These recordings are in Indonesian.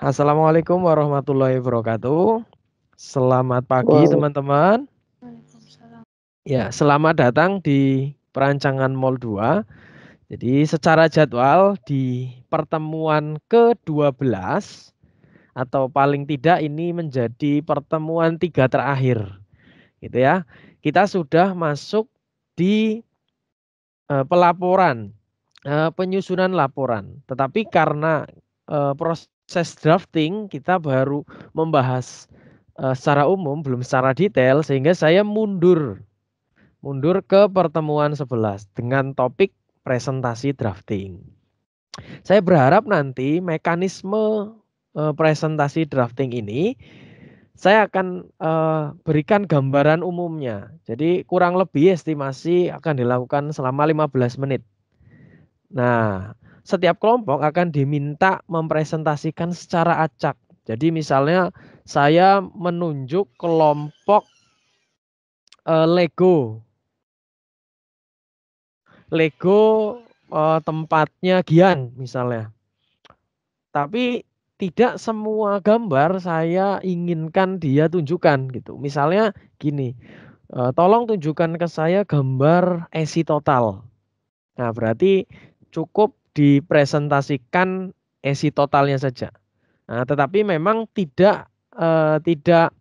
Assalamualaikum warahmatullahi wabarakatuh. Selamat pagi teman-teman. Wow. Ya, selamat datang di perancangan Mall 2. Jadi secara jadwal di pertemuan ke-12 atau paling tidak ini menjadi pertemuan tiga terakhir. Gitu ya. Kita sudah masuk di e, pelaporan, e, penyusunan laporan. Tetapi karena eh, proses proses drafting kita baru membahas uh, secara umum belum secara detail sehingga saya mundur mundur ke pertemuan 11 dengan topik presentasi drafting. Saya berharap nanti mekanisme uh, presentasi drafting ini saya akan uh, berikan gambaran umumnya. Jadi kurang lebih estimasi akan dilakukan selama 15 menit. Nah, setiap kelompok akan diminta mempresentasikan secara acak. Jadi misalnya saya menunjuk kelompok uh, Lego. Lego uh, tempatnya Gian misalnya. Tapi tidak semua gambar saya inginkan dia tunjukkan gitu. Misalnya gini, eh, tolong tunjukkan ke saya gambar esi total. Nah berarti cukup dipresentasikan esi totalnya saja. Nah, tetapi memang tidak eh, tidak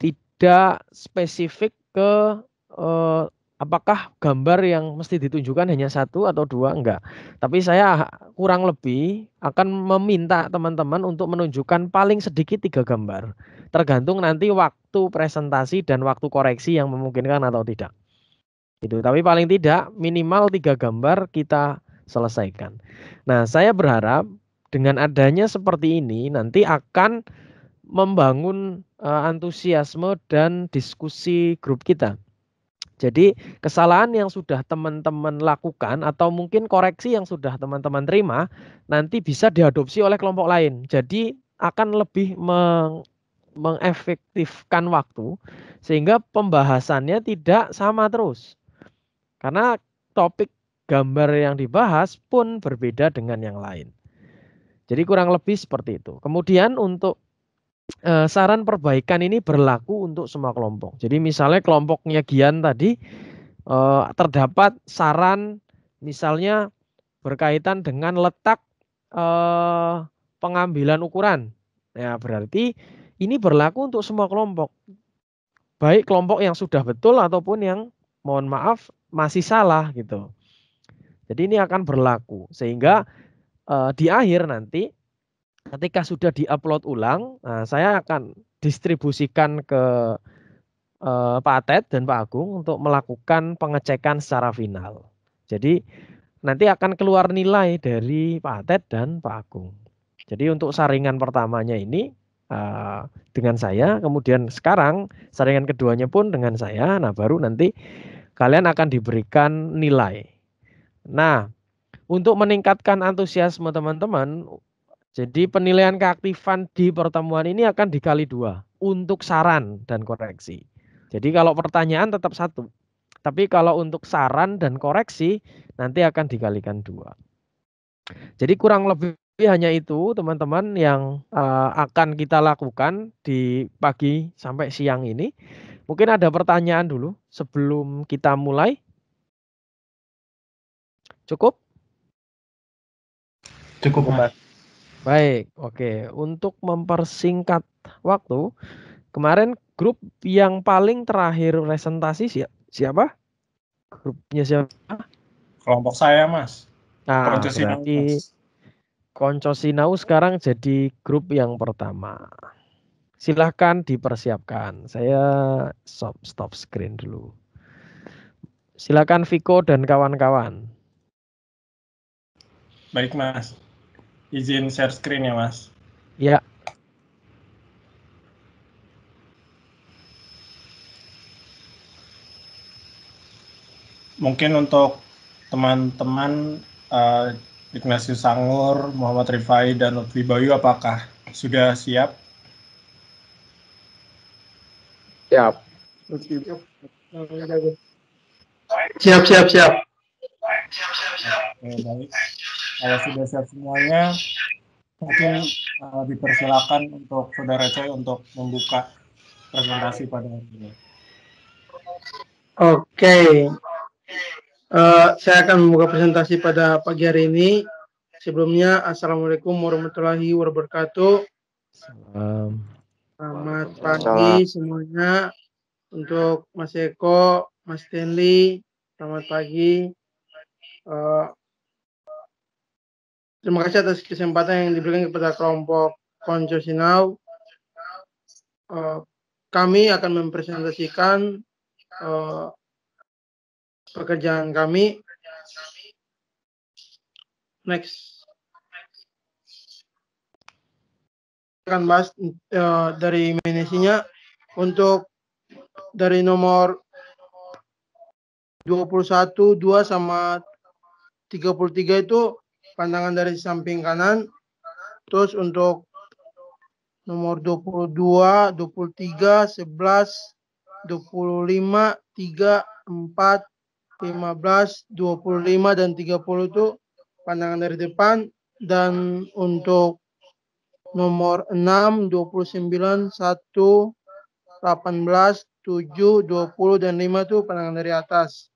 tidak spesifik ke eh, apakah gambar yang mesti ditunjukkan hanya satu atau dua enggak. Tapi saya kurang lebih akan meminta teman-teman untuk menunjukkan paling sedikit tiga gambar. Tergantung nanti waktu presentasi dan waktu koreksi yang memungkinkan atau tidak. Itu. Tapi paling tidak minimal tiga gambar kita selesaikan. Nah, saya berharap dengan adanya seperti ini nanti akan membangun uh, antusiasme dan diskusi grup kita. Jadi kesalahan yang sudah teman-teman lakukan atau mungkin koreksi yang sudah teman-teman terima nanti bisa diadopsi oleh kelompok lain. Jadi akan lebih meng mengefektifkan waktu sehingga pembahasannya tidak sama terus. Karena topik gambar yang dibahas pun berbeda dengan yang lain. Jadi kurang lebih seperti itu. Kemudian untuk eh, saran perbaikan ini berlaku untuk semua kelompok. Jadi misalnya kelompoknya Gian tadi eh, terdapat saran misalnya berkaitan dengan letak eh, pengambilan ukuran. Ya berarti ini berlaku untuk semua kelompok. Baik kelompok yang sudah betul ataupun yang mohon maaf masih salah gitu. Jadi ini akan berlaku sehingga uh, di akhir nanti ketika sudah diupload ulang, nah, saya akan distribusikan ke uh, Pak Atet dan Pak Agung untuk melakukan pengecekan secara final. Jadi nanti akan keluar nilai dari Pak Atet dan Pak Agung. Jadi untuk saringan pertamanya ini uh, dengan saya, kemudian sekarang saringan keduanya pun dengan saya. Nah baru nanti kalian akan diberikan nilai Nah, untuk meningkatkan antusiasme teman-teman, jadi penilaian keaktifan di pertemuan ini akan dikali dua untuk saran dan koreksi. Jadi kalau pertanyaan tetap satu, tapi kalau untuk saran dan koreksi nanti akan dikalikan dua. Jadi kurang lebih hanya itu teman-teman yang uh, akan kita lakukan di pagi sampai siang ini. Mungkin ada pertanyaan dulu sebelum kita mulai. Cukup? Cukup, Mas. Baik, oke. Untuk mempersingkat waktu, kemarin grup yang paling terakhir presentasi si siapa? Grupnya siapa? Kelompok saya, Mas. Nah, di Konco Sinau sekarang jadi grup yang pertama. Silahkan dipersiapkan. Saya stop, stop screen dulu. Silakan Viko dan kawan-kawan. Baik, Mas. Izin share screen ya, Mas. Ya. Mungkin untuk teman-teman uh, Ignatius Sangur, Muhammad Rifai, dan Lutfi Bayu, apakah sudah siap? Siap. Siap, siap, siap. Siap, siap, siap. baik. Kalau sudah siap semuanya, mungkin uh, dipersilakan untuk saudara saya untuk membuka presentasi pada hari ini. Oke, okay. uh, saya akan membuka presentasi pada pagi hari ini. Sebelumnya, assalamualaikum warahmatullahi wabarakatuh. Salam. Selamat pagi Salam. semuanya. Untuk Mas Eko, Mas Stanley, selamat pagi. Uh, Terima kasih atas kesempatan yang diberikan kepada kelompok Konco Sinau. Uh, eh, kami akan mempresentasikan uh, pekerjaan kami. Next. akan bahas uh, dari manisinya. untuk dari nomor 21, 2 sama 33 itu pandangan dari samping kanan. Terus untuk nomor 22, 23, 11, 25, 3, 4, 15, 25, dan 30 itu pandangan dari depan. Dan untuk nomor 6, 29, 1, 18, 7, 20, dan 5 itu pandangan dari atas.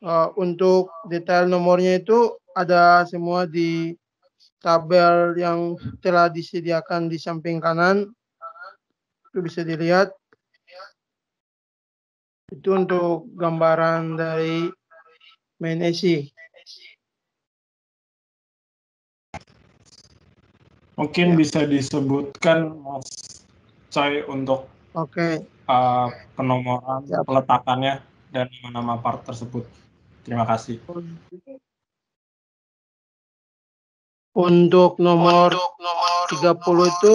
Uh, untuk detail nomornya itu ada semua di tabel yang telah disediakan di samping kanan. Itu bisa dilihat. Itu untuk gambaran dari main AC. Mungkin ya. bisa disebutkan Mas cai untuk Oke. Okay. Uh, penomoran Siap. peletakannya dan nama-nama part tersebut. Terima kasih. Oh, gitu. Untuk nomor, Untuk nomor 30, 30 itu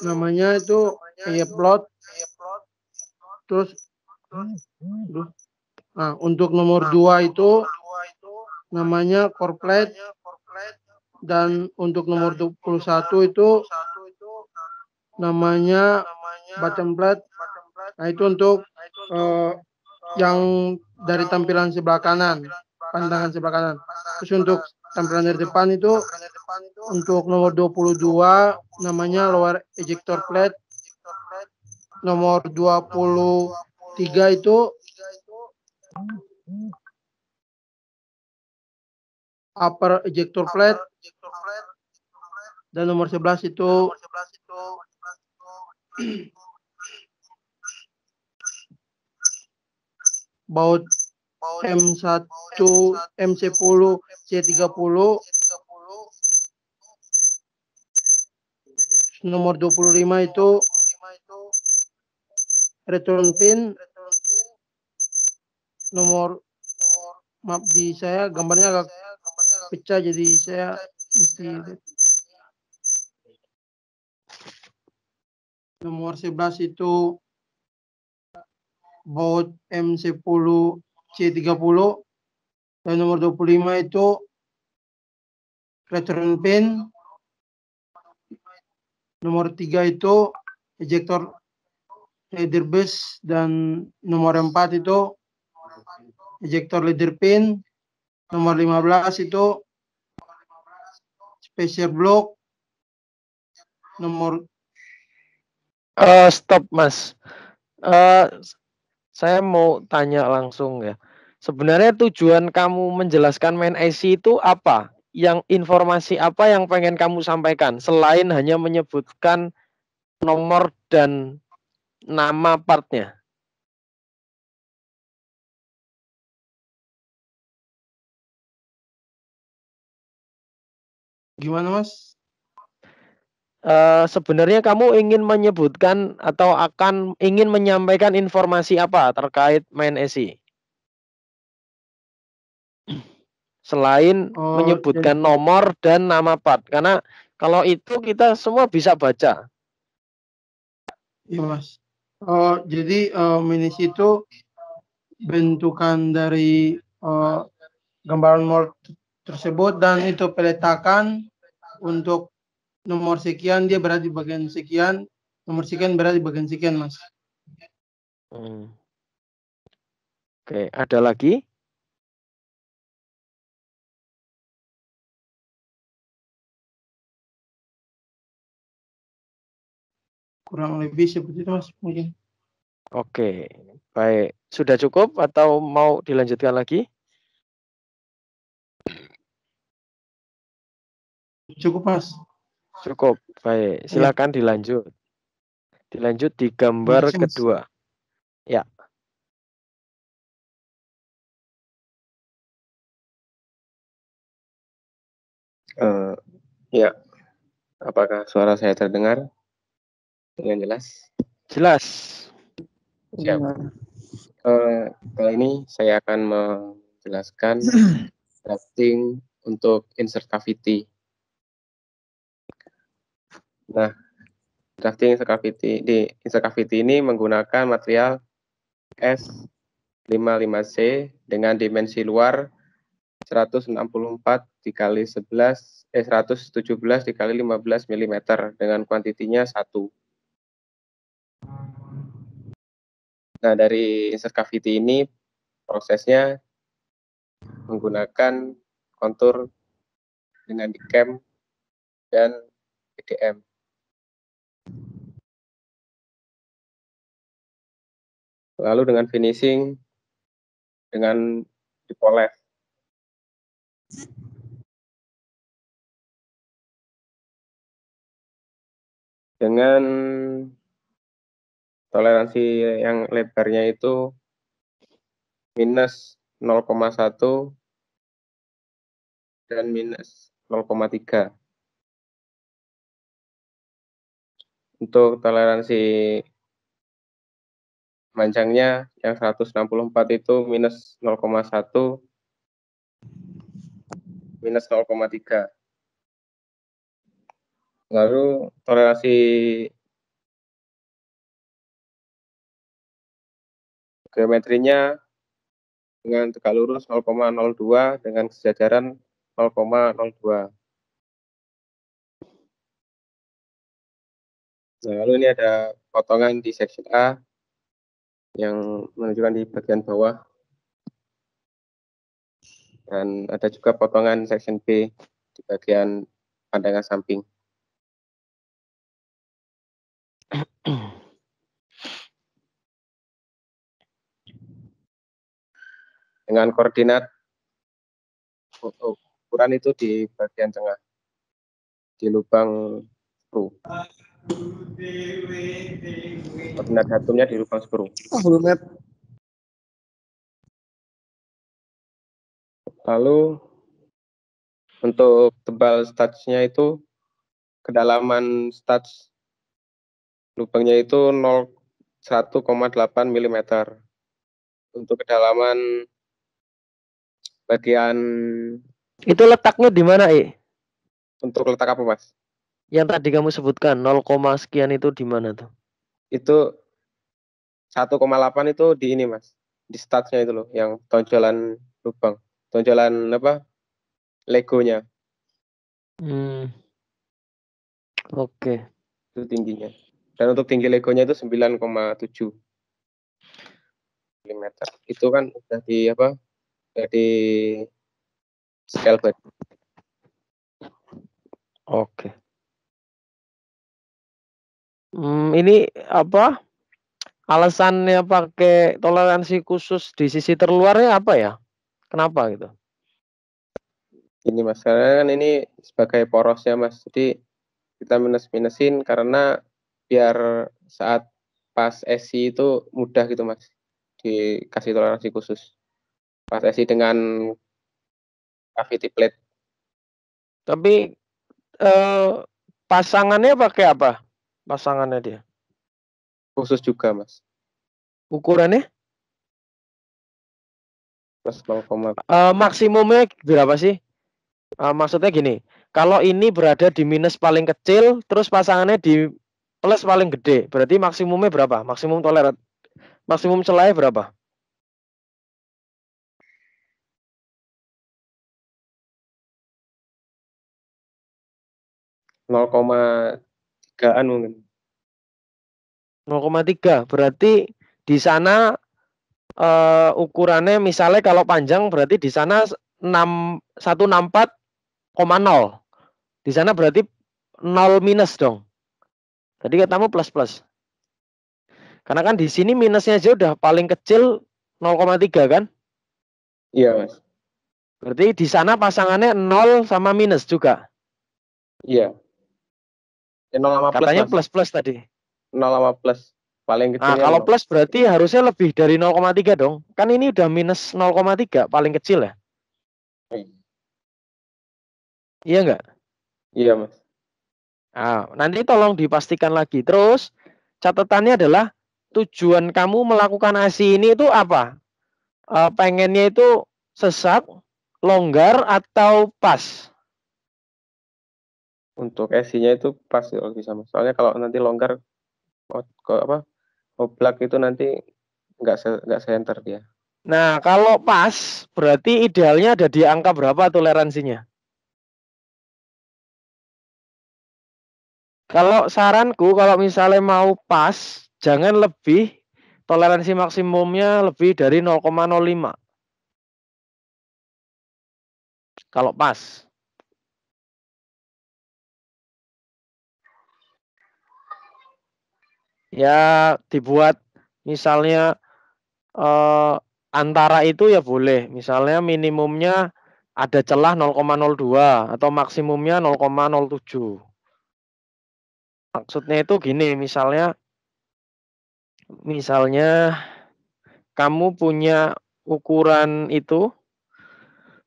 30 namanya itu namanya plot. plot Terus, terus Nah, untuk nomor 2 nah, itu namanya korplet dan untuk nomor 21 itu namanya button plate. Nah, itu untuk uh, yang eh, dari tampilan sebelah kanan, pandangan sebelah kanan. Terus untuk tampilan dari depan itu untuk nomor 22 namanya lower ejector plate nomor 23 itu upper ejector plate dan nomor 11 itu baut M1, M10, C30 nomor 25 itu return pin nomor maaf di saya gambarnya agak pecah jadi saya mesti nomor 11 itu baut M10 C30 dan nomor 25 itu return pin nomor 3 itu ejector leader bus dan nomor 4 itu ejector leader pin nomor 15 itu special block nomor uh, stop mas uh, saya mau tanya langsung ya. Sebenarnya tujuan kamu menjelaskan main IC itu apa? Yang informasi apa yang pengen kamu sampaikan selain hanya menyebutkan nomor dan nama partnya? Gimana mas? Eh, sebenarnya kamu ingin menyebutkan atau akan ingin menyampaikan informasi apa terkait main SE? Selain oh, menyebutkan jadi... nomor dan nama part, karena kalau itu kita semua bisa baca. Iya mas. Uh, jadi uh, eh, minis itu bentukan dari uh, gambaran mall tersebut dan itu peletakan untuk nomor sekian dia berada di bagian sekian nomor sekian berada di bagian sekian mas hmm. oke okay. ada lagi kurang lebih seperti itu mas mungkin oke okay. baik sudah cukup atau mau dilanjutkan lagi cukup mas Cukup. Baik, iya. silakan ya. dilanjut. Dilanjut di gambar ya, kedua. Ya. Uh, ya. Apakah suara saya terdengar dengan jelas? Jelas. Siap. Ya. Uh, kali ini saya akan menjelaskan drafting untuk cavity Nah, drafting Instacavity di Instacavity ini menggunakan material S55C dengan dimensi luar 164 dikali 11 eh 117 dikali 15 mm dengan kuantitinya 1. Nah, dari Instacavity ini prosesnya menggunakan kontur dengan di CAM dan EDM. lalu dengan finishing dengan dipoles. Dengan toleransi yang lebarnya itu minus 0,1 dan minus 0,3. Untuk toleransi panjangnya yang 164 itu minus 0,1 minus 0,3 lalu toleransi geometrinya dengan tegak lurus 0,02 dengan sejajaran 0,02. Nah, lalu ini ada potongan di section A yang menunjukkan di bagian bawah. Dan ada juga potongan section B di bagian pandangan samping. Dengan koordinat ukuran itu di bagian tengah, di lubang screw. Koordinat datumnya lubang sepuluh. Ah, Volumet. Lalu untuk tebal statsnya itu kedalaman stats lubangnya itu 0,1,8 mm. Untuk kedalaman bagian itu letaknya di mana, I? Untuk letak apa, Mas? yang tadi kamu sebutkan 0, sekian itu di mana tuh? Itu 1,8 itu di ini mas, di statsnya itu loh, yang tonjolan lubang, tonjolan apa? Legonya. Hmm. Oke. Okay. Itu tingginya. Dan untuk tinggi legonya itu 9,7 mm. Itu kan udah di apa? Jadi di scale Oke. Okay. Hmm, ini apa, alasannya pakai toleransi khusus di sisi terluarnya apa ya? Kenapa gitu? Ini Mas, karena kan ini sebagai porosnya Mas, jadi kita minus-minusin karena biar saat pas SI itu mudah gitu Mas, dikasih toleransi khusus. Pas SI dengan cavity plate. Tapi eh, pasangannya pakai apa? pasangannya dia? Khusus juga, Mas. Ukurannya? Plus 0, uh, maksimumnya berapa sih? Uh, maksudnya gini, kalau ini berada di minus paling kecil, terus pasangannya di plus paling gede, berarti maksimumnya berapa? Maksimum toleran, maksimum celahnya berapa? nol koma tigaan mungkin. 0,3 berarti di sana uh, ukurannya misalnya kalau panjang berarti di sana 6 164,0. Di sana berarti 0 minus dong. Tadi katamu plus-plus. Karena kan di sini minusnya aja udah paling kecil 0,3 kan? Iya, Mas. Berarti di sana pasangannya 0 sama minus juga. Iya. Eh, nol sama plus. Katanya plus-plus tadi. nol sama plus. Paling nah, kecil. Nah, kalau 0. plus berarti harusnya lebih dari 0,3 dong. Kan ini udah minus 0,3 paling kecil ya. Hmm. Iya enggak? Iya, iya, Mas. Nah, nanti tolong dipastikan lagi. Terus catatannya adalah tujuan kamu melakukan ASI ini itu apa? E, pengennya itu sesak longgar atau pas? untuk sc e nya itu pas lebih sama. Soalnya kalau nanti longgar ke apa oblak itu nanti nggak nggak center dia. Nah kalau pas berarti idealnya ada di angka berapa toleransinya? Kalau saranku kalau misalnya mau pas jangan lebih toleransi maksimumnya lebih dari 0,05. Kalau pas. ya dibuat misalnya eh, antara itu ya boleh. Misalnya minimumnya ada celah 0,02 atau maksimumnya 0,07. Maksudnya itu gini, misalnya misalnya kamu punya ukuran itu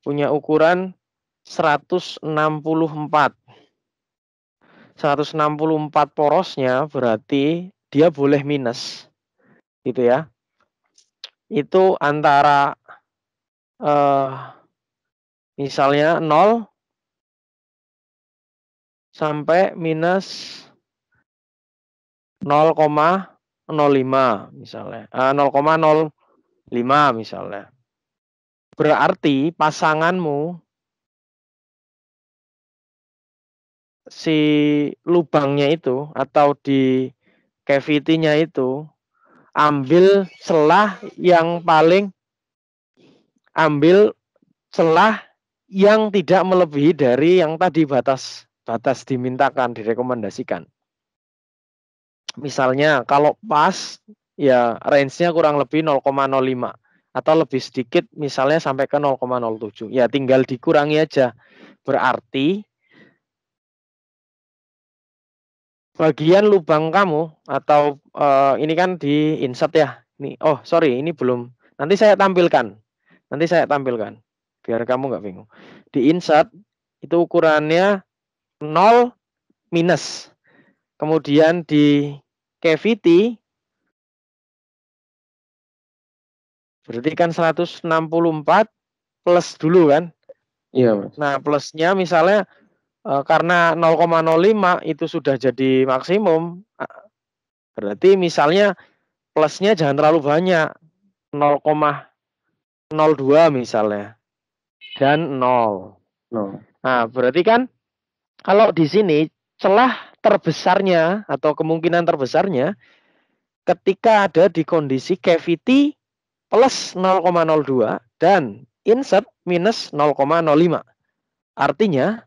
punya ukuran 164. 164 porosnya berarti dia boleh minus gitu ya itu antara uh, misalnya 0 sampai minus 0,05 misalnya uh, eh, 0,05 misalnya berarti pasanganmu si lubangnya itu atau di cavity-nya itu ambil celah yang paling ambil celah yang tidak melebihi dari yang tadi batas batas dimintakan direkomendasikan. Misalnya kalau pas ya range-nya kurang lebih 0,05 atau lebih sedikit misalnya sampai ke 0,07. Ya tinggal dikurangi aja. Berarti bagian lubang kamu atau uh, ini kan di insert ya. Ini oh sorry ini belum. Nanti saya tampilkan. Nanti saya tampilkan biar kamu nggak bingung. Di insert itu ukurannya 0 minus. Kemudian di cavity berarti kan 164 plus dulu kan? Iya. Mas. Nah plusnya misalnya Eh, karena 0,05 itu sudah jadi maksimum berarti misalnya plusnya jangan terlalu banyak 0,02 misalnya dan 0. Nah, berarti kan kalau di sini celah terbesarnya atau kemungkinan terbesarnya ketika ada di kondisi cavity plus 0,02 dan insert minus 0,05. Artinya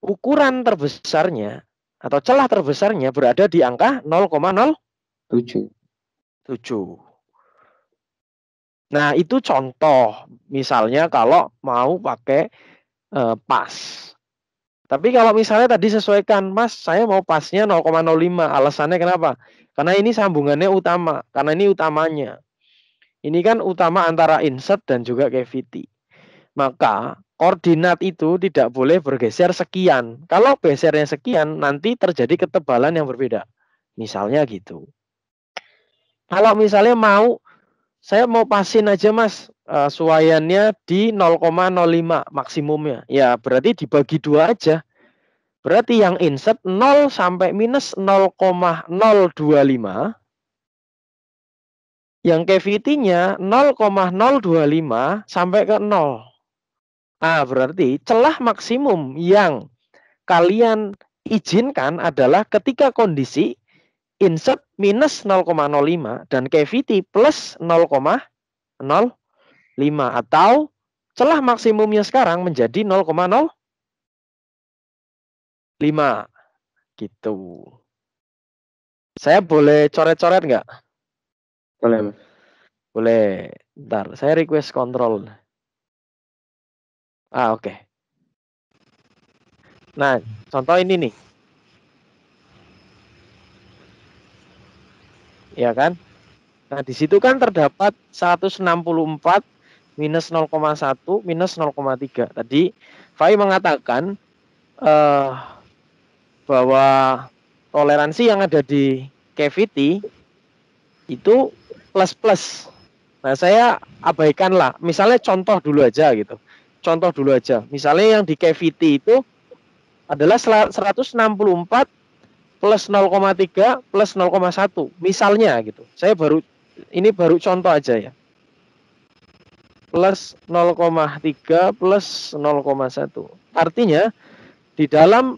ukuran terbesarnya atau celah terbesarnya berada di angka 0,07. Nah, itu contoh misalnya kalau mau pakai eh, pas. Tapi kalau misalnya tadi sesuaikan, Mas, saya mau pasnya 0,05. Alasannya kenapa? Karena ini sambungannya utama, karena ini utamanya. Ini kan utama antara insert dan juga cavity. Maka koordinat itu tidak boleh bergeser sekian. Kalau bergesernya sekian, nanti terjadi ketebalan yang berbeda. Misalnya gitu. Kalau misalnya mau, saya mau pasin aja mas, uh, eh, suayannya di 0,05 maksimumnya. Ya berarti dibagi dua aja. Berarti yang insert 0 sampai minus 0,025. Yang cavity-nya 0,025 sampai ke 0. Ah, berarti celah maksimum yang kalian izinkan adalah ketika kondisi insert minus 0,05 dan cavity plus 0,05 atau celah maksimumnya sekarang menjadi 0,05 gitu. Saya boleh coret-coret nggak? Boleh. Boleh. Ntar saya request kontrol. Ah, oke. Okay. Nah, contoh ini nih. Ya kan? Nah, di situ kan terdapat 164 minus 0,1 minus 0,3. Tadi Fai mengatakan eh, bahwa toleransi yang ada di cavity itu plus-plus. Nah, saya abaikanlah. Misalnya contoh dulu aja gitu contoh dulu aja. Misalnya yang di cavity itu adalah 164 plus 0,3 plus 0,1. Misalnya gitu. Saya baru ini baru contoh aja ya. Plus 0,3 plus 0,1. Artinya di dalam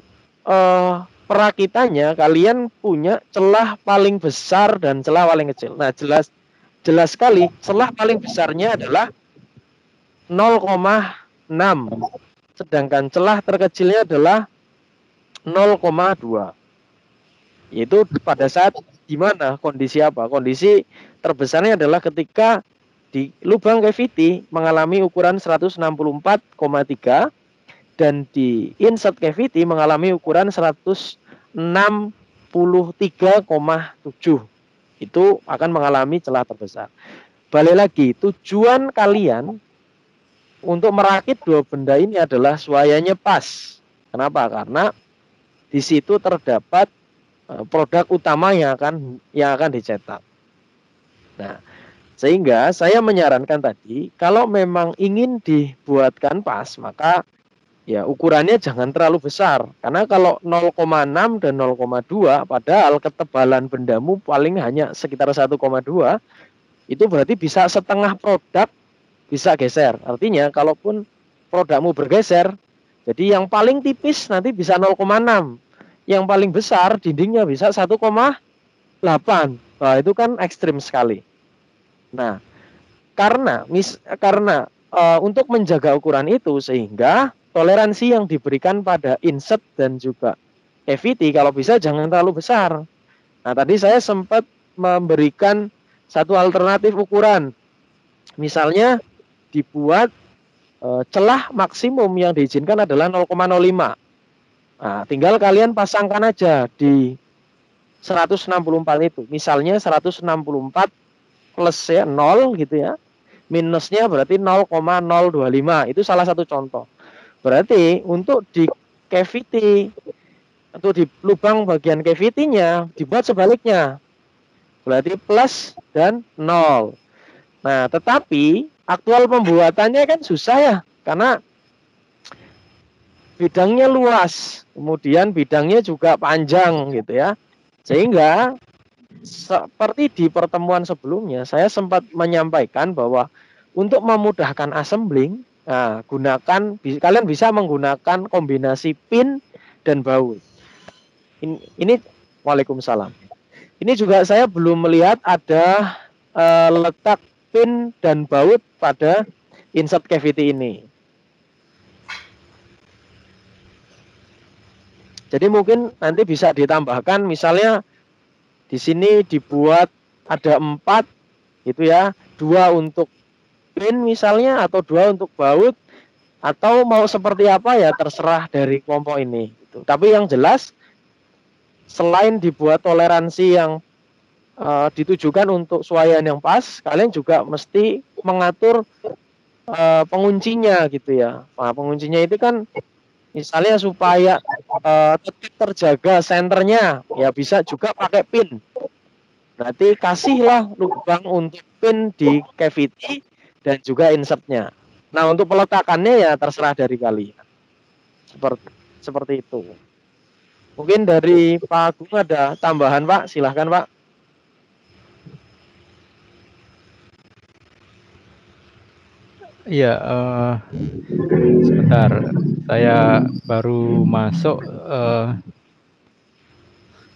uh, eh, perakitannya kalian punya celah paling besar dan celah paling kecil. Nah, jelas jelas sekali celah paling besarnya adalah 6, Sedangkan celah terkecilnya adalah 0,2. Itu pada saat di mana kondisi apa? Kondisi terbesarnya adalah ketika di lubang cavity mengalami ukuran 164,3 dan di insert cavity mengalami ukuran 163,7 itu akan mengalami celah terbesar. Balik lagi, tujuan kalian untuk merakit dua benda ini adalah suayanya pas. Kenapa? Karena di situ terdapat e, produk utama yang akan yang akan dicetak. Nah, sehingga saya menyarankan tadi kalau memang ingin dibuatkan pas maka ya ukurannya jangan terlalu besar karena kalau 0,6 dan 0,2 padahal ketebalan bendamu paling hanya sekitar 1,2 itu berarti bisa setengah produk bisa geser. Artinya kalaupun produkmu bergeser, jadi yang paling tipis nanti bisa 0,6. Yang paling besar dindingnya bisa 1,8. Nah, itu kan ekstrim sekali. Nah, karena mis karena e, untuk menjaga ukuran itu sehingga toleransi yang diberikan pada inset dan juga FET kalau bisa jangan terlalu besar. Nah, tadi saya sempat memberikan satu alternatif ukuran. Misalnya dibuat eh, celah maksimum yang diizinkan adalah 0,05. Nah, tinggal kalian pasangkan aja di 164 itu. Misalnya 164 plus ya 0 gitu ya. Minusnya berarti 0,025. Itu salah satu contoh. Berarti untuk di cavity atau di lubang bagian cavity-nya dibuat sebaliknya. Berarti plus dan 0. Nah, tetapi aktual pembuatannya kan susah ya karena bidangnya luas, kemudian bidangnya juga panjang gitu ya. Sehingga seperti di pertemuan sebelumnya saya sempat menyampaikan bahwa untuk memudahkan assembling nah, gunakan kalian bisa menggunakan kombinasi pin dan baut. Ini, ini Waalaikumsalam. Ini juga saya belum melihat ada uh, letak pin dan baut pada insert cavity ini. Jadi mungkin nanti bisa ditambahkan misalnya di sini dibuat ada empat itu ya, dua untuk pin misalnya atau dua untuk baut atau mau seperti apa ya terserah dari kelompok ini. Gitu. Tapi yang jelas selain dibuat toleransi yang uh, ditujukan untuk suayan yang pas, kalian juga mesti mengatur uh, penguncinya gitu ya. Nah, penguncinya itu kan misalnya supaya uh, tetap terjaga senternya, ya bisa juga pakai pin. Nanti kasihlah lubang untuk pin di cavity dan juga insertnya. Nah, untuk peletakannya ya terserah dari kalian. Seperti seperti itu. Mungkin dari Pak Agung ada tambahan Pak, silahkan Pak. Iya, uh, sebentar. Saya baru masuk. Uh,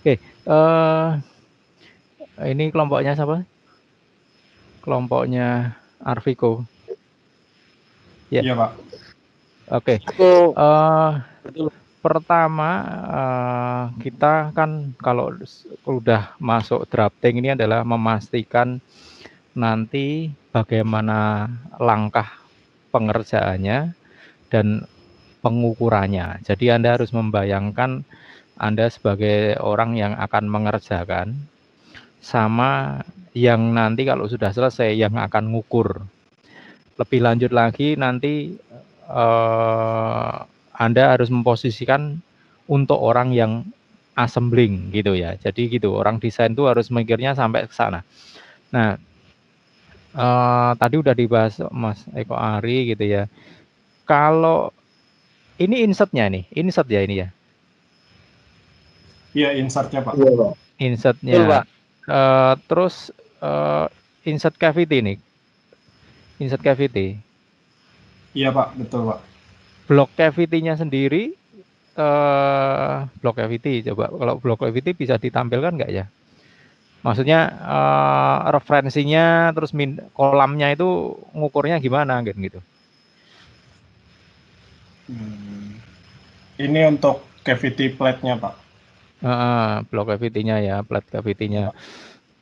Oke, okay, uh, eh, ini kelompoknya siapa? Kelompoknya Arviko. Yeah. Iya, Pak. Oke. Okay. Uh, pertama uh, kita kan kalau sudah masuk drafting ini adalah memastikan nanti bagaimana langkah pengerjaannya dan pengukurannya. Jadi Anda harus membayangkan Anda sebagai orang yang akan mengerjakan sama yang nanti kalau sudah selesai yang akan ngukur. Lebih lanjut lagi nanti eh, Anda harus memposisikan untuk orang yang assembling gitu ya. Jadi gitu orang desain itu harus mikirnya sampai ke sana. Nah, Eh, tadi udah dibahas Mas Eko Ari gitu ya. Kalau ini insertnya nih, insert ya ini ya. Iya insertnya Pak. Iya Pak. Insertnya. Iya, Pak. Uh, terus uh, insert cavity nih. Insert cavity. Iya Pak, betul Pak. Blok cavity-nya sendiri, uh, blok cavity coba. Kalau blok cavity bisa ditampilkan nggak ya? maksudnya uh, referensinya terus min, kolamnya itu ngukurnya gimana gitu gitu hmm. ini untuk cavity plate-nya pak uh, blok cavity-nya ya plate cavity-nya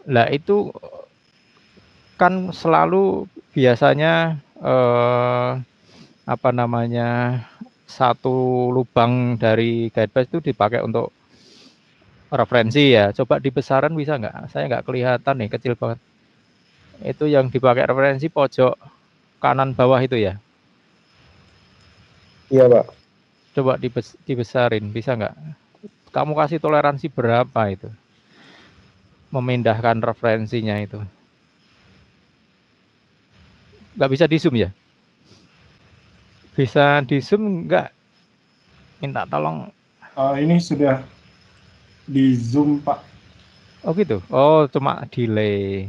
lah itu kan selalu biasanya uh, apa namanya satu lubang dari guide base itu dipakai untuk referensi ya. Coba dibesarkan bisa nggak? Saya nggak kelihatan nih, kecil banget. Itu yang dipakai referensi pojok kanan bawah itu ya? Iya, Pak. Coba dibes dibesarin, bisa nggak? Kamu kasih toleransi berapa itu? Memindahkan referensinya itu. Nggak bisa di zoom ya? Bisa di zoom nggak? Minta tolong. Uh, ini sudah di Zoom, Pak. Oh gitu. Oh, cuma delay.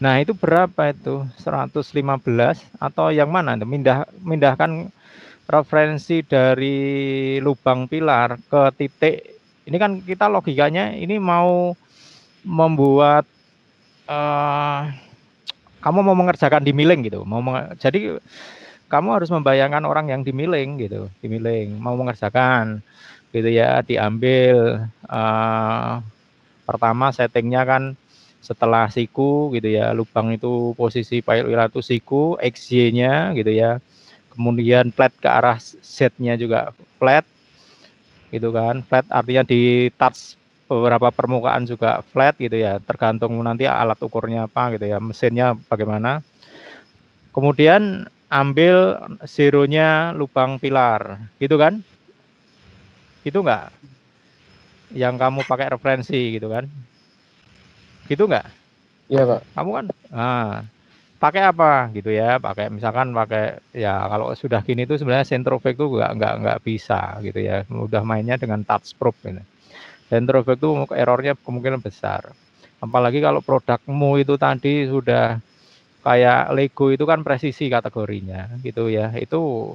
Nah, itu berapa itu? 115 atau yang mana? Mindah mindahkan referensi dari lubang pilar ke titik. Ini kan kita logikanya ini mau membuat uh, kamu mau mengerjakan di milling gitu. Mau jadi kamu harus membayangkan orang yang di dimiling gitu, di dimiling mau mengerjakan gitu ya diambil uh, pertama settingnya kan setelah siku gitu ya lubang itu posisi wheel itu siku XY-nya gitu ya kemudian flat ke arah Z-nya juga flat gitu kan flat artinya di touch beberapa permukaan juga flat gitu ya tergantung nanti alat ukurnya apa gitu ya mesinnya bagaimana kemudian ambil zeronya lubang pilar gitu kan gitu enggak? Yang kamu pakai referensi gitu kan? Gitu enggak? Iya, Pak. Kamu kan ah, pakai apa gitu ya? Pakai misalkan pakai ya kalau sudah gini itu sebenarnya centrovec tuh enggak enggak enggak bisa gitu ya. Udah mainnya dengan touch probe ini. centrovec itu errornya kemungkinan besar. Apalagi kalau produkmu itu tadi sudah kayak Lego itu kan presisi kategorinya gitu ya. Itu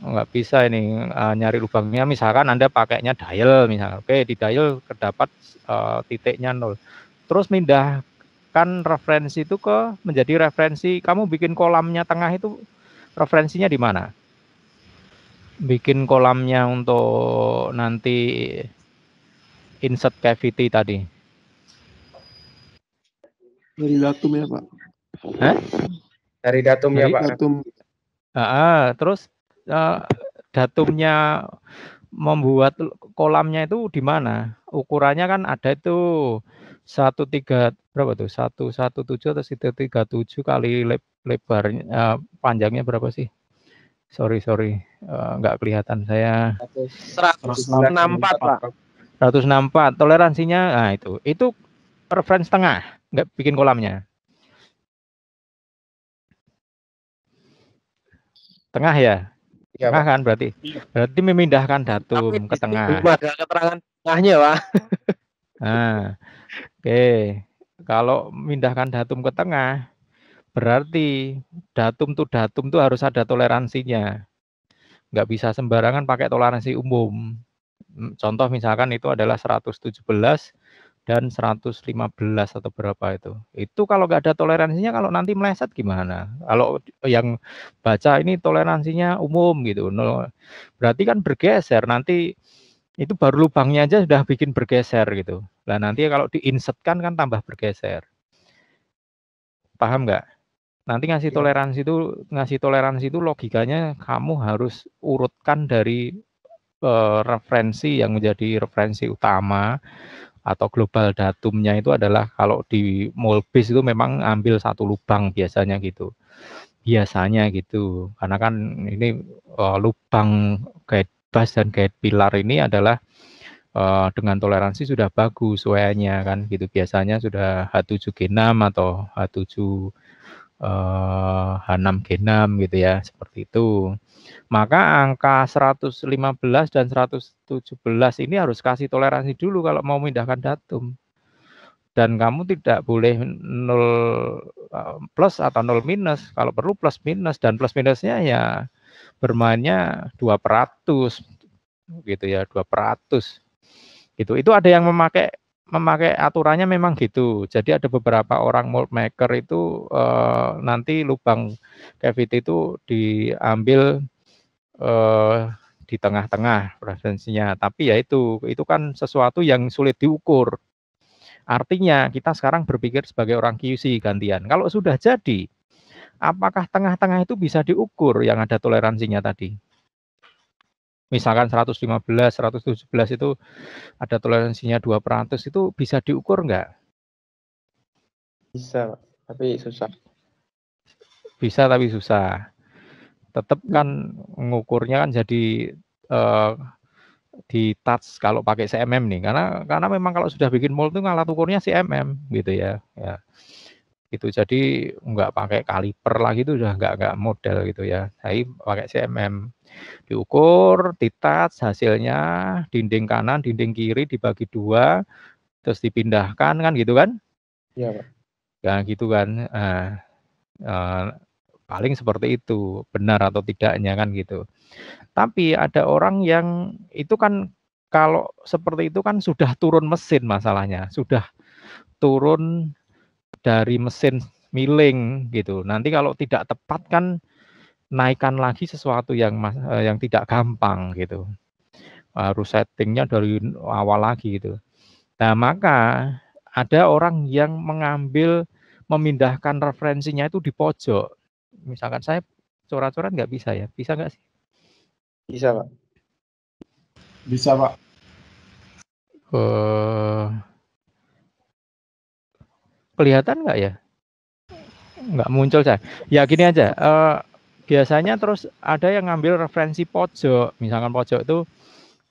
nggak bisa ini uh, nyari lubangnya misalkan anda pakainya dial misalnya oke di dial terdapat uh, titiknya nol terus mindahkan referensi itu ke menjadi referensi kamu bikin kolamnya tengah itu referensinya di mana bikin kolamnya untuk nanti insert cavity tadi dari datum ya pak Hah? dari datum ya, dari ya pak datum. Ah, terus uh, datumnya membuat kolamnya itu di mana? Ukurannya kan ada itu 13 berapa tuh? 117 atau 137 kali lebarnya eh, panjangnya berapa sih? Sorry, sorry. Uh, nggak kelihatan saya. 164, Pak. 164. Toleransinya nah itu. Itu reference tengah, nggak bikin kolamnya. Tengah ya? Ya, tengah kan berarti. Iya. Berarti memindahkan datum Tapi ke tengah. ada keterangan tengahnya, Pak. Nah, oke. Okay. Kalau memindahkan datum ke tengah, berarti datum tuh datum tuh harus ada toleransinya. Enggak bisa sembarangan pakai toleransi umum. Contoh misalkan itu adalah 117 dan 115 atau berapa itu. Itu kalau nggak ada toleransinya kalau nanti meleset gimana? Kalau yang baca ini toleransinya umum gitu. No, berarti kan bergeser nanti itu baru lubangnya aja sudah bikin bergeser gitu. Lah nanti kalau diinsetkan kan tambah bergeser. Paham nggak? Nanti ngasih ya. toleransi itu ngasih toleransi itu logikanya kamu harus urutkan dari eh, referensi yang menjadi referensi utama atau global datumnya itu adalah kalau di mall base itu memang ambil satu lubang biasanya gitu biasanya gitu karena kan ini uh, lubang guide bus dan guide pilar ini adalah uh, dengan toleransi sudah bagus WA-nya kan gitu biasanya sudah H7 genam atau H7 uh, H6 eh, genam gitu ya seperti itu maka angka 115 dan 117 ini harus kasih toleransi dulu kalau mau memindahkan datum. Dan kamu tidak boleh 0 eh, plus atau 0 minus, kalau perlu plus minus dan plus minusnya ya bermainnya 2 peratus gitu ya, 2 peratus. Gitu. Itu ada yang memakai memakai aturannya memang gitu. Jadi ada beberapa orang mold maker itu eh, nanti lubang cavity itu diambil eh, di tengah-tengah presensinya. Tapi ya itu, itu kan sesuatu yang sulit diukur. Artinya kita sekarang berpikir sebagai orang QC gantian. Kalau sudah jadi, apakah tengah-tengah itu bisa diukur yang ada toleransinya tadi? misalkan 115, 117 itu ada toleransinya 2% itu bisa diukur enggak? Bisa, tapi susah. Bisa tapi susah. Tetap kan mengukurnya kan jadi uh, di touch kalau pakai CMM nih karena karena memang kalau sudah bikin mold itu ngalat ukurnya CMM gitu ya. ya gitu jadi nggak pakai kaliper lagi itu udah nggak nggak model gitu ya saya pakai CMM diukur titas hasilnya dinding kanan dinding kiri dibagi dua terus dipindahkan kan gitu kan ya pak ya gitu kan eh, eh, paling seperti itu benar atau tidaknya kan gitu tapi ada orang yang itu kan kalau seperti itu kan sudah turun mesin masalahnya sudah turun dari mesin milling gitu. Nanti kalau tidak tepat kan naikkan lagi sesuatu yang eh, yang tidak gampang gitu. Harus settingnya dari awal lagi gitu. Nah, maka ada orang yang mengambil memindahkan referensinya itu di pojok. Misalkan saya corak-corak nggak bisa ya, bisa nggak sih? Bisa pak. Bisa pak. Uh, kelihatan nggak ya? Nggak muncul saya. Ya gini aja. Uh, biasanya terus ada yang ngambil referensi pojok. Misalkan pojok itu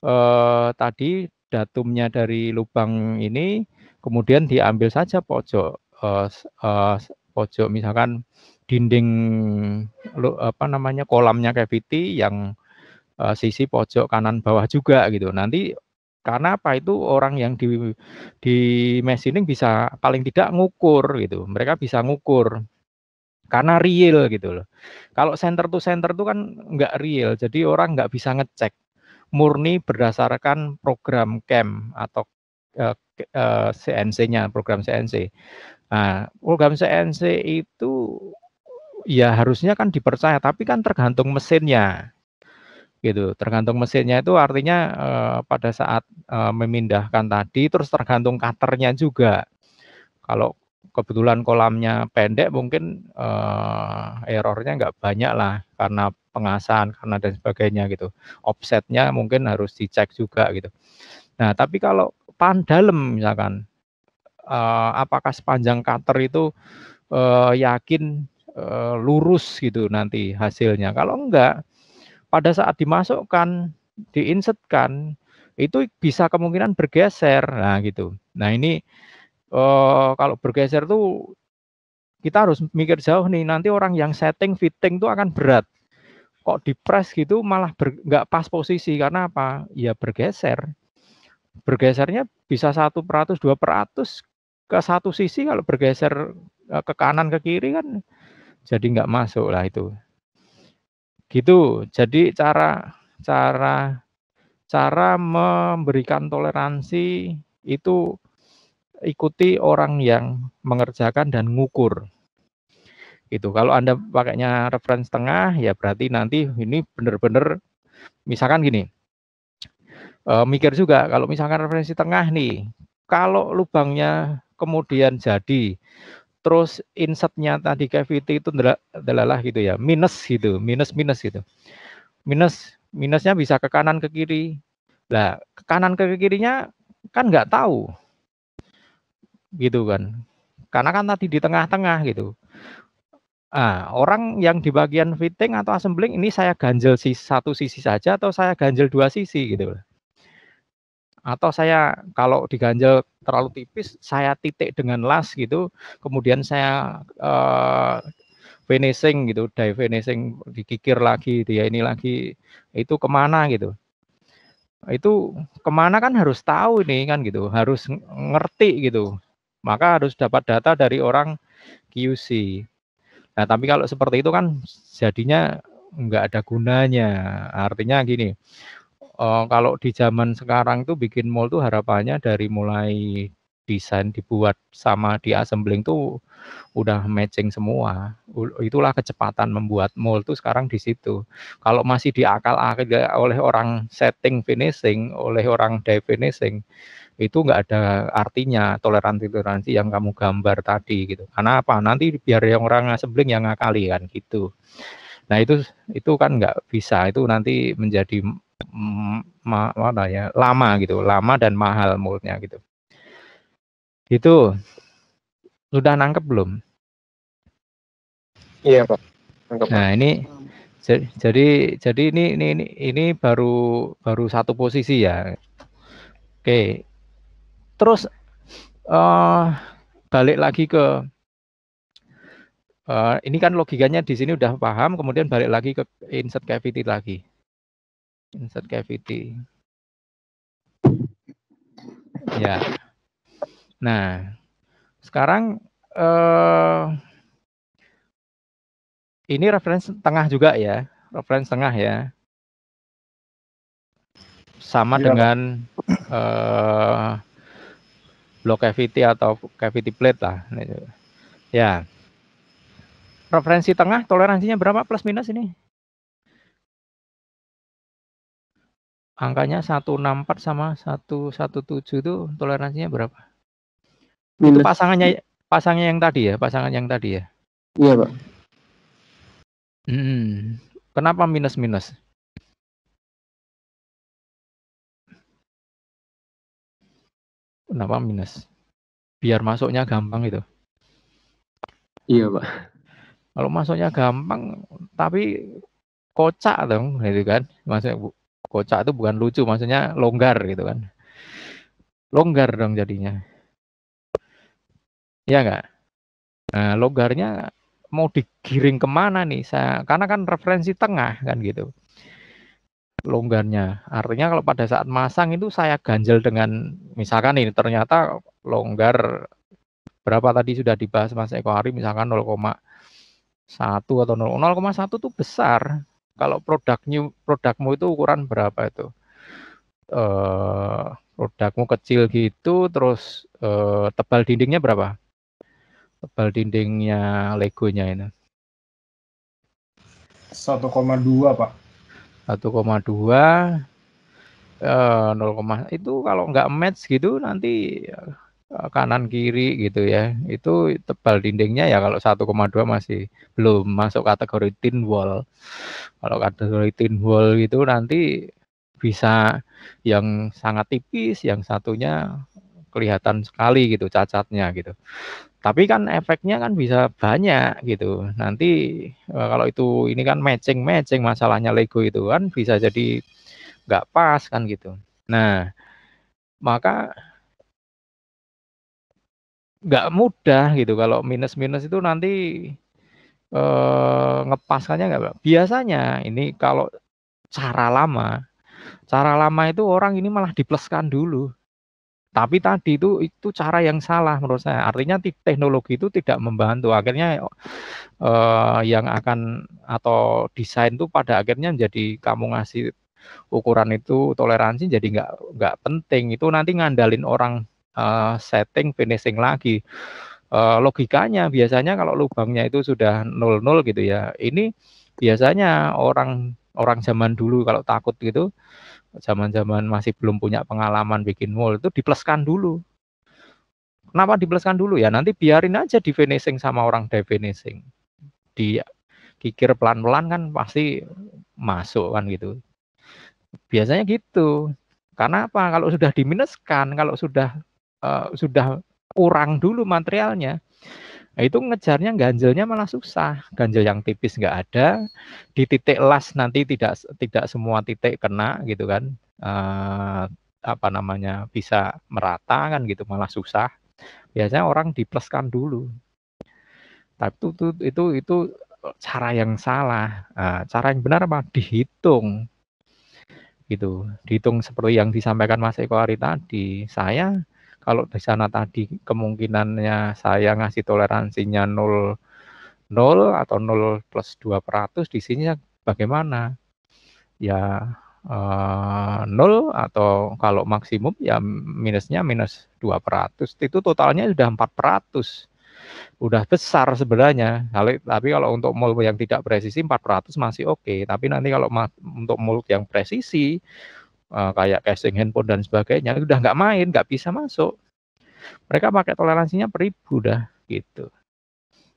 uh, tadi datumnya dari lubang ini, kemudian diambil saja pojok. Uh, uh, pojok misalkan dinding lu, apa namanya kolamnya cavity yang uh, sisi pojok kanan bawah juga gitu. Nanti karena apa itu orang yang di di mesin ini bisa paling tidak ngukur gitu. Mereka bisa ngukur karena real gitu loh. Kalau center to center itu kan nggak real, jadi orang nggak bisa ngecek murni berdasarkan program CAM atau uh, eh, uh, eh, CNC-nya, program CNC. Nah, program CNC itu ya harusnya kan dipercaya, tapi kan tergantung mesinnya gitu. Tergantung mesinnya itu artinya eh, pada saat eh, memindahkan tadi terus tergantung katernya juga. Kalau kebetulan kolamnya pendek mungkin eh, errornya nggak banyak lah karena pengasahan karena dan sebagainya gitu. Offsetnya mungkin harus dicek juga gitu. Nah tapi kalau pan dalam misalkan eh, apakah sepanjang kater itu yakin lurus gitu nanti hasilnya. Kalau enggak pada saat dimasukkan, diinsetkan, itu bisa kemungkinan bergeser. Nah, gitu. Nah, ini uh, kalau bergeser tuh kita harus mikir jauh nih. Nanti orang yang setting fitting tuh akan berat. Kok di-press gitu malah nggak pas posisi karena apa? Ya bergeser. Bergesernya bisa satu peratus dua peratus ke satu sisi kalau bergeser eh, ke kanan ke kiri kan jadi nggak masuk lah itu. Gitu. Jadi cara cara cara memberikan toleransi itu ikuti orang yang mengerjakan dan ngukur. Gitu. Kalau Anda pakainya referensi tengah ya berarti nanti ini benar-benar misalkan gini. E, mikir juga kalau misalkan referensi tengah nih, kalau lubangnya kemudian jadi terus insightnya tadi cavity itu adalah gitu ya minus gitu minus minus gitu minus minusnya bisa ke kanan ke kiri lah ke kanan ke kirinya kan nggak tahu gitu kan karena kan tadi di tengah-tengah gitu ah orang yang di bagian fitting atau assembling ini saya ganjel si satu sisi saja atau saya ganjel dua sisi gitu loh atau saya kalau diganjal terlalu tipis saya titik dengan las gitu kemudian saya uh, finishing gitu dive finishing dikikir lagi dia ini lagi itu kemana gitu itu kemana kan harus tahu ini kan gitu harus ngerti gitu maka harus dapat data dari orang QC nah tapi kalau seperti itu kan jadinya nggak ada gunanya artinya gini uh, kalau di zaman sekarang tuh bikin mall tuh harapannya dari mulai desain dibuat sama di assembling tuh udah matching semua. Itulah kecepatan membuat mall tuh sekarang di situ. Kalau masih di akal akal oleh orang setting finishing, oleh orang definishing finishing, itu nggak ada artinya toleransi-toleransi yang kamu gambar tadi gitu. Karena apa? Nanti biar yang orang assembling yang ngakali kan gitu. Nah itu itu kan nggak bisa. Itu nanti menjadi ma, ya lama gitu lama dan mahal mulutnya gitu itu sudah nangkep belum iya pak nangkep nah ini jadi jadi ini ini ini, ini baru baru satu posisi ya oke terus uh, balik lagi ke uh, ini kan logikanya di sini udah paham kemudian balik lagi ke insert cavity lagi insert cavity. Ya. Nah, sekarang eh, ini referensi tengah juga ya, referensi tengah ya. Sama ya. dengan eh, block cavity atau cavity plate lah. Ya. Referensi tengah toleransinya berapa plus minus ini? angkanya 164 sama 117 itu toleransinya berapa? Minus. Itu pasangannya pasangnya yang tadi ya, pasangan yang tadi ya. Iya, Pak. Hmm. Kenapa minus-minus? Kenapa minus? Biar masuknya gampang itu. Iya, Pak. Kalau masuknya gampang tapi kocak dong, gitu kan? Maksudnya Kocak itu bukan lucu, maksudnya longgar gitu kan. Longgar dong jadinya. Ya enggak? Nah, longgarnya mau digiring kemana nih? Saya, karena kan referensi tengah kan gitu. Longgarnya. Artinya kalau pada saat masang itu saya ganjel dengan misalkan ini ternyata longgar berapa tadi sudah dibahas Mas Eko Hari misalkan 0,1 atau 0,1 itu besar kalau produknya produkmu itu ukuran berapa itu? Uh, produkmu kecil gitu, terus uh, tebal dindingnya berapa? Tebal dindingnya Legonya ini. 1,2 pak. 1,2 eh, 0, itu kalau nggak match gitu nanti Eh, kanan kiri gitu ya itu tebal dindingnya ya kalau 1,2 masih belum masuk kategori tin wall kalau kategori tin wall itu nanti bisa yang sangat tipis yang satunya kelihatan sekali gitu cacatnya gitu tapi kan efeknya kan bisa banyak gitu nanti eh, kalau itu ini kan matching matching masalahnya Lego itu kan bisa jadi nggak pas kan gitu nah maka nggak mudah gitu kalau minus-minus itu nanti eh, ngepaskannya nggak biasanya ini kalau cara lama cara lama itu orang ini malah dipleskan dulu tapi tadi itu itu cara yang salah menurut saya artinya teknologi itu tidak membantu akhirnya eh, yang akan atau desain itu pada akhirnya menjadi kamu ngasih ukuran itu toleransi jadi nggak nggak penting itu nanti ngandalin orang Eh, setting finishing lagi. Eh, logikanya biasanya kalau lubangnya itu sudah 00 gitu ya. Ini biasanya orang orang zaman dulu kalau takut gitu zaman-zaman masih belum punya pengalaman bikin wall itu dipleskan dulu. Kenapa dipleskan dulu ya? Nanti biarin aja di finishing sama orang definishing. Di kikir pelan-pelan kan pasti masuk kan gitu. Biasanya gitu. Karena apa? Kalau sudah diminuskan, kalau sudah Eh, sudah kurang dulu materialnya Nah, itu ngejarnya ganjelnya malah susah. Ganjel yang tipis nggak ada, di titik las nanti tidak tidak semua titik kena gitu kan. Uh, apa namanya bisa merata kan gitu malah susah. Biasanya orang dipleskan dulu. Tapi itu itu itu, itu cara yang salah. Nah, cara yang benar apa? Dihitung gitu dihitung seperti yang disampaikan Mas Eko Ari tadi saya kalau di sana tadi kemungkinannya saya ngasih toleransinya 0 0 atau 0 plus 2 100 di sini ya bagaimana ya eh, 0 atau kalau maksimum ya minusnya minus 2 100 itu totalnya sudah 4 100 udah besar sebenarnya tapi kalau untuk mulk yang tidak presisi 400 masih oke okay. tapi nanti kalau untuk mulk yang presisi Eh, kayak casing handphone dan sebagainya itu udah nggak main nggak bisa masuk mereka pakai toleransinya peribu dah gitu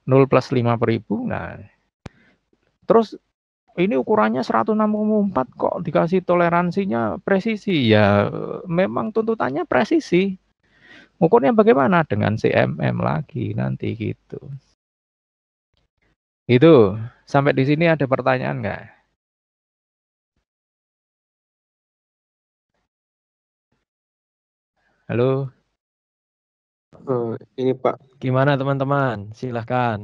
0 plus 5 peribu nah terus ini ukurannya 164 kok dikasih toleransinya presisi ya memang tuntutannya presisi ukurnya bagaimana dengan CMM lagi nanti gitu itu sampai di sini ada pertanyaan nggak Halo. Oh, ini Pak. Gimana teman-teman? Silahkan.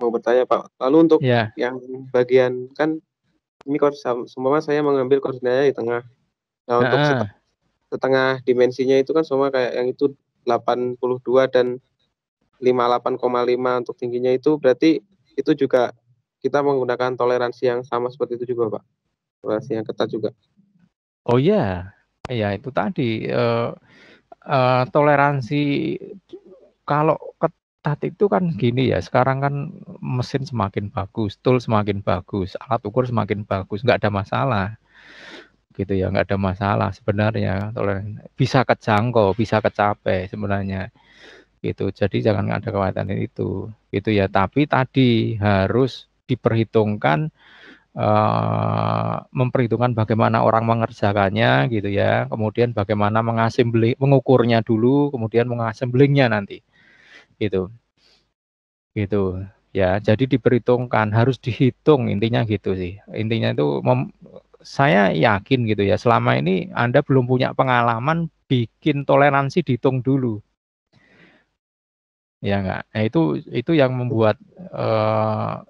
Mau bertanya Pak. Lalu untuk ya. yang bagian kan ini semua saya mengambil koordinatnya di tengah. Nah, untuk setengah, setengah dimensinya itu kan semua kayak yang itu 82 dan 58,5 untuk tingginya itu berarti itu juga kita menggunakan toleransi yang sama seperti itu juga Pak. Toleransi yang ketat juga. Oh iya, Ya itu tadi, eh, eh, toleransi kalau ketat itu kan gini ya, sekarang kan mesin semakin bagus, tool semakin bagus, alat ukur semakin bagus, nggak ada masalah, gitu ya, nggak ada masalah sebenarnya toleransi bisa kejangkau, bisa kecape sebenarnya, gitu. Jadi jangan ada kekhawatiran itu, gitu ya. Tapi tadi harus diperhitungkan uh, memperhitungkan bagaimana orang mengerjakannya gitu ya, kemudian bagaimana mengasembling, mengukurnya dulu, kemudian mengasemblingnya nanti, gitu, gitu. Ya, jadi diperhitungkan, harus dihitung intinya gitu sih. Intinya itu mem, saya yakin gitu ya, selama ini Anda belum punya pengalaman bikin toleransi dihitung dulu ya enggak nah, itu itu yang membuat uh,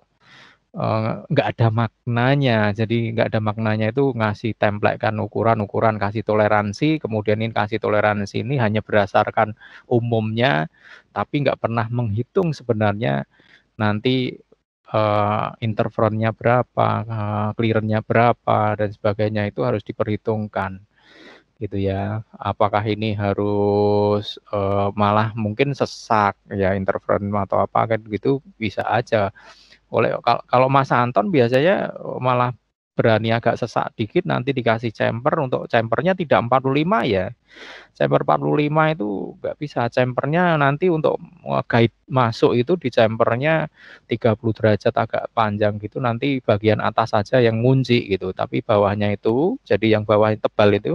nggak eh, nggak ada maknanya. Jadi nggak ada maknanya itu ngasih template kan ukuran-ukuran, kasih toleransi, kemudian ini kasih toleransi ini hanya berdasarkan umumnya, tapi nggak pernah menghitung sebenarnya nanti, uh, interferonnya berapa, uh, eh, clearnya berapa, dan sebagainya. Itu harus diperhitungkan, gitu ya. Apakah ini harus, uh, malah mungkin sesak ya interferon atau apa kan gitu bisa aja oleh kalau Mas Anton biasanya malah berani agak sesak dikit nanti dikasih chamber untuk chambernya tidak 45 ya chamber 45 itu nggak bisa chambernya nanti untuk guide masuk itu di chambernya 30 derajat agak panjang gitu nanti bagian atas saja yang ngunci gitu tapi bawahnya itu jadi yang bawah tebal itu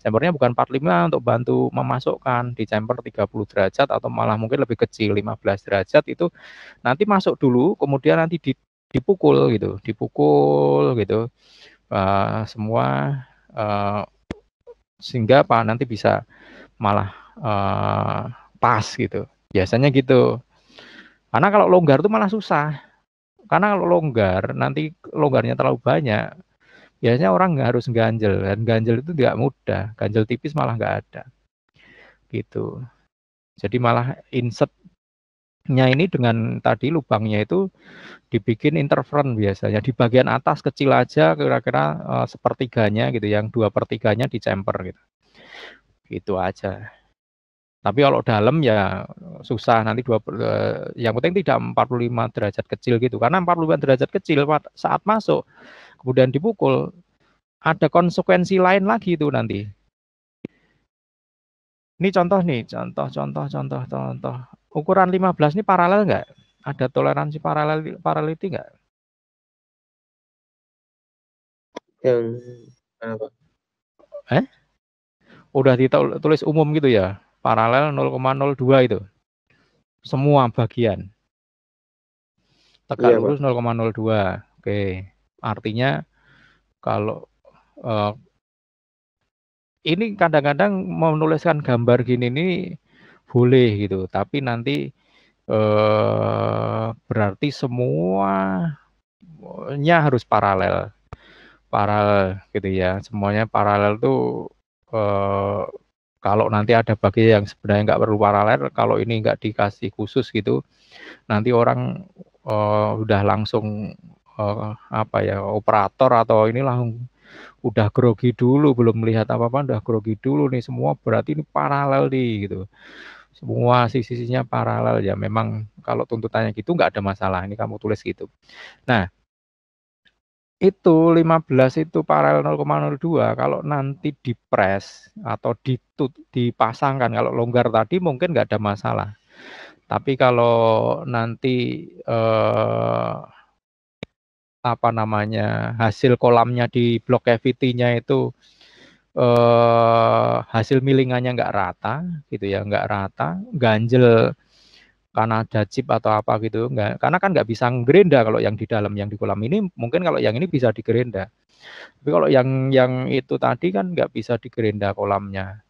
chambernya bukan 45 untuk bantu memasukkan di chamber 30 derajat atau malah mungkin lebih kecil 15 derajat itu nanti masuk dulu kemudian nanti di dipukul gitu, dipukul gitu uh, semua uh, sehingga apa nanti bisa malah uh, pas gitu. Biasanya gitu. Karena kalau longgar tuh malah susah. Karena kalau longgar nanti longgarnya terlalu banyak. Biasanya orang nggak harus ganjel dan ganjel itu tidak mudah. Ganjel tipis malah nggak ada. Gitu. Jadi malah insert nya ini dengan tadi lubangnya itu dibikin interferon biasanya di bagian atas kecil aja kira-kira uh, sepertiganya gitu yang dua pertiganya di chamber gitu itu aja tapi kalau dalam ya susah nanti dua uh, yang penting tidak 45 derajat kecil gitu karena 45 derajat kecil saat masuk kemudian dipukul ada konsekuensi lain lagi itu nanti ini contoh nih contoh contoh contoh contoh ukuran 15 ini paralel nggak? Ada toleransi paralel paraliti nggak? Yang apa? Eh? Udah ditulis umum gitu ya, paralel 0,02 itu. Semua bagian. Tegak iya, lurus 0,02. Oke. Artinya kalau uh, ini kadang-kadang menuliskan gambar gini ini boleh gitu tapi nanti eh, berarti semuanya harus paralel paralel gitu ya semuanya paralel tuh eh, kalau nanti ada bagian yang sebenarnya nggak perlu paralel kalau ini nggak dikasih khusus gitu nanti orang eh, udah langsung eh, apa ya operator atau ini langsung udah grogi dulu belum melihat apa apa udah grogi dulu nih semua berarti ini paralel nih gitu semua sisi-sisinya paralel ya memang kalau tuntutannya gitu nggak ada masalah ini kamu tulis gitu nah itu 15 itu paralel 0,02 kalau nanti dipres atau ditut, dipasangkan kalau longgar tadi mungkin nggak ada masalah tapi kalau nanti eh, apa namanya hasil kolamnya di blok cavity-nya itu eh, hasil milingannya nggak rata gitu ya nggak rata ganjel karena ada chip atau apa gitu nggak karena kan nggak bisa gerenda kalau yang di dalam yang di kolam ini mungkin kalau yang ini bisa digerenda tapi kalau yang yang itu tadi kan nggak bisa digerenda kolamnya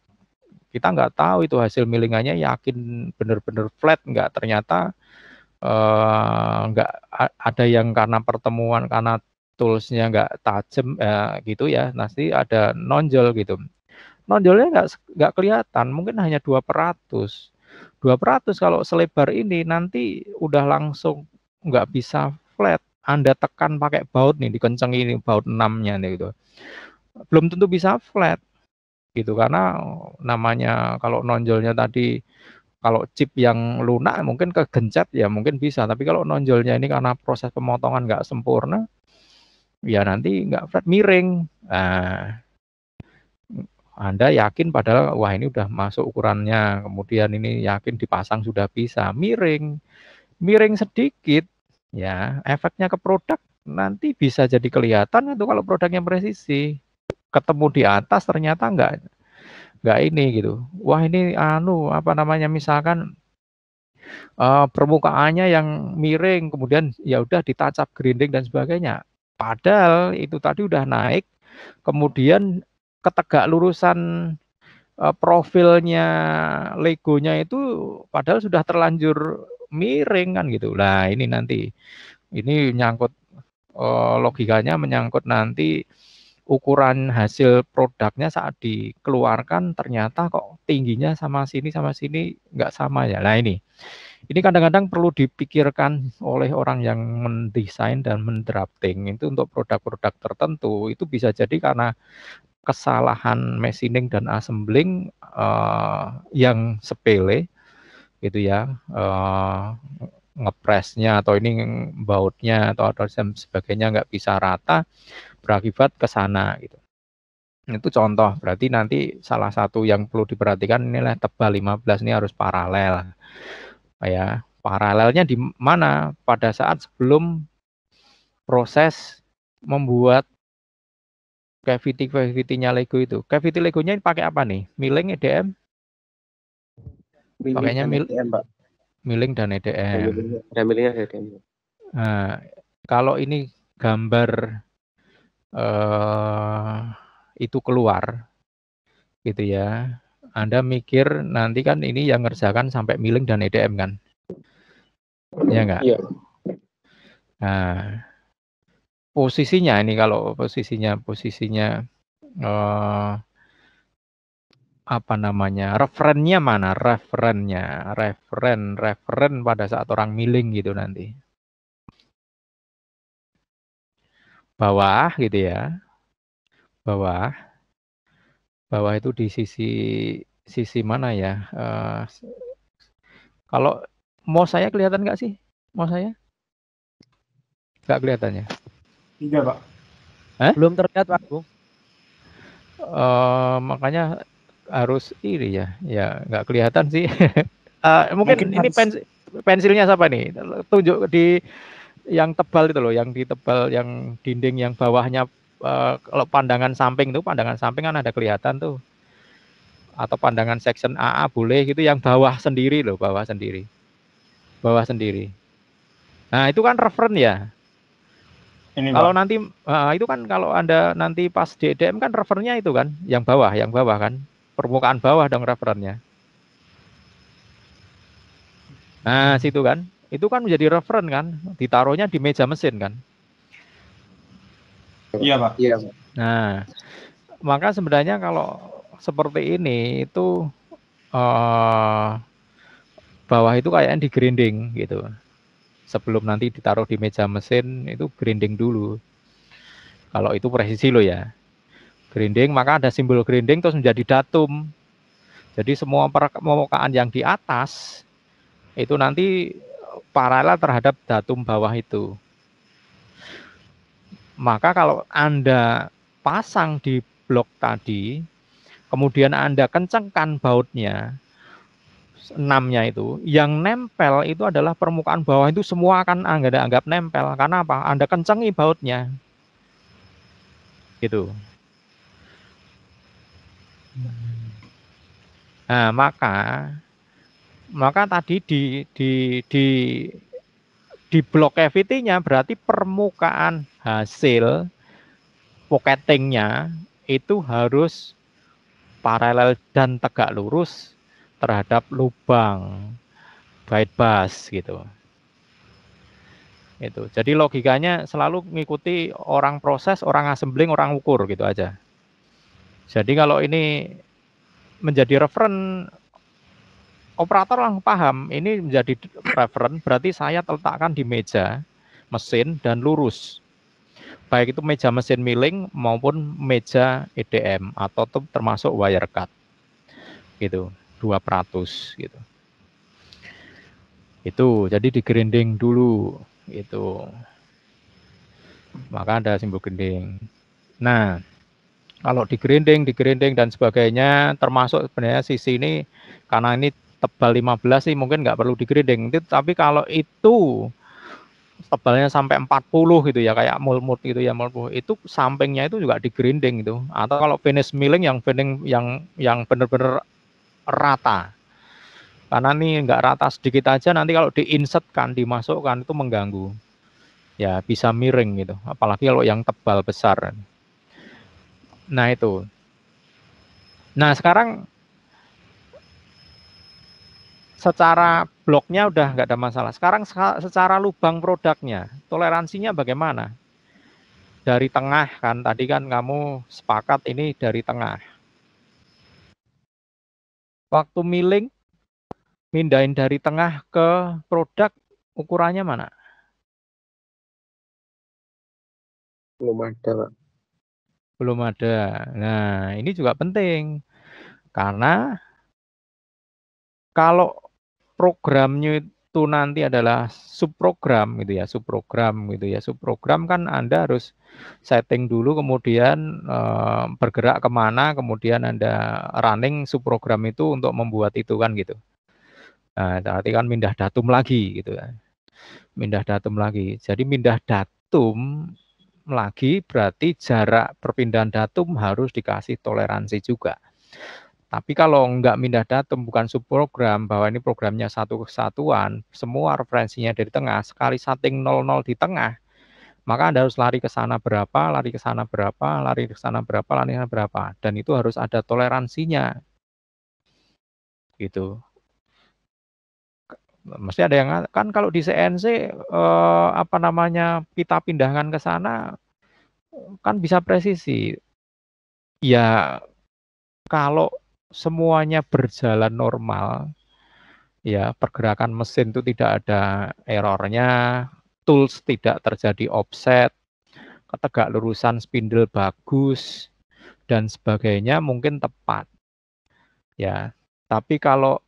kita nggak tahu itu hasil milingannya yakin benar-benar flat nggak ternyata eh, nggak ada yang karena pertemuan karena toolsnya nggak tajam eh, gitu ya nanti ada nonjol gitu nonjolnya nggak nggak kelihatan mungkin hanya dua peratus dua peratus kalau selebar ini nanti udah langsung nggak bisa flat anda tekan pakai baut nih dikencengin ini baut enamnya nih gitu belum tentu bisa flat gitu karena oh, namanya kalau nonjolnya tadi kalau chip yang lunak mungkin kegencet ya mungkin bisa tapi kalau nonjolnya ini karena proses pemotongan nggak sempurna ya nanti nggak flat miring. Nah, anda yakin padahal wah ini udah masuk ukurannya, kemudian ini yakin dipasang sudah bisa miring, miring sedikit, ya efeknya ke produk nanti bisa jadi kelihatan itu kalau produknya presisi ketemu di atas ternyata nggak, nggak ini gitu wah ini anu apa namanya misalkan uh, permukaannya yang miring kemudian ya udah ditacap grinding dan sebagainya Padahal itu tadi udah naik, kemudian ketegak lurusan eh, profilnya legonya itu padahal sudah terlanjur miring kan gitu. Nah, ini nanti ini nyangkut eh, logikanya menyangkut nanti ukuran hasil produknya saat dikeluarkan ternyata kok tingginya sama sini sama sini nggak sama ya. Nah ini, ini kadang-kadang perlu dipikirkan oleh orang yang mendesain dan mendrafting itu untuk produk-produk tertentu itu bisa jadi karena kesalahan machining dan assembling uh, yang sepele gitu ya uh, ngepresnya atau ini bautnya atau atau sebagainya nggak bisa rata berakibat ke sana gitu. Itu contoh, berarti nanti salah satu yang perlu diperhatikan nilai tebal 15 ini harus paralel. Ya, paralelnya di mana? Pada saat sebelum proses membuat cavity cavity-nya Lego itu. Cavity Legonya ini pakai apa nih? Milling EDM? Pakainya mil EDM, milling dan EDM. Milling ada EDM. Nah, kalau ini gambar uh, itu keluar, gitu ya. Anda mikir nanti kan ini yang ngerjakan sampai milling dan EDM kan? Ya enggak? Iya. Nah, posisinya ini kalau posisinya posisinya eh, apa namanya referennya mana referennya referen referen pada saat orang milling gitu nanti bawah gitu ya bawah bawah itu di sisi sisi mana ya uh, kalau mau saya kelihatan nggak sih mau saya nggak kelihatannya tidak pak eh? belum terlihat pak Bung. Uh, makanya harus iri ya ya nggak kelihatan sih uh, mungkin, mungkin ini harus... pensilnya siapa nih tunjuk di yang tebal itu loh yang di tebal yang dinding yang bawahnya uh, kalau pandangan samping tuh pandangan samping kan ada kelihatan tuh atau pandangan section AA boleh gitu yang bawah sendiri loh bawah sendiri bawah sendiri nah itu kan referen ya ini kalau bang. nanti uh, itu kan kalau anda nanti pas DDM kan referennya itu kan yang bawah yang bawah kan permukaan bawah dong referennya. Nah, situ kan. Itu kan menjadi referen kan, ditaruhnya di meja mesin kan. Iya, Pak. Iya, Pak. Nah, maka sebenarnya kalau seperti ini itu eh bawah itu kayaknya di grinding gitu. Sebelum nanti ditaruh di meja mesin itu grinding dulu. Kalau itu presisi lo ya. Grinding, maka ada simbol grinding terus menjadi datum. Jadi semua permukaan yang di atas itu nanti paralel terhadap datum bawah itu. Maka kalau Anda pasang di blok tadi, kemudian Anda kencangkan bautnya, enamnya itu, yang nempel itu adalah permukaan bawah itu semua akan Anda anggap nempel. Karena apa? Anda kencangi bautnya. Gitu. Nah, maka maka tadi di di di di blok cavity-nya berarti permukaan hasil pocketingnya itu harus paralel dan tegak lurus terhadap lubang guide bus gitu. Itu. Jadi logikanya selalu mengikuti orang proses, orang assembling, orang ukur gitu aja. Jadi kalau ini menjadi referen operator langsung paham ini menjadi referen berarti saya letakkan di meja mesin dan lurus baik itu meja mesin milling maupun meja EDM atau termasuk wire cut gitu dua ratus gitu itu jadi di grinding dulu itu maka ada simbol grinding nah kalau digrinding, grinding dan sebagainya, termasuk sebenarnya sisi ini karena ini tebal 15 sih mungkin nggak perlu grinding Tapi kalau itu tebalnya sampai 40 gitu ya kayak mulmut gitu ya mulmut itu sampingnya itu juga grinding itu. atau kalau finish milling yang finish yang yang benar-benar rata karena ini nggak rata sedikit aja nanti kalau diinsetkan dimasukkan itu mengganggu ya bisa miring gitu apalagi kalau yang tebal besar Nah itu. Nah sekarang secara bloknya udah nggak ada masalah. Sekarang secara lubang produknya, toleransinya bagaimana? Dari tengah kan, tadi kan kamu sepakat ini dari tengah. Waktu milling, mindahin dari tengah ke produk, ukurannya mana? Belum ada, belum ada. Nah, ini juga penting. Karena kalau programnya itu nanti adalah subprogram gitu ya, subprogram gitu ya. Subprogram kan Anda harus setting dulu, kemudian e, bergerak kemana, kemudian Anda running subprogram itu untuk membuat itu kan gitu. Nah, berarti kan pindah datum lagi gitu kan. Pindah datum lagi. Jadi pindah datum lagi berarti jarak perpindahan datum harus dikasih toleransi juga. Tapi kalau nggak pindah datum, bukan subprogram, bahwa ini programnya satu kesatuan, semua referensinya dari tengah, sekali setting 00 di tengah, maka Anda harus lari ke sana berapa, lari ke sana berapa, lari ke sana berapa, lari ke sana berapa. Dan itu harus ada toleransinya. Gitu mesti ada yang kan kalau di CNC eh, apa namanya pita pindahkan ke sana kan bisa presisi. Ya kalau semuanya berjalan normal ya pergerakan mesin itu tidak ada errornya, tools tidak terjadi offset, ketegak lurusan spindle bagus dan sebagainya mungkin tepat. Ya, tapi kalau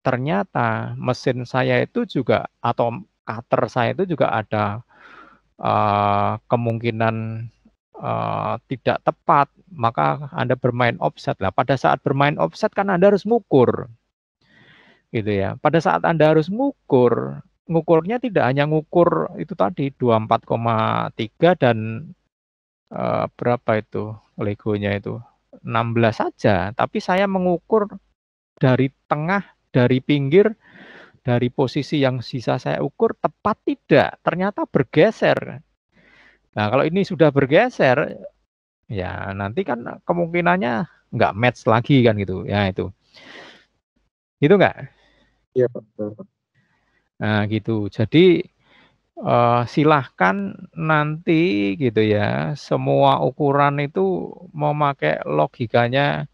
ternyata mesin saya itu juga atau cutter saya itu juga ada uh, kemungkinan uh, tidak tepat, maka Anda bermain offset lah. Pada saat bermain offset kan Anda harus mengukur Gitu ya. Pada saat Anda harus mengukur ngukurnya tidak hanya ngukur itu tadi 24,3 dan uh, berapa itu legonya itu 16 saja, tapi saya mengukur dari tengah dari pinggir dari posisi yang sisa saya ukur tepat tidak ternyata bergeser nah kalau ini sudah bergeser ya nanti kan kemungkinannya nggak match lagi kan gitu ya itu gitu nggak iya betul. nah gitu jadi uh, silahkan nanti gitu ya semua ukuran itu memakai logikanya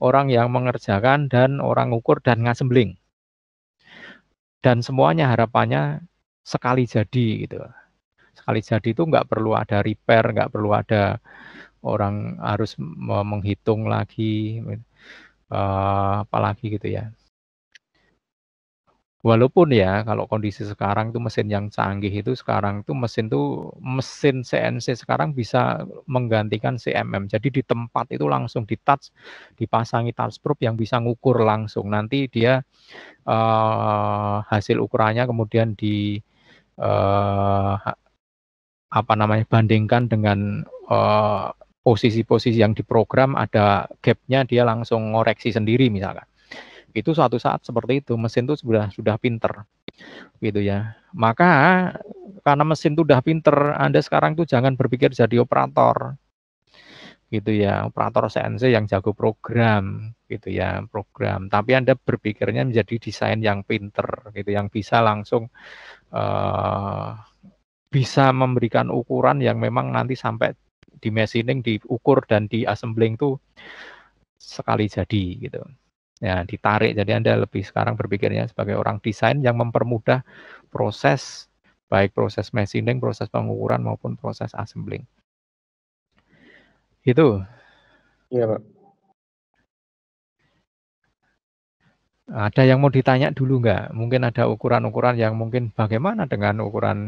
orang yang mengerjakan, dan orang ukur dan ngasembling. Dan semuanya harapannya sekali jadi gitu. Sekali jadi itu nggak perlu ada repair, nggak perlu ada orang harus menghitung lagi, eh, apalagi gitu ya. Walaupun ya kalau kondisi sekarang itu mesin yang canggih itu sekarang tuh mesin tuh mesin CNC sekarang bisa menggantikan CMM. Jadi di tempat itu langsung di touch, dipasangi touch probe yang bisa ngukur langsung. Nanti dia uh, hasil ukurannya kemudian di uh, apa namanya bandingkan dengan posisi eh, posisi-posisi yang diprogram ada gapnya dia langsung ngoreksi sendiri misalkan itu suatu saat seperti itu mesin itu sudah sudah pinter gitu ya maka karena mesin itu sudah pinter anda sekarang tuh jangan berpikir jadi operator gitu ya operator CNC yang jago program gitu ya program tapi anda berpikirnya menjadi desain yang pinter gitu yang bisa langsung uh, bisa memberikan ukuran yang memang nanti sampai di machining diukur dan di assembling tuh sekali jadi gitu ya ditarik jadi anda lebih sekarang berpikirnya sebagai orang desain yang mempermudah proses baik proses machining proses pengukuran maupun proses assembling itu iya pak ada yang mau ditanya dulu nggak mungkin ada ukuran-ukuran yang mungkin bagaimana dengan ukuran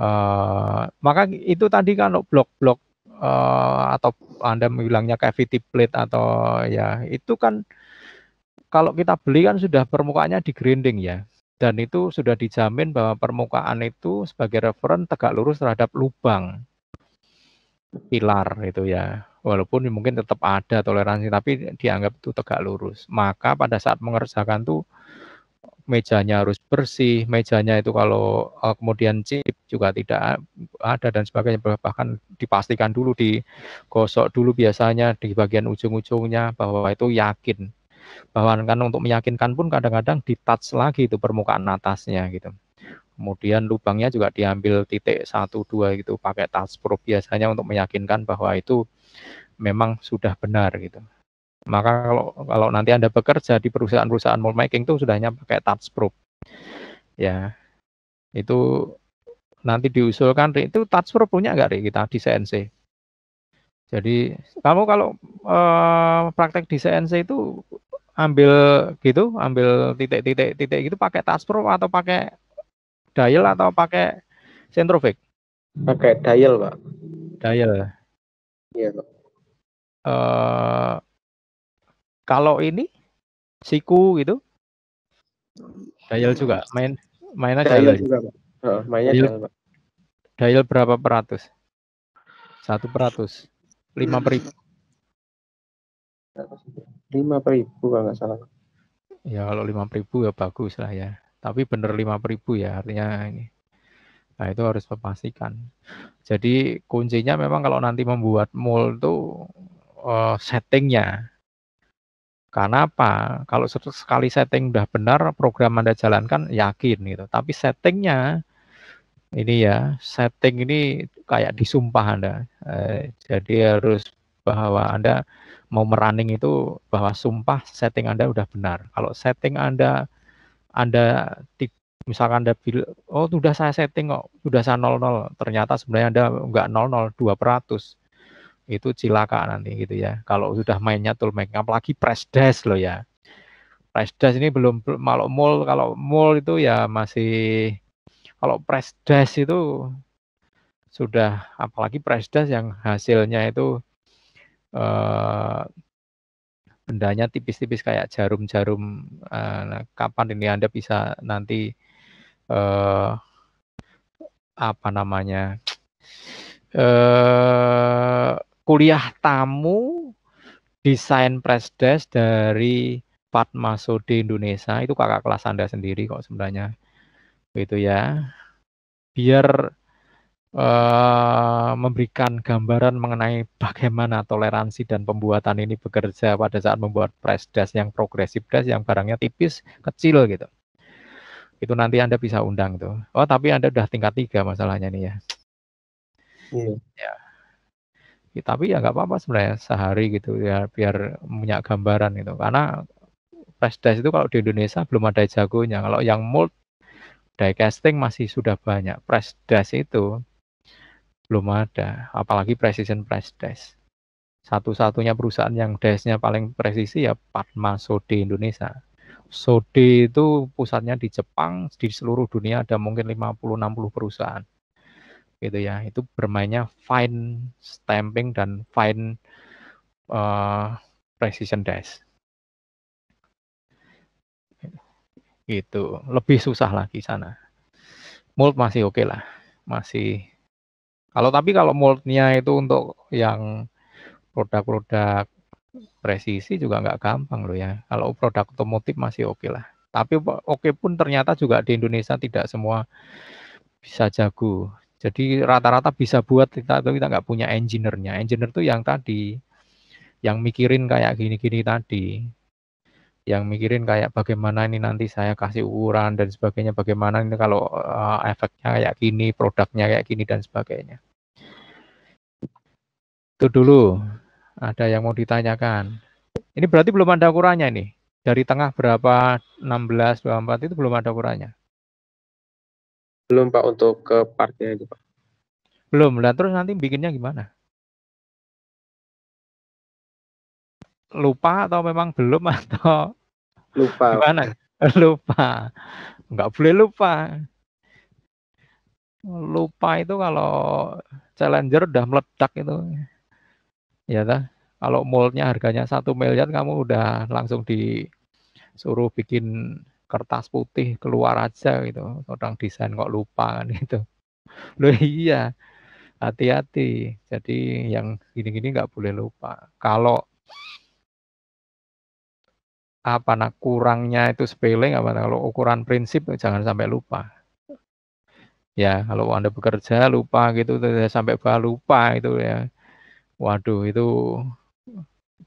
uh, maka itu tadi kalau blok-blok uh, atau anda bilangnya cavity plate atau ya itu kan kalau kita beli kan sudah permukaannya di grinding ya. Dan itu sudah dijamin bahwa permukaan itu sebagai referen tegak lurus terhadap lubang pilar itu ya. Walaupun mungkin tetap ada toleransi tapi dianggap itu tegak lurus. Maka pada saat mengerjakan tuh mejanya harus bersih, mejanya itu kalau eh, kemudian chip juga tidak ada dan sebagainya bahkan dipastikan dulu digosok dulu biasanya di bagian ujung-ujungnya bahwa itu yakin bahkan untuk meyakinkan pun kadang-kadang di touch lagi itu permukaan atasnya gitu kemudian lubangnya juga diambil titik satu dua gitu pakai touch probe biasanya untuk meyakinkan bahwa itu memang sudah benar gitu maka kalau kalau nanti anda bekerja di perusahaan-perusahaan mold making itu sudahnya pakai touch probe ya itu nanti diusulkan itu touch probe punya nggak Rik, kita di CNC jadi kamu kalau eh, praktek di CNC itu ambil gitu, ambil titik-titik-titik gitu pakai taspro atau pakai dial atau pakai centrifuge? Pakai dial, Pak. Dial. Iya, Pak. Uh, kalau ini siku gitu dial juga main mainnya dial, dial juga pak. Oh, mainnya dial, pak. dial berapa peratus satu peratus lima ribu lima ribu kalau nggak salah ya kalau lima ribu ya bagus lah ya tapi bener lima ribu ya artinya ini nah itu harus memastikan jadi kuncinya memang kalau nanti membuat mall tuh eh, uh, settingnya karena apa? Kalau sekali setting udah benar, program Anda jalankan yakin gitu. Tapi settingnya ini ya, setting ini kayak disumpah Anda. Eh, jadi harus bahwa Anda mau merunning itu bahwa sumpah setting Anda udah benar. Kalau setting Anda Anda misalkan Anda oh sudah saya setting kok, sudah saya 00, ternyata sebenarnya Anda enggak 00, 200 itu cilaka nanti gitu ya. Kalau sudah mainnya tool make apalagi press dash loh ya. Press dash ini belum malu mul kalau mul itu ya masih kalau press dash itu sudah apalagi press dash yang hasilnya itu Eh, bendanya tipis-tipis kayak jarum-jarum. Eh, nah, kapan ini Anda bisa nanti eh, apa namanya kuliah tamu desain presdes dari Fatma Sode Indonesia itu kakak kelas Anda sendiri kok sebenarnya itu ya biar uh, memberikan gambaran mengenai bagaimana toleransi dan pembuatan ini bekerja pada saat membuat dash yang progresif das yang barangnya tipis kecil gitu itu nanti anda bisa undang tuh oh tapi anda udah tingkat tiga masalahnya nih ya hmm. ya Ya, tapi ya nggak apa-apa sebenarnya sehari gitu ya biar punya gambaran gitu karena dash itu kalau di Indonesia belum ada jagonya kalau yang mold die casting masih sudah banyak dash itu belum ada apalagi precision price desk satu-satunya perusahaan yang desknya paling presisi ya Padma Sode Indonesia Sode itu pusatnya di Jepang di seluruh dunia ada mungkin 50-60 perusahaan gitu ya itu bermainnya fine stamping dan fine uh, precision desk gitu lebih susah lagi sana mold masih oke okay lah masih kalau tapi kalau moldnya itu untuk yang produk-produk presisi juga nggak gampang loh ya. Kalau produk otomotif masih oke okay lah. Tapi oke okay pun ternyata juga di Indonesia tidak semua bisa jago. Jadi rata-rata bisa buat kita itu kita nggak punya engineer-nya. Engineer tuh yang tadi yang mikirin kayak gini-gini tadi yang mikirin kayak bagaimana ini nanti saya kasih ukuran dan sebagainya, bagaimana ini kalau uh, efeknya kayak gini, produknya kayak gini dan sebagainya. Itu dulu. Ada yang mau ditanyakan. Ini berarti belum ada ukurannya ini Dari tengah berapa 16 24 itu belum ada ukurannya. Belum Pak untuk ke partnya itu Pak. Belum. Lah terus nanti bikinnya gimana? lupa atau memang belum atau lupa gimana lupa nggak boleh lupa lupa itu kalau challenger udah meledak itu ya dah kalau moldnya harganya satu miliar kamu udah langsung disuruh bikin kertas putih keluar aja gitu orang desain kok lupa kan gitu loh iya hati-hati jadi yang gini-gini nggak boleh lupa kalau apa nah kurangnya itu sepele nggak apa kalau ukuran prinsip jangan sampai lupa ya kalau anda bekerja lupa gitu sampai bah lupa itu ya waduh itu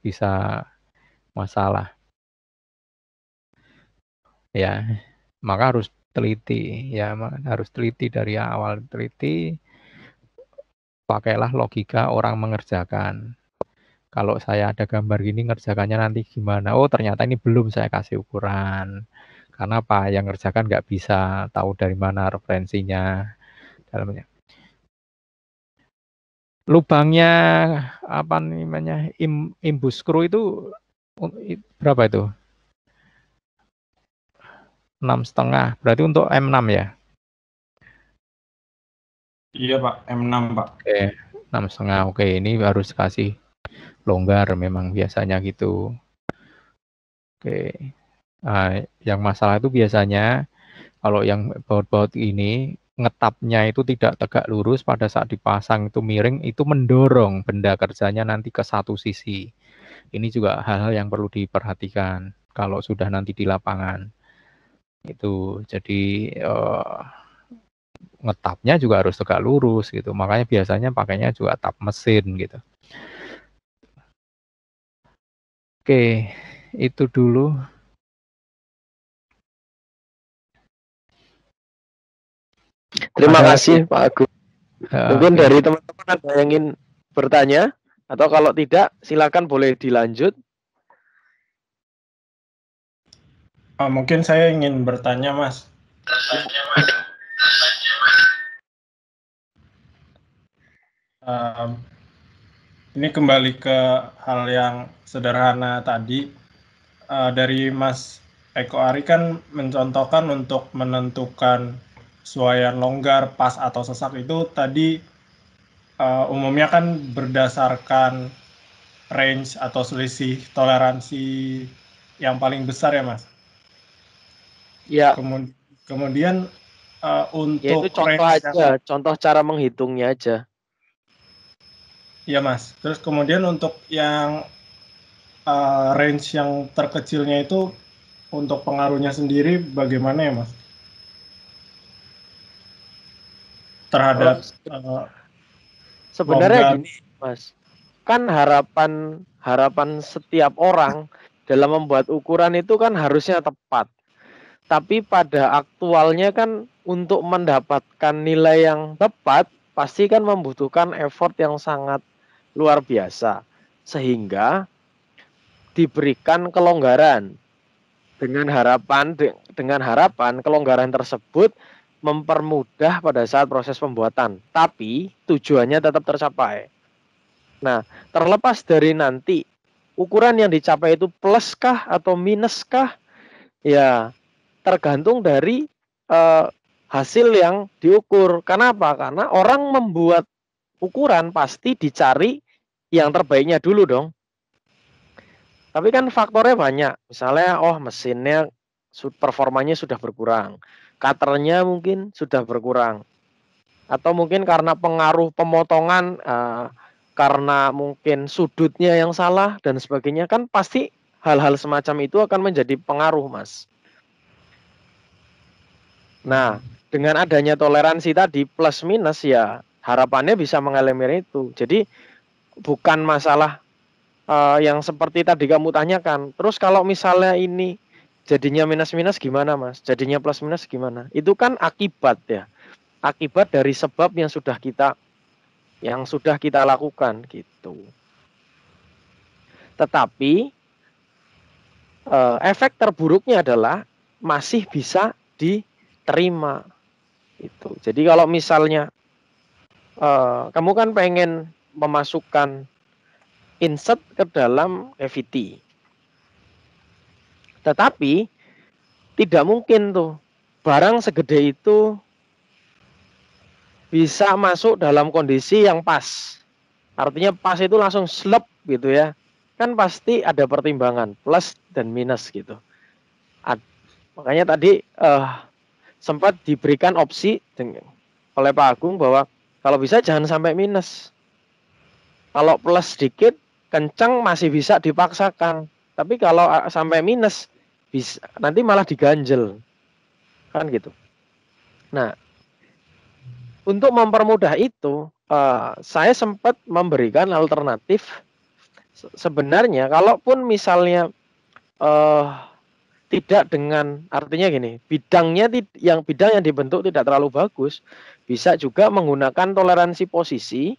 bisa masalah ya maka harus teliti ya harus teliti dari awal teliti pakailah logika orang mengerjakan kalau saya ada gambar gini ngerjakannya nanti gimana oh ternyata ini belum saya kasih ukuran karena apa yang ngerjakan nggak bisa tahu dari mana referensinya dalamnya lubangnya apa namanya im, imbus kru itu berapa itu enam setengah berarti untuk M6 ya iya pak M6 pak oke enam setengah oke ini harus kasih longgar memang biasanya gitu. Oke. Nah, yang masalah itu biasanya kalau yang baut-baut ini ngetapnya itu tidak tegak lurus pada saat dipasang itu miring itu mendorong benda kerjanya nanti ke satu sisi. Ini juga hal-hal yang perlu diperhatikan kalau sudah nanti di lapangan. Itu jadi uh, ngetapnya juga harus tegak lurus gitu. Makanya biasanya pakainya juga tap mesin gitu. Oke, itu dulu. Terima Ada kasih Pak Agung. Uh, Mungkin okay. dari teman-teman ada yang ingin bertanya atau kalau tidak silakan boleh dilanjut. Oh, mungkin saya ingin bertanya, Mas. Bertanya, mas. Um, ini kembali ke hal yang sederhana tadi uh, dari Mas Eko Ari kan mencontohkan untuk menentukan suayan longgar pas atau sesak itu tadi uh, umumnya kan berdasarkan range atau selisih toleransi yang paling besar ya mas. Ya. Kemudian, uh, eh, untuk ya, itu contoh aja, contoh cara menghitungnya aja. Iya mas. Terus kemudian untuk yang uh, range yang terkecilnya itu untuk pengaruhnya sendiri bagaimana ya mas? Terhadap uh, sebenarnya ini gini mas, kan harapan harapan setiap orang dalam membuat ukuran itu kan harusnya tepat. Tapi pada aktualnya kan untuk mendapatkan nilai yang tepat pasti kan membutuhkan effort yang sangat luar biasa sehingga diberikan kelonggaran dengan harapan dengan harapan kelonggaran tersebut mempermudah pada saat proses pembuatan tapi tujuannya tetap tercapai. Nah, terlepas dari nanti ukuran yang dicapai itu plus kah atau minus kah ya tergantung dari uh, hasil yang diukur. kenapa Karena orang membuat ukuran pasti dicari yang terbaiknya dulu dong. Tapi kan faktornya banyak. Misalnya oh mesinnya performanya sudah berkurang, katernya mungkin sudah berkurang. Atau mungkin karena pengaruh pemotongan uh, karena mungkin sudutnya yang salah dan sebagainya kan pasti hal-hal semacam itu akan menjadi pengaruh, Mas. Nah, dengan adanya toleransi tadi plus minus ya harapannya bisa mengalami itu. Jadi bukan masalah uh, yang seperti tadi kamu tanyakan. Terus kalau misalnya ini jadinya minus-minus gimana, Mas? Jadinya plus-minus gimana? Itu kan akibat ya. Akibat dari sebab yang sudah kita yang sudah kita lakukan gitu. Tetapi uh, efek terburuknya adalah masih bisa diterima itu. Jadi kalau misalnya uh, kamu kan pengen memasukkan insert ke dalam cavity. Tetapi tidak mungkin tuh barang segede itu bisa masuk dalam kondisi yang pas. Artinya pas itu langsung slep gitu ya. Kan pasti ada pertimbangan plus dan minus gitu. Ad, makanya tadi uh, sempat diberikan opsi dengan, oleh Pak Agung bahwa kalau bisa jangan sampai minus. Kalau plus sedikit, kencang masih bisa dipaksakan. Tapi kalau eh, sampai minus, bisa, nanti malah diganjel. Kan gitu. Nah, untuk mempermudah itu, uh, saya sempat memberikan alternatif. Sebenarnya, kalaupun misalnya uh, tidak dengan artinya gini bidangnya yang bidang yang dibentuk tidak terlalu bagus bisa juga menggunakan toleransi posisi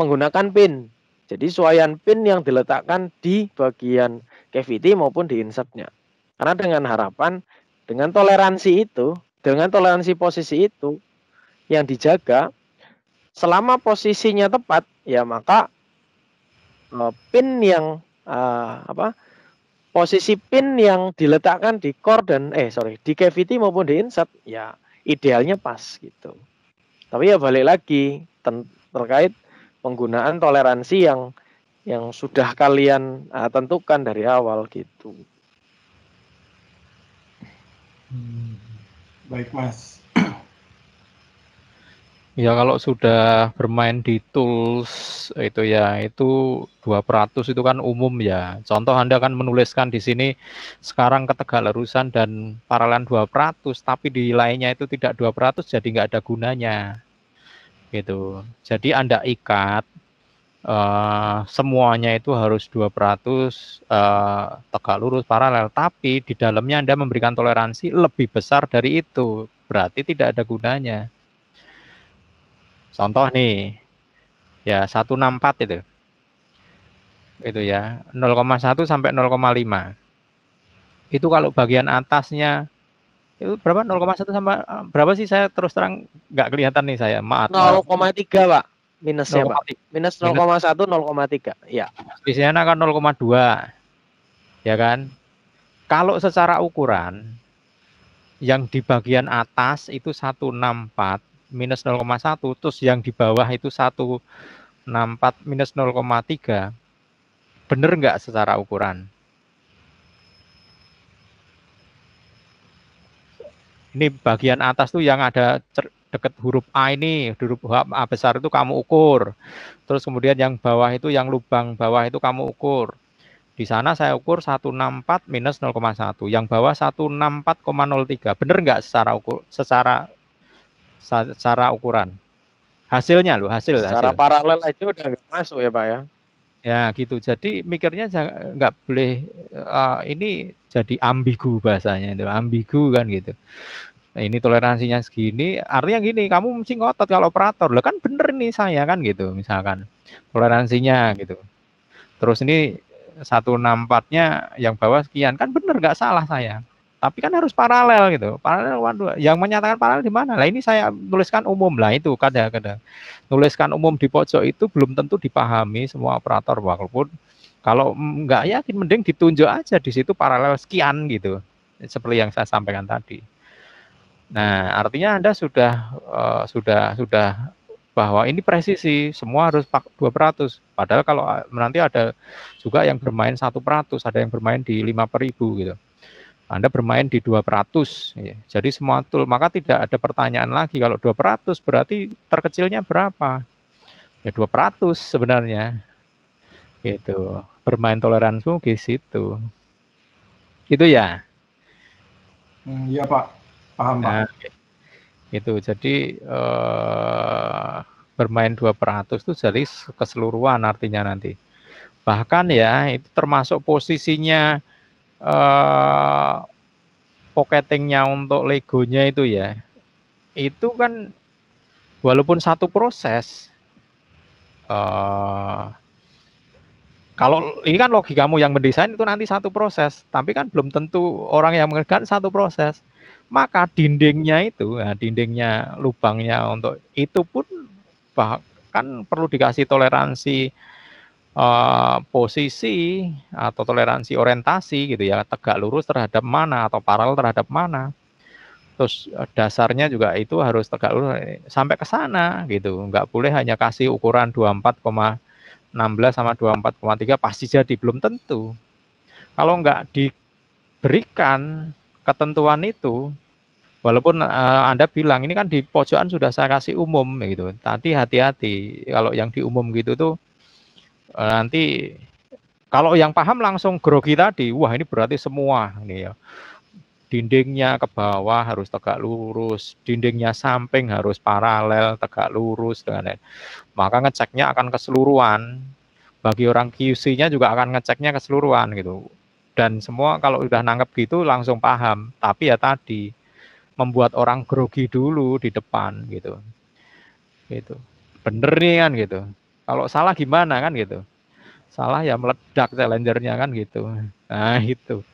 menggunakan pin jadi suaian pin yang diletakkan di bagian cavity maupun di insertnya karena dengan harapan dengan toleransi itu dengan toleransi posisi itu yang dijaga selama posisinya tepat ya maka uh, pin yang uh, apa posisi pin yang diletakkan di core dan eh sorry di cavity maupun di insert ya idealnya pas gitu. Tapi ya balik lagi terkait penggunaan toleransi yang yang sudah kalian uh, tentukan dari awal gitu. Hmm. Baik mas. Ya kalau sudah bermain di tools itu ya itu 200 itu kan umum ya. Contoh Anda kan menuliskan di sini sekarang ketegak lerusan dan dua 200 tapi di lainnya itu tidak 200 jadi nggak ada gunanya. Gitu. Jadi Anda ikat uh, semuanya itu harus 200 uh, tegak lurus paralel tapi di dalamnya Anda memberikan toleransi lebih besar dari itu. Berarti tidak ada gunanya Contoh nih, ya 164 itu. Itu ya, 0,1 sampai 0,5. Itu kalau bagian atasnya itu berapa 0,1 sampai berapa sih saya terus terang nggak kelihatan nih saya maaf 0,3 pak minusnya 0, pak minus 0,1 0,3 ya biasanya kan 0,2 ya kan kalau secara ukuran yang di bagian atas itu 164 minus 0,1 terus yang di bawah itu 164 minus 0,3 bener nggak secara ukuran? Ini bagian atas tuh yang ada deket huruf A ini, huruf A besar itu kamu ukur. Terus kemudian yang bawah itu, yang lubang bawah itu kamu ukur. Di sana saya ukur 164 minus 0,1, yang bawah 164,03. bener nggak secara ukur, secara secara ukuran. Hasilnya loh, hasil. Secara hasil. paralel aja udah nggak masuk ya Pak ya? Ya gitu. Jadi mikirnya nggak boleh uh, ini jadi ambigu bahasanya itu ambigu kan gitu. Nah, ini toleransinya segini, artinya gini, kamu mesti ngotot kalau operator, lah kan bener nih saya kan gitu misalkan toleransinya gitu. Terus ini satu enam empatnya yang bawah sekian kan bener nggak salah saya tapi kan harus paralel gitu paralel waduh yang menyatakan paralel di mana lah ini saya tuliskan umum lah itu kadang-kadang tuliskan umum di pojok itu belum tentu dipahami semua operator walaupun kalau enggak yakin mending ditunjuk aja di situ paralel sekian gitu seperti yang saya sampaikan tadi nah artinya anda sudah uh, sudah sudah bahwa ini presisi semua harus dua peratus padahal kalau eh, nanti ada juga yang bermain satu peratus ada yang bermain di lima per ribu gitu anda bermain di 200. Ya. Jadi semua tool, maka tidak ada pertanyaan lagi kalau 200 berarti terkecilnya berapa? Ya 200 sebenarnya. Gitu. Bermain toleransi di situ. Itu ya. Hmm, iya Pak, paham Pak. Nah, itu jadi eh, bermain 200 itu jadi keseluruhan artinya nanti. Bahkan ya itu termasuk posisinya Eh, pocketingnya untuk legonya itu ya itu kan walaupun satu proses uh, kalau ini kan logika kamu yang mendesain itu nanti satu proses tapi kan belum tentu orang yang mengerjakan satu proses maka dindingnya itu nah, dindingnya lubangnya untuk itu pun bahkan perlu dikasih toleransi Eh, posisi atau toleransi orientasi gitu ya tegak lurus terhadap mana atau paralel terhadap mana terus eh, dasarnya juga itu harus tegak lurus eh, sampai ke sana gitu nggak boleh hanya kasih ukuran 24,16 sama 24,3 pasti jadi belum tentu kalau nggak diberikan ketentuan itu walaupun uh, Anda bilang ini kan di pojokan sudah saya kasih umum gitu tadi hati-hati kalau yang di umum gitu tuh Eh, nanti kalau yang paham langsung grogi tadi, wah ini berarti semua ini ya. Dindingnya ke bawah harus tegak lurus, dindingnya samping harus paralel, tegak lurus dengan lain. Maka ngeceknya akan keseluruhan. Bagi orang QC-nya juga akan ngeceknya keseluruhan gitu. Dan semua kalau udah nangkep gitu langsung paham. Tapi ya tadi membuat orang grogi dulu di depan gitu. Gitu. Bener nih kan gitu. Kalau salah gimana kan gitu. Salah ya meledak challengernya kan gitu. Nah itu.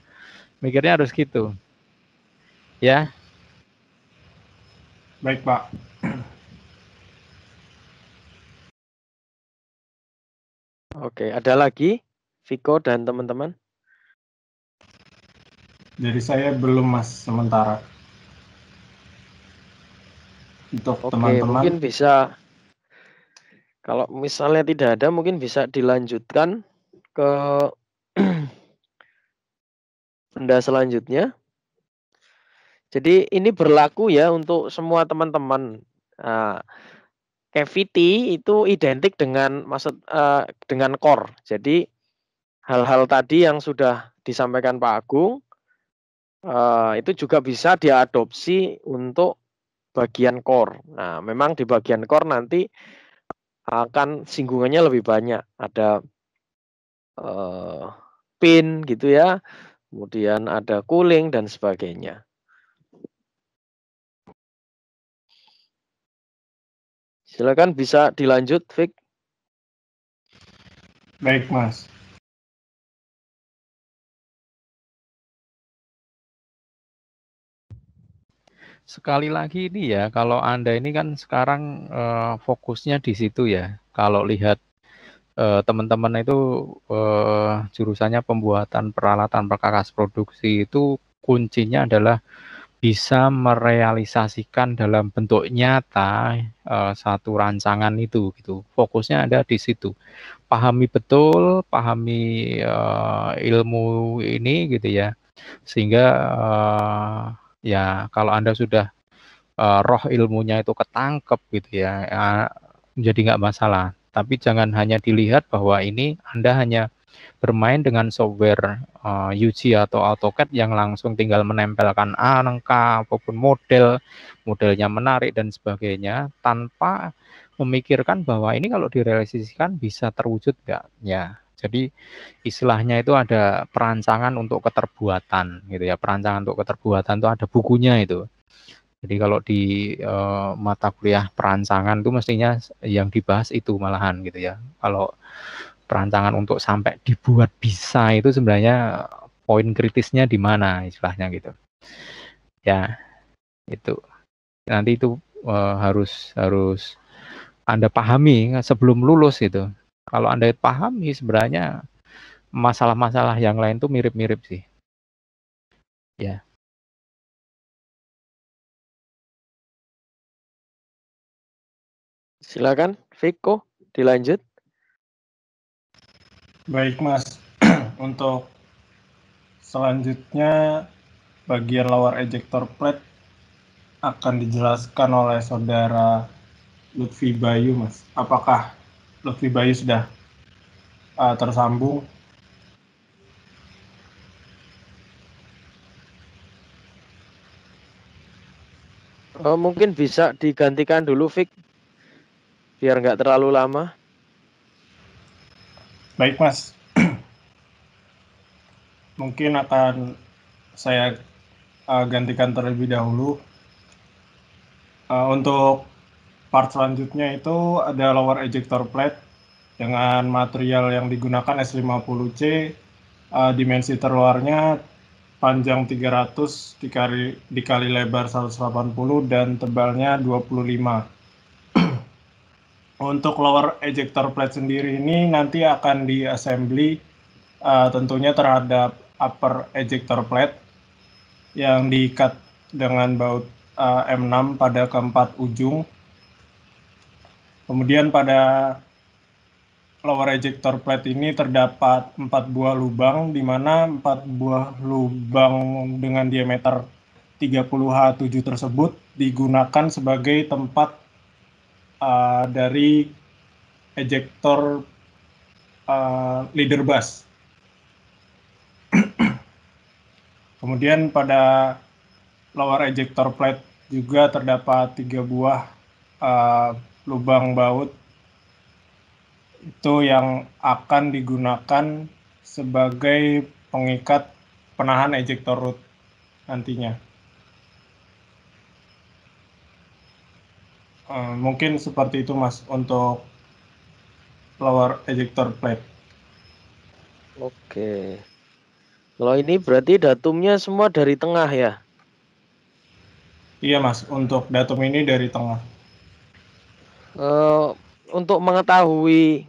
Mikirnya harus gitu. Ya. Baik Pak. Oke, ada lagi Viko dan teman-teman? Dari saya belum mas sementara. Untuk teman-teman. Mungkin bisa kalau misalnya tidak ada, mungkin bisa dilanjutkan ke benda selanjutnya. Jadi ini berlaku ya untuk semua teman-teman. Nah, itu identik dengan maksud uh, dengan core. Jadi hal-hal tadi yang sudah disampaikan Pak Agung uh, itu juga bisa diadopsi untuk bagian core. Nah, memang di bagian core nanti akan ah, singgungannya lebih banyak. Ada uh, pin gitu ya, kemudian ada cooling dan sebagainya. Silakan bisa dilanjut, Vic. Baik, Mas. sekali lagi ini ya, kalau Anda ini kan sekarang uh, fokusnya di situ ya. Kalau lihat eh, teman-teman itu uh, jurusannya pembuatan peralatan perkakas produksi itu kuncinya adalah bisa merealisasikan dalam bentuk nyata uh, satu rancangan itu gitu. Fokusnya ada di situ. Pahami betul, pahami uh, ilmu ini gitu ya. Sehingga uh, ya kalau Anda sudah uh, roh ilmunya itu ketangkep gitu ya, ya jadi nggak masalah. Tapi jangan hanya dilihat bahwa ini Anda hanya bermain dengan software uh, eh, UG atau AutoCAD yang langsung tinggal menempelkan angka apapun model, modelnya menarik dan sebagainya tanpa memikirkan bahwa ini kalau direalisasikan bisa terwujud nggak ya jadi istilahnya itu ada perancangan untuk keterbuatan gitu ya. Perancangan untuk keterbuatan itu ada bukunya itu. Jadi kalau di e, mata kuliah perancangan itu mestinya yang dibahas itu malahan gitu ya. Kalau perancangan untuk sampai dibuat bisa itu sebenarnya poin kritisnya di mana istilahnya gitu. Ya itu nanti itu e, harus harus anda pahami sebelum lulus itu kalau Anda pahami sebenarnya masalah-masalah yang lain tuh mirip-mirip sih. Ya. Silakan Viko dilanjut. Baik, Mas. Untuk selanjutnya bagian lower ejector plate akan dijelaskan oleh saudara Lutfi Bayu, Mas. Apakah Lutfi Bayu sudah uh, tersambung. Oh, mungkin bisa digantikan dulu, Fik, biar nggak terlalu lama. Baik, Mas. mungkin akan saya uh, gantikan terlebih dahulu. Uh, untuk part selanjutnya itu ada lower ejector plate dengan material yang digunakan S50C uh, eh, dimensi terluarnya panjang 300 dikali, dikali lebar 180 dan tebalnya 25 untuk lower ejector plate sendiri ini nanti akan diassembly uh, tentunya terhadap upper ejector plate yang diikat dengan baut uh, eh, M6 pada keempat ujung Kemudian pada lower ejector plate ini terdapat empat buah lubang, di mana empat buah lubang dengan diameter 30H7 tersebut digunakan sebagai tempat uh, dari ejector uh, eh, leader bus. Kemudian pada lower ejector plate juga terdapat tiga buah uh, lubang baut itu yang akan digunakan sebagai pengikat penahan ejector root nantinya. Eh, mungkin seperti itu mas untuk lower ejector plate. Oke. Kalau ini berarti datumnya semua dari tengah ya? Iya mas, untuk datum ini dari tengah. Eh, untuk mengetahui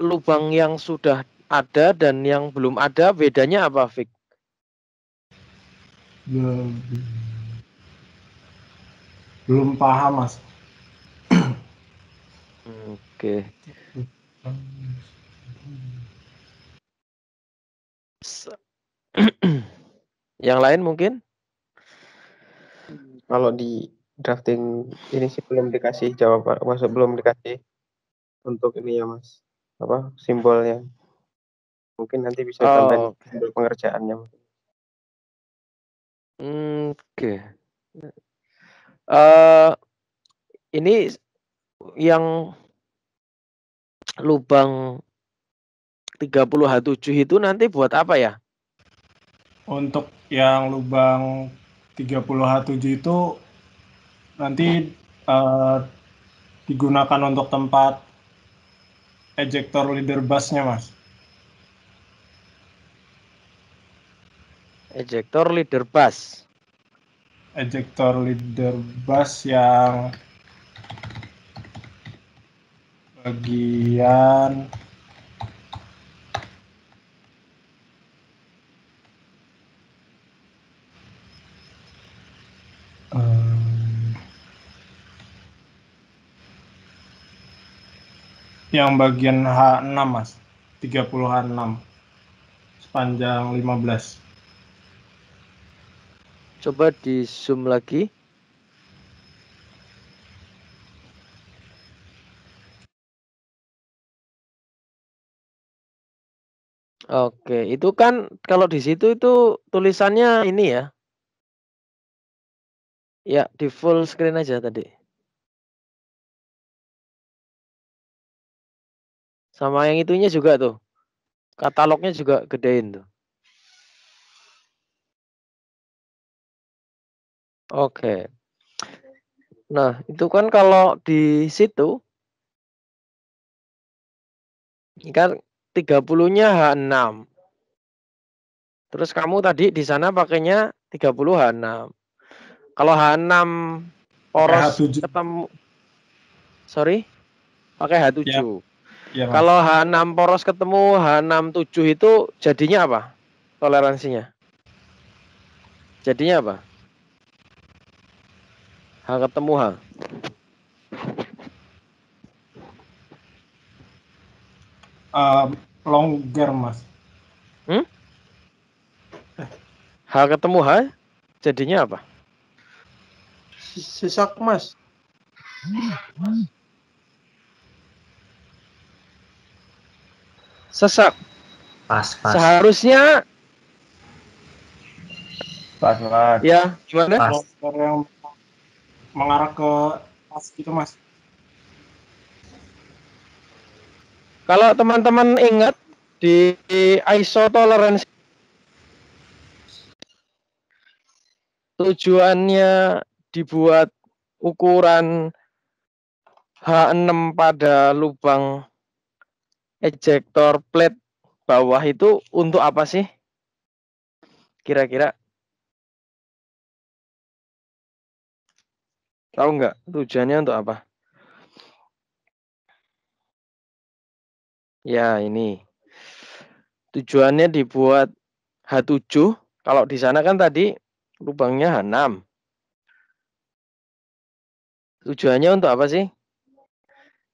lubang yang sudah ada dan yang belum ada bedanya apa, Fik? Belum, belum paham, Mas. Oke. yang lain mungkin? Kalau di drafting ini sih belum dikasih jawaban maksud belum dikasih untuk ini ya mas apa simbolnya mungkin nanti bisa oh, tambahin okay. simbol pengerjaannya oke okay. uh, eh, ini yang lubang 30H7 itu nanti buat apa ya? Untuk yang lubang 30H7 itu nanti uh, digunakan untuk tempat ejector leader busnya mas ejector leader bus ejector leader bus yang bagian yang bagian H6 mas 30 H6 sepanjang 15 coba di zoom lagi Oke, itu kan kalau di situ itu tulisannya ini ya. Ya, di full screen aja tadi. Sama yang itunya juga tuh. Katalognya juga gedein tuh. Oke. Nah, itu kan kalau di situ ini kan 30-nya H6. Terus kamu tadi di sana pakainya 30 H6. Kalau H6 poros H7. ketemu sorry pakai H7. Ya. Ya, Kalau H6 poros ketemu h 6 7 itu jadinya apa? Toleransinya. Jadinya apa? H ketemu H. Uh, longer, Mas. Hmm? H ketemu H jadinya apa? Sesak, Mas. mas. sesak. Pas, pas. Seharusnya pas, pas. Ya, gimana? Pas. Yang mengarah ke pas gitu, Mas. Kalau teman-teman ingat di ISO tolerance tujuannya dibuat ukuran H6 pada lubang ejector plate bawah itu untuk apa sih? Kira-kira Tahu nggak tujuannya untuk apa? Ya ini tujuannya dibuat H7. Kalau di sana kan tadi lubangnya H6. Tujuannya untuk apa sih?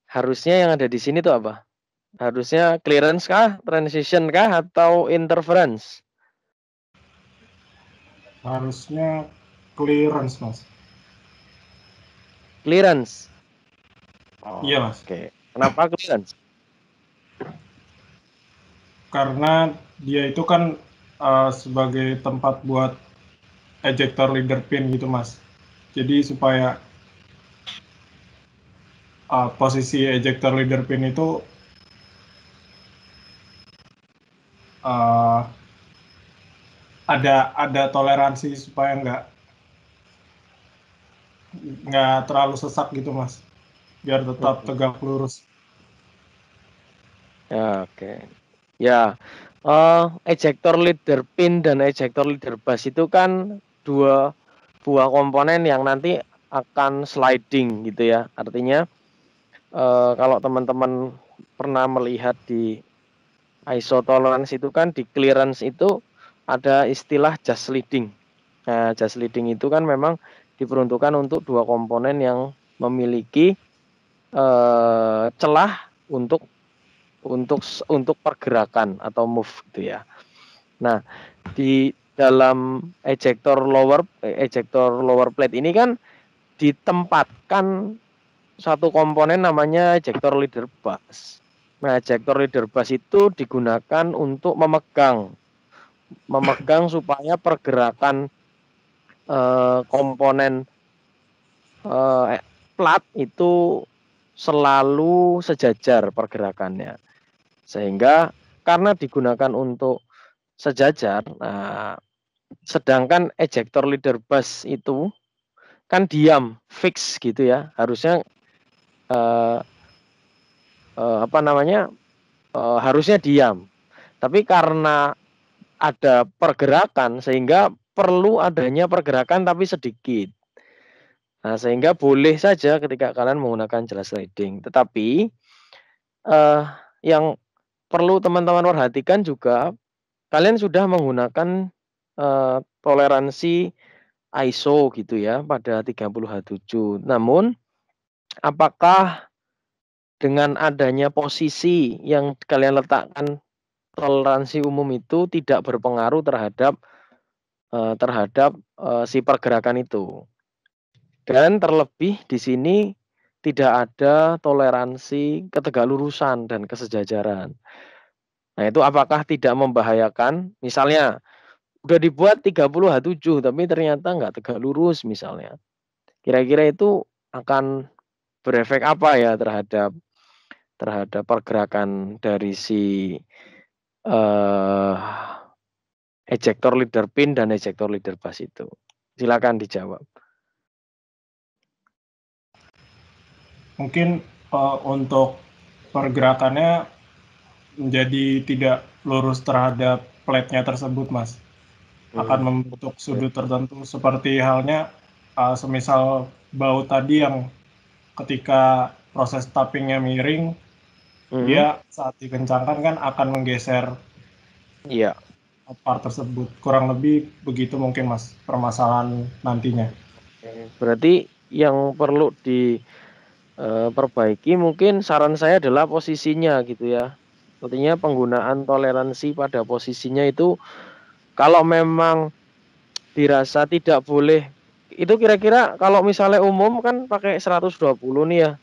Harusnya yang ada di sini tuh apa? Harusnya clearance kah, transition kah, atau interference? Harusnya clearance, Mas. Clearance? Oh, iya, Mas. Oke. Okay. Kenapa clearance? Karena dia itu kan uh, sebagai tempat buat ejector leader pin gitu, Mas. Jadi supaya uh, posisi ejector leader pin itu uh, ada ada toleransi supaya nggak nggak terlalu sesak gitu mas biar tetap tegak lurus ya oke okay. ya uh, eh, ejector leader pin dan ejector leader bus itu kan dua buah komponen yang nanti akan sliding gitu ya artinya uh, kalau teman-teman pernah melihat di ISO tolerance itu kan di clearance itu ada istilah just leading. Nah, just leading itu kan memang diperuntukkan untuk dua komponen yang memiliki eh, celah untuk untuk untuk pergerakan atau move gitu ya. Nah, di dalam ejector lower ejector lower plate ini kan ditempatkan satu komponen namanya ejector leader bus. Nah, ejector leader bus itu digunakan untuk memegang memegang supaya pergerakan uh, komponen uh, plat itu selalu sejajar pergerakannya. Sehingga karena digunakan untuk sejajar, nah, sedangkan ejector leader bus itu kan diam, fix gitu ya. Harusnya uh, uh, apa namanya uh, harusnya diam tapi karena ada pergerakan sehingga perlu adanya pergerakan tapi sedikit nah sehingga boleh saja ketika kalian menggunakan jelas trading tetapi uh, yang perlu teman-teman perhatikan juga kalian sudah menggunakan uh, toleransi ISO gitu ya pada 30H7. Namun apakah dengan adanya posisi yang kalian letakkan toleransi umum itu tidak berpengaruh terhadap uh, terhadap uh, si pergerakan itu. Dan terlebih di sini tidak ada toleransi ketegak lurusan dan kesejajaran. Nah, itu apakah tidak membahayakan? Misalnya udah dibuat 30 H7 tapi ternyata nggak tegak lurus misalnya. Kira-kira itu akan berefek apa ya terhadap terhadap pergerakan dari si uh, ejector leader pin dan ejector leader bus itu. Silakan dijawab. Mungkin uh, untuk pergerakannya menjadi tidak lurus terhadap plate-nya tersebut, Mas. Hmm. Akan membentuk sudut tertentu seperti halnya uh, semisal baut tadi yang ketika proses tappingnya miring, hmm. dia saat dikencangkan kan akan menggeser iya yeah. part tersebut kurang lebih begitu mungkin mas permasalahan nantinya berarti yang perlu diperbaiki eh, mungkin saran saya adalah posisinya gitu ya artinya penggunaan toleransi pada posisinya itu kalau memang dirasa tidak boleh itu kira-kira kalau misalnya umum kan pakai 120 nih ya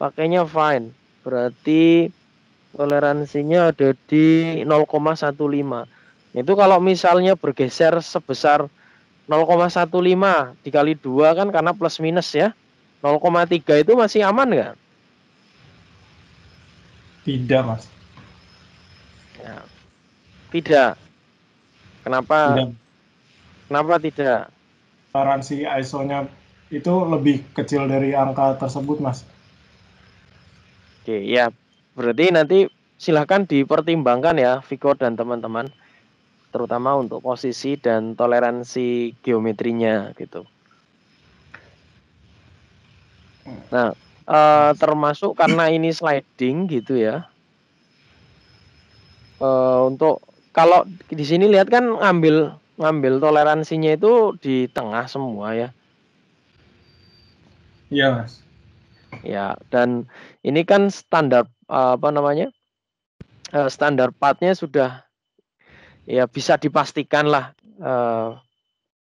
pakainya fine Berarti toleransinya ada di 0,15. Itu kalau misalnya bergeser sebesar 0,15 dikali 2 kan karena plus minus ya. 0,3 itu masih aman nggak? Tidak, Mas. Ya. Tidak. Kenapa? Tidak. Kenapa tidak? Toleransi ISO-nya itu lebih kecil dari angka tersebut, Mas. Oke, ya berarti nanti silahkan dipertimbangkan ya Viko dan teman-teman terutama untuk posisi dan toleransi geometrinya gitu. Nah, eh, termasuk karena ini sliding gitu ya. Eh, untuk kalau di sini lihat kan ngambil ngambil toleransinya itu di tengah semua ya. Iya, Mas. Ya, dan ini kan standar apa namanya? Eh, standar partnya sudah ya bisa dipastikan lah eh,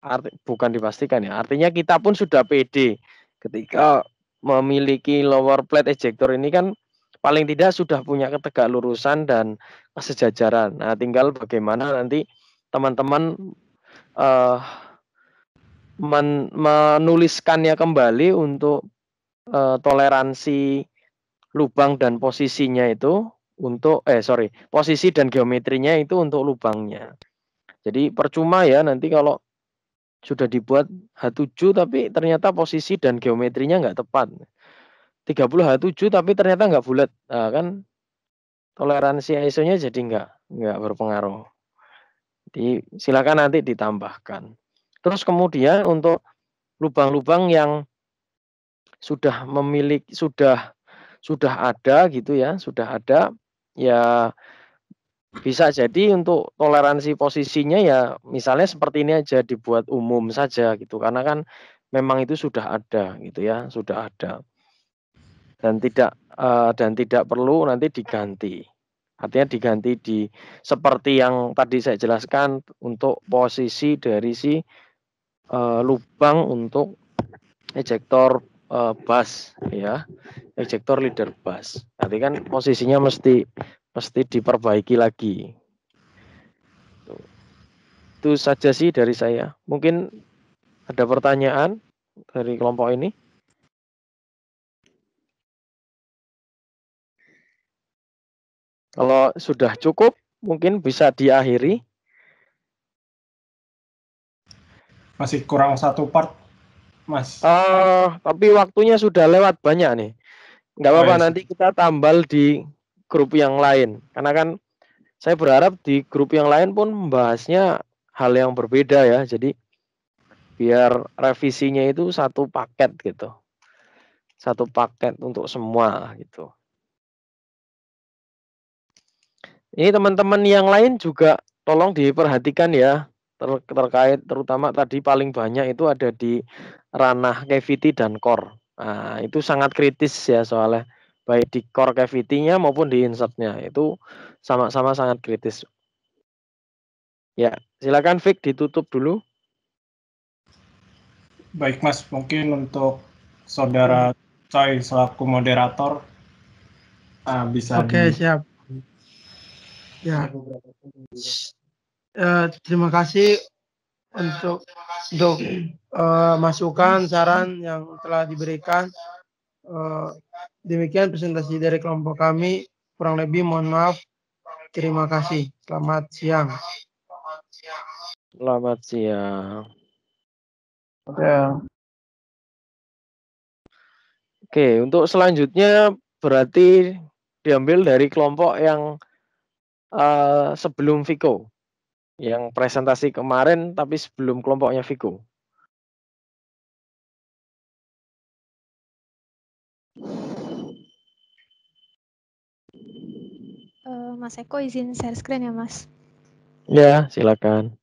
arti, bukan dipastikan ya. Artinya kita pun sudah PD ketika memiliki lower plate ejector ini kan paling tidak sudah punya ketegak lurusan dan kesejajaran. Nah, tinggal bagaimana nanti teman-teman eh, men menuliskannya kembali untuk eh, toleransi lubang dan posisinya itu untuk eh sorry posisi dan geometrinya itu untuk lubangnya. Jadi percuma ya nanti kalau sudah dibuat H7 tapi ternyata posisi dan geometrinya nggak tepat. 30 H7 tapi ternyata nggak bulat nah, kan toleransi ISO-nya jadi nggak nggak berpengaruh. Di, silakan nanti ditambahkan. Terus kemudian untuk lubang-lubang yang sudah memiliki sudah sudah ada gitu ya, sudah ada ya bisa jadi untuk toleransi posisinya ya misalnya seperti ini aja dibuat umum saja gitu karena kan memang itu sudah ada gitu ya, sudah ada. Dan tidak uh, dan tidak perlu nanti diganti. Artinya diganti di seperti yang tadi saya jelaskan untuk posisi dari si uh, lubang untuk ejektor uh, eh, bus ya ejector leader bus nanti kan posisinya mesti mesti diperbaiki lagi itu saja sih dari saya mungkin ada pertanyaan dari kelompok ini kalau sudah cukup mungkin bisa diakhiri masih kurang satu part Mas? Uh, tapi waktunya sudah lewat banyak nih. Enggak apa-apa oh, nanti kita tambal di grup yang lain. Karena kan saya berharap di grup yang lain pun membahasnya hal yang berbeda ya. Jadi biar revisinya itu satu paket gitu. Satu paket untuk semua gitu. Ini teman-teman yang lain juga tolong diperhatikan ya ter terkait terutama tadi paling banyak itu ada di ranah cavity dan core. Nah, itu sangat kritis ya soalnya baik di core cavity-nya maupun di insert-nya itu sama-sama sangat kritis. Ya, silakan Vic ditutup dulu. Baik Mas, mungkin untuk saudara Choi selaku moderator uh, bisa. Oke okay, di... siap. Ya. Eh, terima kasih untuk untuk uh, masukan saran yang telah diberikan. Uh, demikian presentasi dari kelompok kami. Kurang lebih mohon maaf. Terima kasih. Selamat siang. Selamat siang. Ya. Oke, untuk selanjutnya berarti diambil dari kelompok yang uh, sebelum Viko yang presentasi kemarin tapi sebelum kelompoknya Vigo. Eh, Mas Eko izin share screen ya Mas. Ya silakan.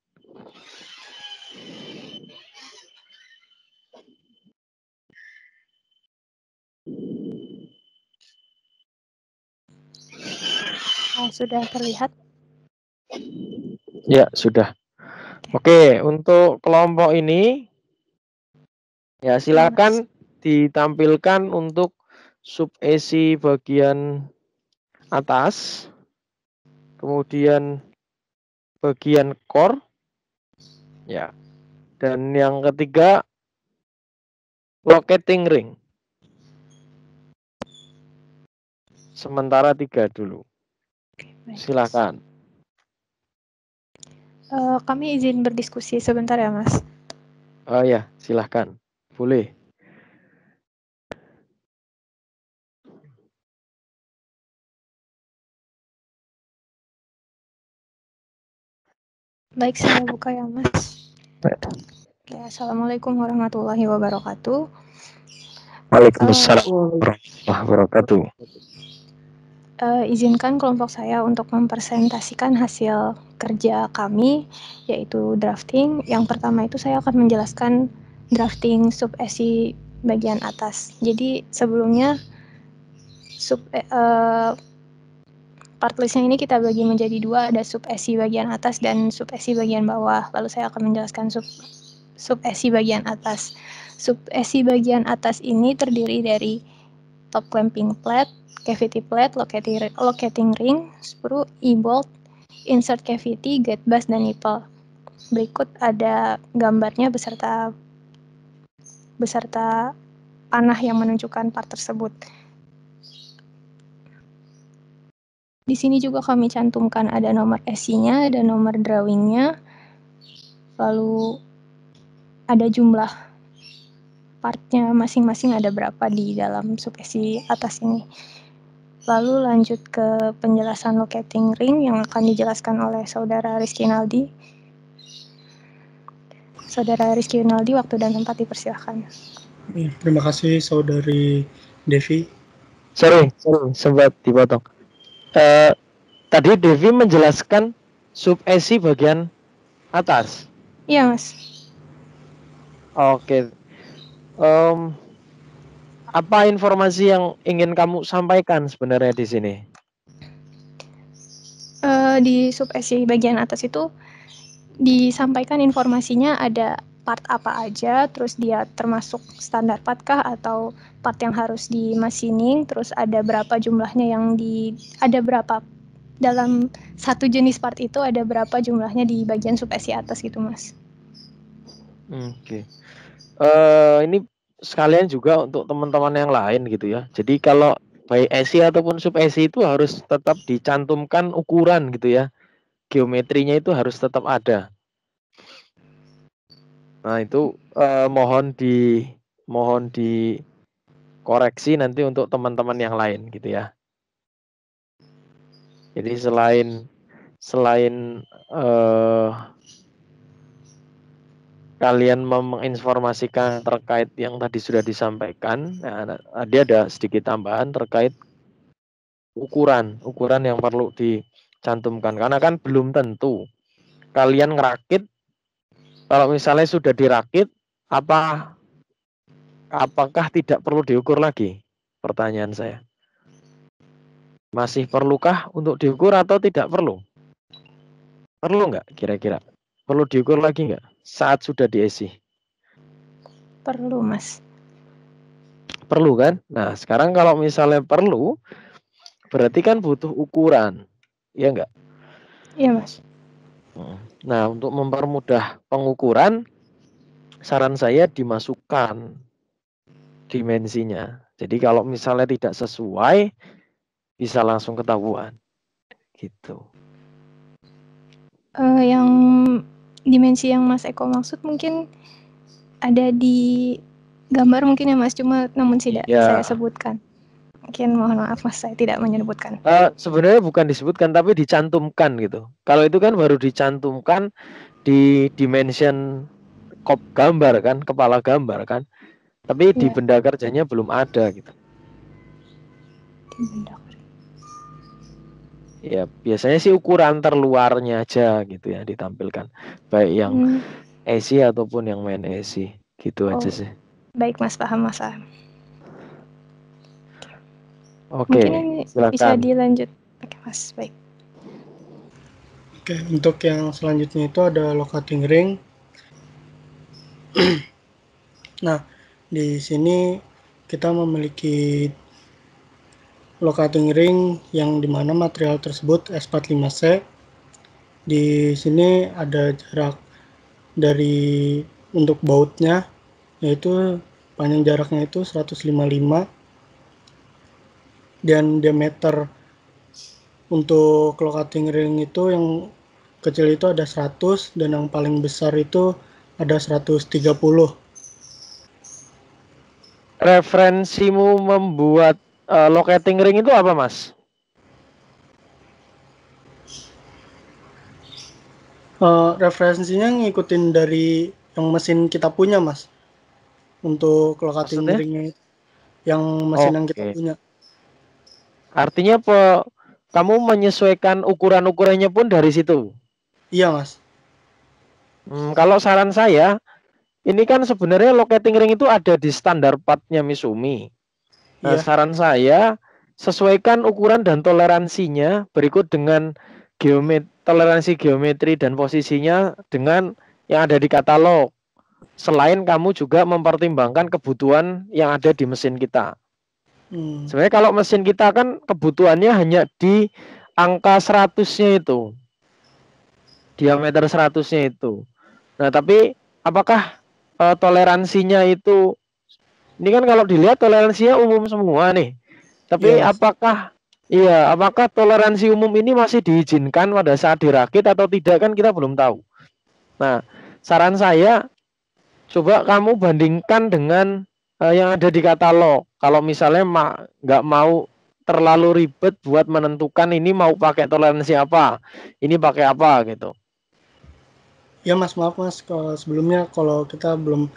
Oh, sudah terlihat. Ya, sudah. Oke, untuk kelompok ini ya silakan ditampilkan untuk subesi bagian atas. Kemudian bagian core. Ya. Dan yang ketiga locating ring. Sementara tiga dulu. Silakan. Uh, kami izin berdiskusi sebentar ya, Mas. Oh uh, ya, silahkan. Boleh. Baik, saya buka ya, Mas. Oke, Assalamualaikum warahmatullahi wabarakatuh. Waalaikumsalam eh, warahmatullahi wabarakatuh uh, izinkan kelompok saya untuk mempresentasikan hasil kerja kami yaitu drafting. Yang pertama itu saya akan menjelaskan drafting subesi bagian atas. Jadi sebelumnya sub uh, part listnya ini kita bagi menjadi dua ada subesi bagian atas dan subesi bagian bawah. Lalu saya akan menjelaskan sub subesi bagian atas. Subesi bagian atas ini terdiri dari top clamping plate, cavity plate, locating, ring, sprue, e-bolt, insert cavity, gate bus, dan nipple. Berikut ada gambarnya beserta beserta panah yang menunjukkan part tersebut. Di sini juga kami cantumkan ada nomor SI-nya, ada nomor drawing-nya, lalu ada jumlah partnya masing-masing ada berapa di dalam subesi atas ini. Lalu lanjut ke penjelasan locating ring yang akan dijelaskan oleh saudara Rizky Naldi. Saudara Rizky Naldi, waktu dan tempat dipersilahkan. terima kasih saudari Devi. Sorry, sorry, sempat dipotong. Uh, tadi Devi menjelaskan sub AC bagian atas. Iya, Mas. Oke. Okay. Um, apa informasi yang ingin kamu sampaikan sebenarnya di sini? Uh, di sub bagian atas itu disampaikan informasinya ada part apa aja, terus dia termasuk standar part kah atau part yang harus di machining, terus ada berapa jumlahnya yang di ada berapa dalam satu jenis part itu ada berapa jumlahnya di bagian sub atas gitu, Mas. Oke. Okay. Uh, eh, ini sekalian juga untuk teman-teman yang lain gitu ya. Jadi kalau baik esi ataupun sub esi itu harus tetap dicantumkan ukuran gitu ya. Geometrinya itu harus tetap ada. Nah, itu eh, mohon di mohon dikoreksi nanti untuk teman-teman yang lain gitu ya. Jadi selain selain eh, kalian menginformasikan terkait yang tadi sudah disampaikan. Nah, nah, tadi ada sedikit tambahan terkait ukuran, ukuran yang perlu dicantumkan karena kan belum tentu kalian ngerakit kalau misalnya sudah dirakit apa apakah tidak perlu diukur lagi? Pertanyaan saya. Masih perlukah untuk diukur atau tidak perlu? Perlu nggak kira-kira? Perlu diukur lagi nggak? saat sudah diisi? Perlu, Mas. Perlu kan? Nah, sekarang kalau misalnya perlu, berarti kan butuh ukuran. Iya enggak? Iya, Mas. Hmm. Nah, untuk mempermudah pengukuran, saran saya dimasukkan dimensinya. Jadi kalau misalnya tidak sesuai, bisa langsung ketahuan. Gitu. Uh, yang dimensi yang Mas Eko maksud mungkin ada di gambar mungkin ya Mas cuma namun tidak ya. saya sebutkan mungkin mohon maaf mas saya tidak menyebutkan uh, sebenarnya bukan disebutkan tapi dicantumkan gitu kalau itu kan baru dicantumkan di dimension kop gambar kan kepala gambar kan tapi yeah. di iya. benda kerjanya belum ada gitu di benda ya biasanya sih ukuran terluarnya aja gitu ya ditampilkan baik yang hmm. ataupun yang main AC gitu oh. aja sih baik mas paham mas oke okay, bisa dilanjut oke mas baik oke untuk yang selanjutnya itu ada locating ring nah di sini kita memiliki locating ring yang dimana material tersebut S45C. Di sini ada jarak dari untuk bautnya yaitu panjang jaraknya itu 155 dan diameter untuk locating ring itu yang kecil itu ada 100 dan yang paling besar itu ada 130 referensimu membuat uh, locating ring itu apa mas? Uh, referensinya ngikutin dari yang mesin kita punya mas untuk locating ringnya yang mesin okay. yang kita punya artinya apa? kamu menyesuaikan ukuran ukurannya pun dari situ iya mas hmm, kalau saran saya ini kan sebenarnya locating ring itu ada di standar partnya Misumi Nah, yeah. saran saya sesuaikan ukuran dan toleransinya berikut dengan geomet toleransi geometri dan posisinya dengan yang ada di katalog. Selain kamu juga mempertimbangkan kebutuhan yang ada di mesin kita. Hmm. Sebenarnya kalau mesin kita kan kebutuhannya hanya di angka 100-nya itu. Diameter 100-nya itu. Nah, tapi apakah uh, toleransinya itu ini kan kalau dilihat toleransinya umum semua nih. Tapi yes. Iya. apakah iya, apakah toleransi umum ini masih diizinkan pada saat dirakit atau tidak kan kita belum tahu. Nah, saran saya coba kamu bandingkan dengan uh, yang ada di katalog. Kalau misalnya nggak mau terlalu ribet buat menentukan ini mau pakai toleransi apa, ini pakai apa gitu. Ya Mas, maaf Mas, kalau sebelumnya kalau kita belum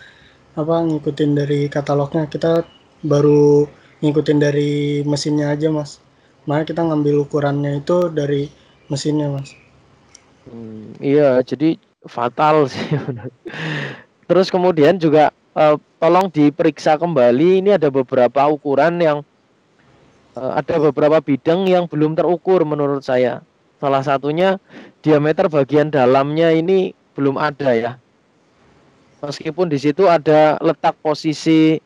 apa ngikutin dari katalognya kita baru ngikutin dari mesinnya aja mas makanya kita ngambil ukurannya itu dari mesinnya mas hmm, iya jadi fatal sih terus kemudian juga uh, tolong diperiksa kembali ini ada beberapa ukuran yang uh, ada beberapa bidang yang belum terukur menurut saya salah satunya diameter bagian dalamnya ini belum ada ya meskipun di situ ada letak posisi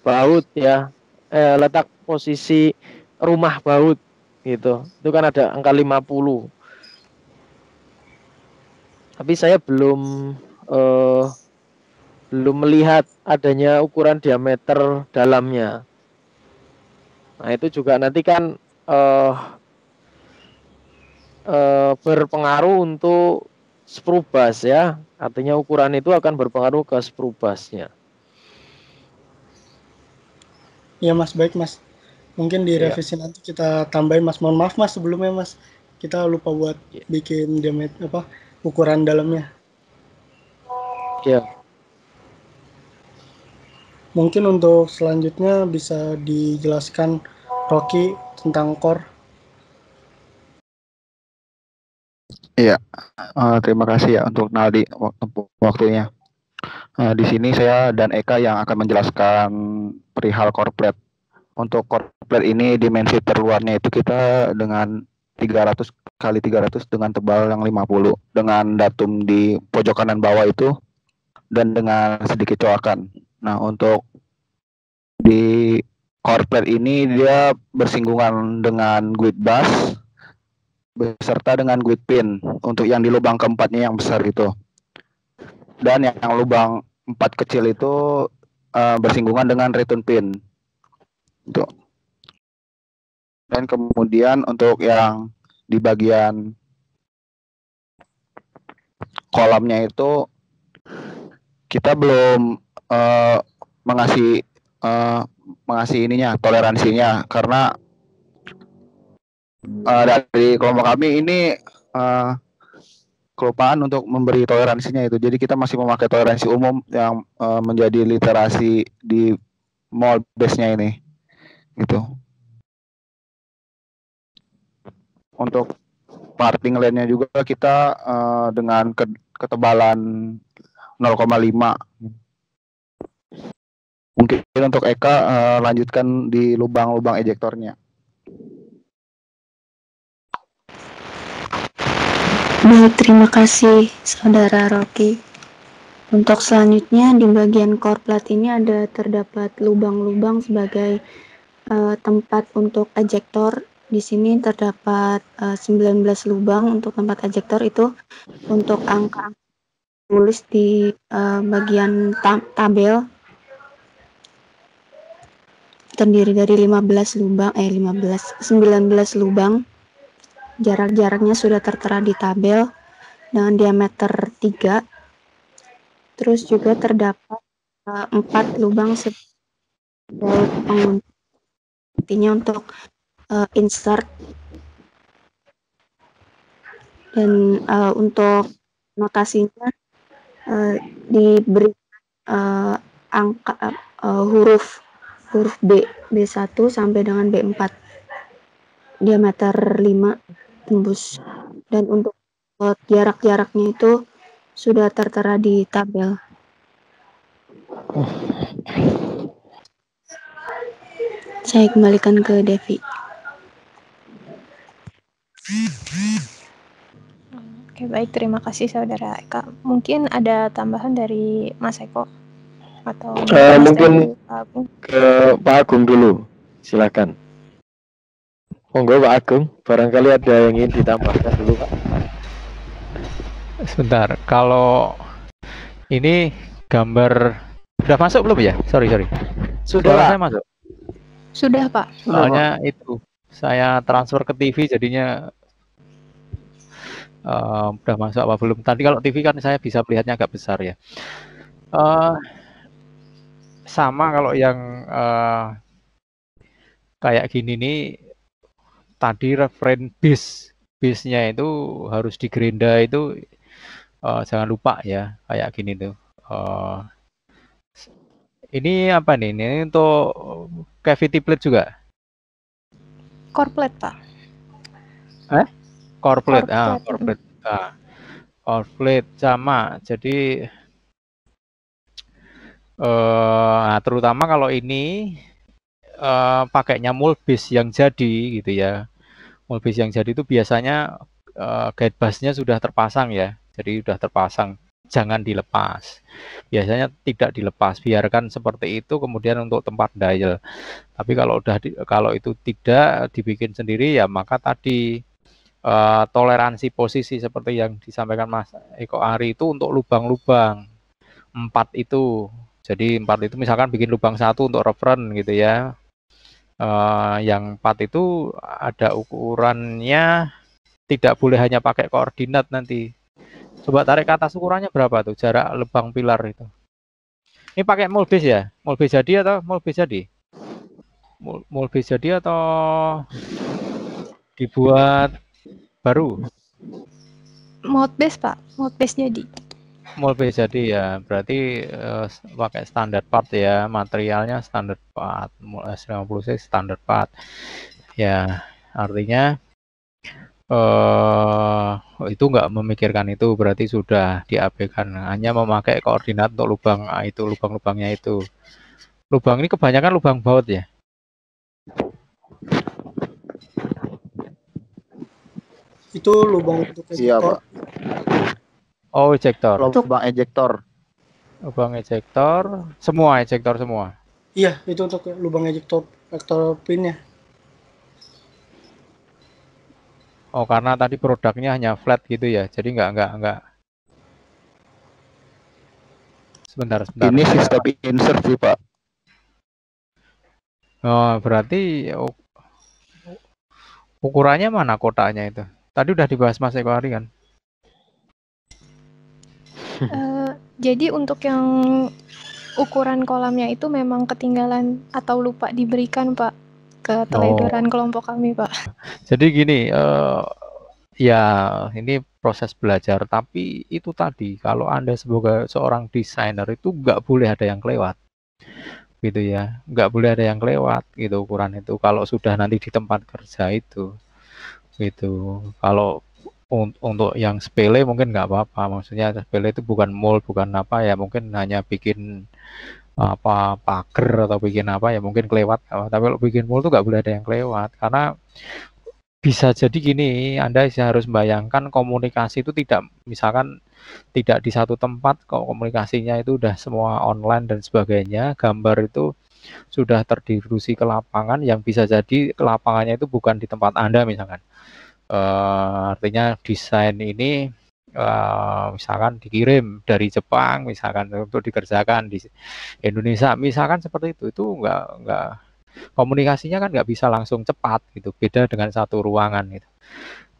baut ya eh, letak posisi rumah baut gitu itu kan ada angka 50 tapi saya belum eh, belum melihat adanya ukuran diameter dalamnya nah itu juga nanti kan eh, eh, berpengaruh untuk sprubas ya. Artinya ukuran itu akan berpengaruh ke sprubasnya. Ya Mas, baik Mas. Mungkin di iya. revisi ya. nanti kita tambahin Mas. Mohon maaf Mas sebelumnya Mas. Kita lupa buat ya. bikin diameter apa ukuran dalamnya. Ya. Mungkin untuk selanjutnya bisa dijelaskan Rocky tentang core Iya, uh, terima kasih ya untuk Naldi waktunya. Uh, di sini saya dan Eka yang akan menjelaskan perihal korplet. Untuk korplet ini dimensi terluarnya itu kita dengan 300 kali 300 dengan tebal yang 50 dengan datum di pojok kanan bawah itu dan dengan sedikit coakan. Nah, untuk di korplet ini dia bersinggungan dengan grid bus beserta dengan guide pin untuk yang di lubang keempatnya yang besar itu. Dan yang, yang lubang empat kecil itu uh, bersinggungan dengan return pin. Itu. Dan kemudian untuk yang di bagian kolamnya itu kita belum uh, mengasih uh, mengasih ininya toleransinya karena uh, dari kelompok kami ini uh, kelupaan untuk memberi toleransinya itu. Jadi kita masih memakai toleransi umum yang uh, menjadi literasi di mall base-nya ini. Gitu. Untuk parting lane-nya juga kita uh, dengan ke ketebalan 0,5. Mungkin untuk Eka uh, lanjutkan di lubang-lubang ejektornya. Baik, terima kasih Saudara Rocky. Untuk selanjutnya di bagian korplat ini ada terdapat lubang-lubang sebagai uh, tempat untuk ejector. Di sini terdapat uh, eh, 19 lubang untuk tempat ejector itu untuk angka tulis di uh, bagian tab tabel terdiri dari 15 lubang eh 15 19 lubang Jarak-jaraknya sudah tertera di tabel dengan diameter 3. Terus juga terdapat eh, empat uh, lubang sebagai pengunci. untuk uh, insert dan uh, untuk notasinya uh, diberi uh, angka uh, uh, huruf huruf B B1 sampai dengan B4 diameter 5 tembus. Dan untuk eh, jarak-jaraknya itu sudah tertera di tabel. Saya kembalikan ke Devi. Oke, baik. Terima kasih, Saudara Eka. Mungkin ada tambahan dari Mas Eko atau uh, mungkin ke Pak Agung dulu. Silakan. Monggo Pak Agung, barangkali ada yang ingin ditambahkan dulu Pak. Sebentar, kalau ini gambar sudah masuk belum ya? Sorry sorry. Sudah Pak. saya masuk. Sudah Pak. Soalnya Pak. itu saya transfer ke TV jadinya uh, udah masuk apa belum? Tadi kalau TV kan saya bisa melihatnya agak besar ya. Uh, sama kalau yang uh, kayak gini nih tadi referen base bisnya itu harus digerenda itu uh, jangan lupa ya kayak gini tuh uh, ini apa nih ini untuk cavity plate juga core plate pak eh core ah core plate ah core plate sama jadi eh uh, nah, terutama kalau ini uh, pakainya mulbis yang jadi gitu ya. Mulbis yang jadi itu biasanya uh, guide busnya sudah terpasang ya. Jadi sudah terpasang. Jangan dilepas. Biasanya tidak dilepas. Biarkan seperti itu kemudian untuk tempat dial. Tapi kalau udah di, kalau itu tidak dibikin sendiri ya maka tadi uh, toleransi posisi seperti yang disampaikan Mas Eko Ari itu untuk lubang-lubang empat itu. Jadi empat itu misalkan bikin lubang satu untuk referen gitu ya, uh, yang 4 itu ada ukurannya tidak boleh hanya pakai koordinat nanti. Coba tarik ke atas ukurannya berapa tuh jarak lebang pilar itu. Ini pakai mulbis ya? mulbis jadi atau mulbis jadi? mulbis jadi atau dibuat baru? mulbis Pak, mulbis jadi. Molbe jadi ya, berarti uh, pakai standar part ya, materialnya standar part, s 50 standar part. Ya, artinya eh uh, itu nggak memikirkan itu berarti sudah diabaikan hanya memakai koordinat untuk lubang ah, itu lubang-lubangnya itu lubang ini kebanyakan lubang baut ya itu lubang untuk iya, Oh, ejektor. Lubang ejektor. Lubang ejector, semua ejector semua. Iya, itu untuk lubang ejector, ejektor pinnya. Oh, karena tadi produknya hanya flat gitu ya. Jadi nggak nggak nggak Sebentar, sebentar. Ini sistem insert sih, Pak. Oh, berarti ukurannya mana kotanya itu? Tadi udah dibahas Mas Eko Ari kan? Eh, jadi untuk yang ukuran kolamnya itu memang ketinggalan atau lupa diberikan pak ke teledoran oh. kelompok kami pak. Jadi gini, uh, ya ini proses belajar tapi itu tadi kalau anda sebagai seorang desainer itu nggak boleh ada yang kelewat gitu ya nggak boleh ada yang kelewat gitu ukuran itu kalau sudah nanti di tempat kerja itu gitu kalau untuk yang sepele mungkin nggak apa-apa maksudnya sepele itu bukan mall bukan apa ya mungkin hanya bikin apa pagar atau bikin apa ya mungkin kelewat tapi kalau bikin mall tuh nggak boleh ada yang kelewat karena bisa jadi gini Anda harus bayangkan komunikasi itu tidak misalkan tidak di satu tempat kok komunikasinya itu udah semua online dan sebagainya gambar itu sudah terdistribusi ke lapangan yang bisa jadi lapangannya itu bukan di tempat Anda misalkan Uh, artinya desain ini uh, misalkan dikirim dari Jepang misalkan untuk dikerjakan di Indonesia misalkan seperti itu itu nggak nggak komunikasinya kan nggak bisa langsung cepat gitu beda dengan satu ruangan gitu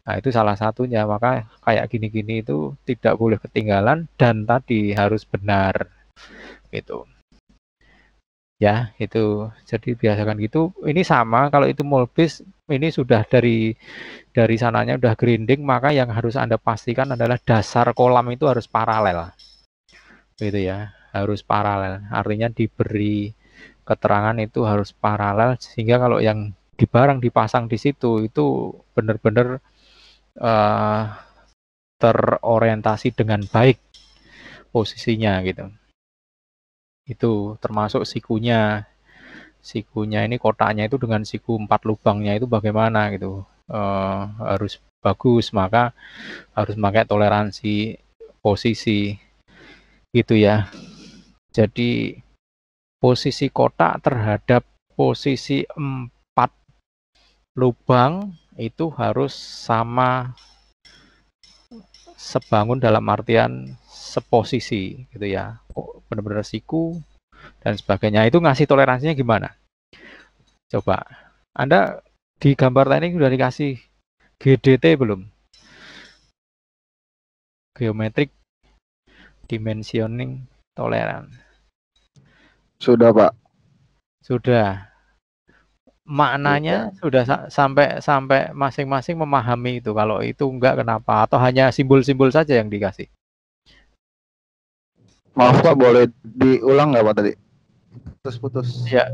nah itu salah satunya maka kayak gini-gini itu tidak boleh ketinggalan dan tadi harus benar gitu ya itu jadi biasakan gitu ini sama kalau itu mulpis ini sudah dari dari sananya udah grinding maka yang harus anda pastikan adalah dasar kolam itu harus paralel gitu ya harus paralel artinya diberi keterangan itu harus paralel sehingga kalau yang di barang dipasang di situ itu benar-benar uh, terorientasi dengan baik posisinya gitu itu termasuk sikunya sikunya ini kotaknya itu dengan siku empat lubangnya itu bagaimana gitu uh, harus bagus maka harus pakai toleransi posisi gitu ya jadi posisi kotak terhadap posisi empat lubang itu harus sama sebangun dalam artian seposisi gitu ya benar-benar siku dan sebagainya itu ngasih toleransinya gimana coba anda di gambar tadi sudah dikasih GDT belum geometrik dimensioning toleran sudah pak sudah maknanya sudah, sudah sampai sampai masing-masing memahami itu kalau itu enggak kenapa atau hanya simbol-simbol saja yang dikasih Maaf Pak, boleh diulang nggak Pak tadi? Putus-putus. Ya.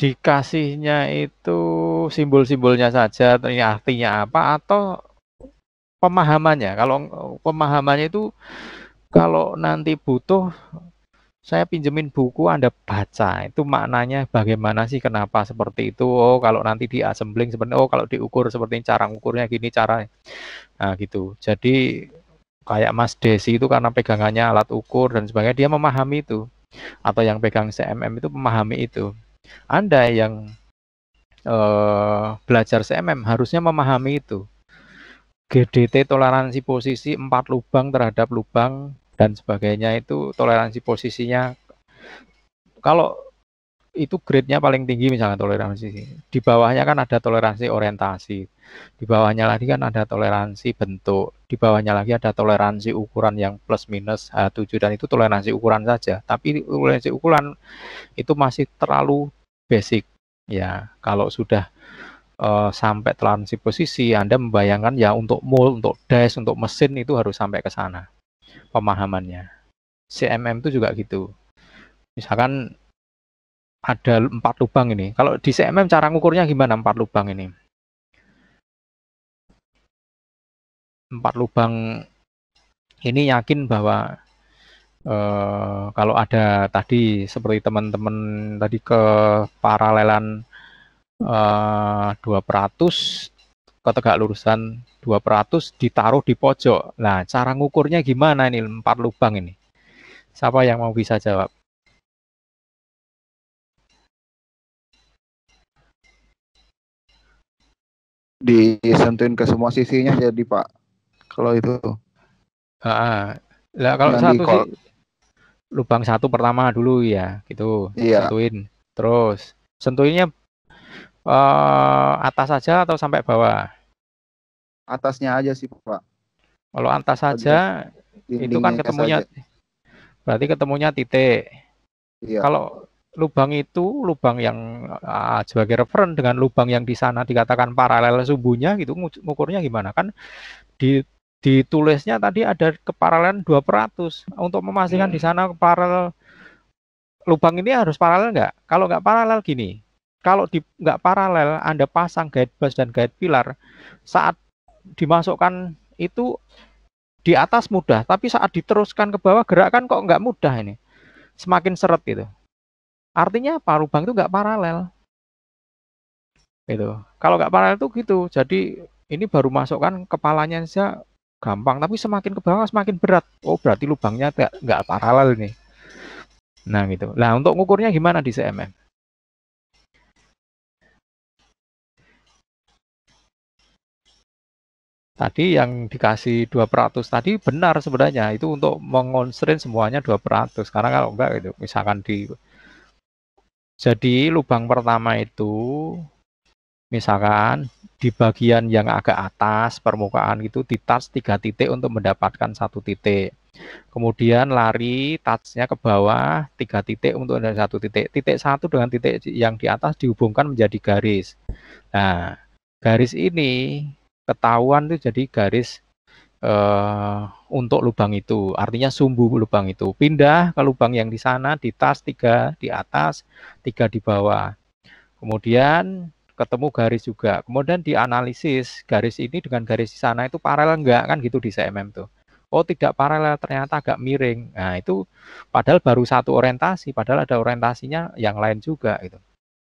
Dikasihnya itu simbol-simbolnya saja, artinya apa atau pemahamannya? Kalau pemahamannya itu kalau nanti butuh saya pinjemin buku Anda baca itu maknanya bagaimana sih kenapa seperti itu oh kalau nanti di assembling seperti oh kalau diukur seperti ini, cara ukurnya gini cara nah gitu jadi kayak Mas Desi itu karena pegangannya alat ukur dan sebagainya dia memahami itu atau yang pegang CMM itu memahami itu Anda yang eh, belajar CMM harusnya memahami itu GDT toleransi posisi empat lubang terhadap lubang dan sebagainya itu toleransi posisinya kalau itu grade-nya paling tinggi misalnya toleransi. Di bawahnya kan ada toleransi orientasi. Di bawahnya lagi kan ada toleransi bentuk. Di bawahnya lagi ada toleransi ukuran yang plus minus H7 dan itu toleransi ukuran saja. Tapi toleransi ukuran itu masih terlalu basic ya. Kalau sudah uh, sampai toleransi posisi Anda membayangkan ya untuk mold, untuk dash, untuk mesin itu harus sampai ke sana pemahamannya. CMM itu juga gitu. Misalkan ada empat lubang ini. Kalau di CMM cara ngukurnya gimana empat lubang ini? Empat lubang ini yakin bahwa eh, kalau ada tadi seperti teman-teman tadi ke paralelan eh, dua eh, peratus ke tegak lurusan dua peratus ditaruh di pojok. Nah, cara ngukurnya gimana ini empat lubang ini? Siapa yang mau bisa jawab? disentuhin ke semua sisinya jadi pak kalau itu ah lah kalau satu sih lubang satu pertama dulu ya gitu iya. sentuhin terus sentuhinnya uh, atas saja atau sampai bawah atasnya aja sih pak kalau atas saja itu kan ketemunya berarti ketemunya titik iya. kalau lubang itu, lubang yang uh, sebagai referen dengan lubang yang di sana dikatakan paralel sumbunya gitu, ngukurnya gimana kan? Di ditulisnya tadi ada keparalelan 200 untuk memastikan hmm. di sana paralel lubang ini harus paralel enggak Kalau enggak paralel gini, kalau di enggak paralel Anda pasang guide bus dan guide pilar saat dimasukkan itu di atas mudah, tapi saat diteruskan ke bawah gerakan kok enggak mudah ini, semakin seret gitu. Artinya apa? Lubang itu nggak paralel. itu Kalau nggak paralel itu gitu. Jadi ini baru masukkan kepalanya saja gampang, tapi semakin ke bawah semakin berat. Oh, berarti lubangnya nggak paralel nih. Nah, gitu. Nah, untuk ngukurnya gimana di CMM? Tadi yang dikasih 200 tadi benar sebenarnya itu untuk mengonstrain semuanya 200. Karena kalau enggak itu misalkan di jadi lubang pertama itu misalkan di bagian yang agak atas permukaan itu di touch tiga titik untuk mendapatkan satu titik. Kemudian lari touchnya ke bawah tiga titik untuk ada satu titik. Titik satu dengan titik yang di atas dihubungkan menjadi garis. Nah, garis ini ketahuan itu jadi garis uh, untuk lubang itu. Artinya sumbu lubang itu. Pindah ke lubang yang di sana, di tas tiga di atas, tiga di bawah. Kemudian ketemu garis juga. Kemudian dianalisis garis ini dengan garis di sana itu paralel enggak kan gitu di CMM tuh. Oh tidak paralel ternyata agak miring. Nah itu padahal baru satu orientasi, padahal ada orientasinya yang lain juga gitu.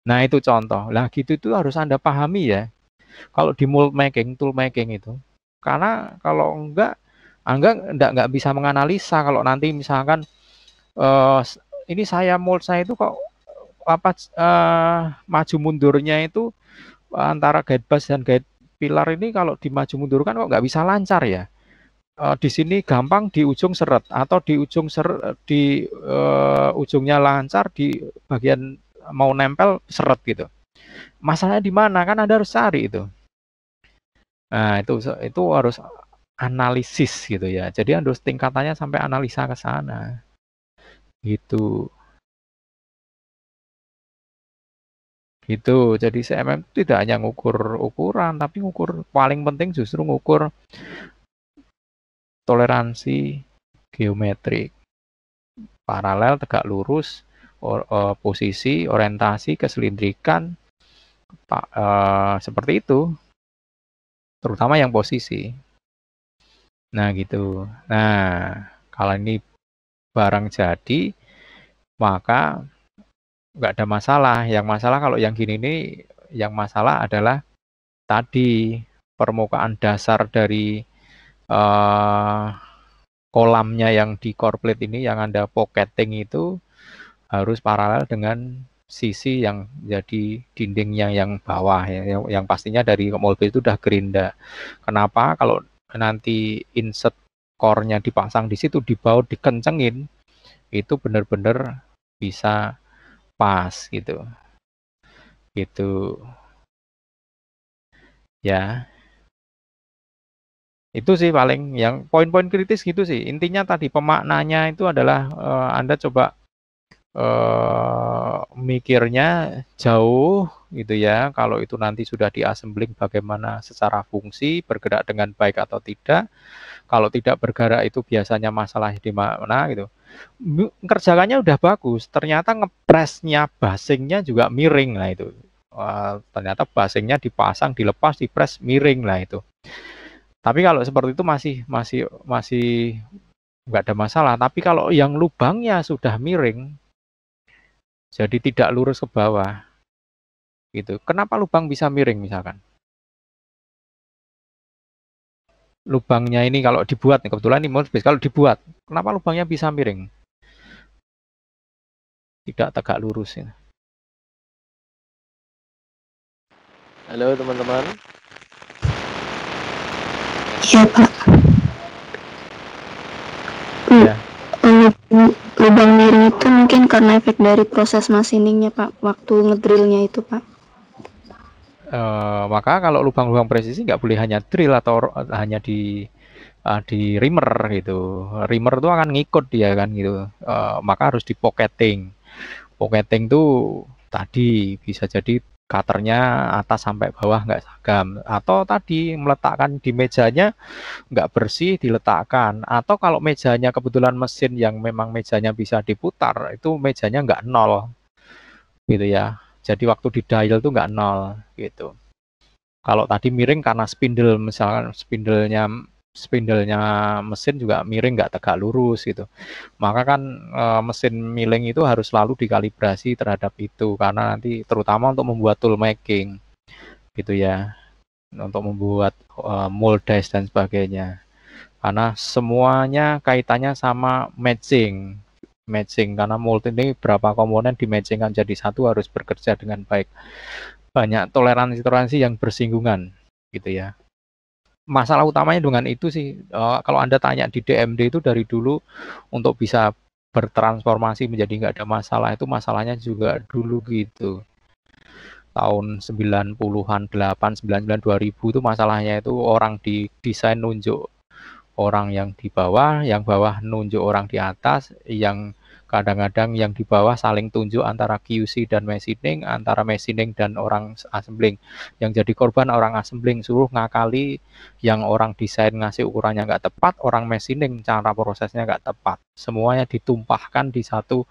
Nah itu contoh. Lah gitu itu harus anda pahami ya. Kalau di mold making, tool making itu karena kalau enggak Angga enggak enggak bisa menganalisa kalau nanti misalkan uh, ini saya mold saya itu kok apa uh, maju mundurnya itu antara guide bus dan guide pilar ini kalau dimaju kan kok nggak bisa lancar ya. Uh, di sini gampang di ujung seret atau di ujung ser di uh, ujungnya lancar di bagian mau nempel seret gitu. Masalahnya di mana? Kan Anda harus cari itu. Nah, itu itu harus analisis gitu ya. Jadi harus tingkatannya sampai analisa ke sana. Gitu. Gitu. Jadi CMM tidak hanya ngukur ukuran, tapi ngukur paling penting justru ngukur toleransi geometrik. Paralel, tegak lurus, or, or, eh, posisi, orientasi, keselindrikan, uh, seperti itu terutama yang posisi. Nah gitu. Nah kalau ini barang jadi maka nggak ada masalah. Yang masalah kalau yang gini ini yang masalah adalah tadi permukaan dasar dari uh, kolamnya yang di core ini yang Anda pocketing itu harus paralel dengan sisi yang jadi dindingnya yang bawah ya, yang, yang pastinya dari mobil itu udah gerinda. Kenapa? Kalau nanti insert core-nya dipasang di situ dibaut dikencengin itu benar-benar bisa pas gitu. Gitu. Ya. Itu sih paling yang poin-poin kritis gitu sih. Intinya tadi pemaknanya itu adalah uh, Anda coba Eh, mikirnya jauh gitu ya. Kalau itu nanti sudah di assembling bagaimana secara fungsi bergerak dengan baik atau tidak. Kalau tidak bergerak itu biasanya masalah di mana gitu. Kerjakannya udah bagus, ternyata ngepresnya basingnya juga miring lah itu. Uh, ternyata basingnya dipasang, dilepas, dipres miring lah itu. Tapi kalau seperti itu masih masih masih nggak ada masalah. Tapi kalau yang lubangnya sudah miring, jadi tidak lurus ke bawah. Gitu. Kenapa lubang bisa miring misalkan? Lubangnya ini kalau dibuat, kebetulan ini modbase kalau dibuat, kenapa lubangnya bisa miring? Tidak tegak lurus. ya Halo teman-teman. Iya Pak. lubang miring itu mungkin karena efek dari proses masiningnya pak waktu ngedrillnya itu pak uh, maka kalau lubang-lubang presisi nggak boleh hanya drill atau hanya di uh, di rimmer gitu rimmer itu akan ngikut dia kan gitu uh, maka harus di pocketing pocketing tuh tadi bisa jadi Cutternya atas sampai bawah nggak seragam. Atau tadi meletakkan di mejanya nggak bersih diletakkan. Atau kalau mejanya kebetulan mesin yang memang mejanya bisa diputar, itu mejanya nggak nol. Gitu ya. Jadi waktu di dial itu nggak nol gitu. Kalau tadi miring karena spindle, misalkan spindlenya Spindelnya mesin juga miring nggak tegak lurus gitu. Maka kan e, mesin milling itu harus selalu dikalibrasi terhadap itu karena nanti terutama untuk membuat tool making gitu ya. Untuk membuat e, eh, mold dice dan sebagainya. Karena semuanya kaitannya sama matching matching karena multi ini berapa komponen di matching kan jadi satu harus bekerja dengan baik banyak toleransi-toleransi yang bersinggungan gitu ya masalah utamanya dengan itu sih uh, kalau anda tanya di DMD itu dari dulu untuk bisa bertransformasi menjadi nggak ada masalah itu masalahnya juga dulu gitu tahun 90-an 8 99 2000 itu masalahnya itu orang di desain nunjuk orang yang di bawah yang bawah nunjuk orang di atas yang kadang-kadang yang di bawah saling tunjuk antara QC dan machining, antara machining dan orang assembling. Yang jadi korban orang assembling suruh ngakali yang orang desain ngasih ukurannya nggak tepat, orang machining cara prosesnya nggak tepat. Semuanya ditumpahkan di satu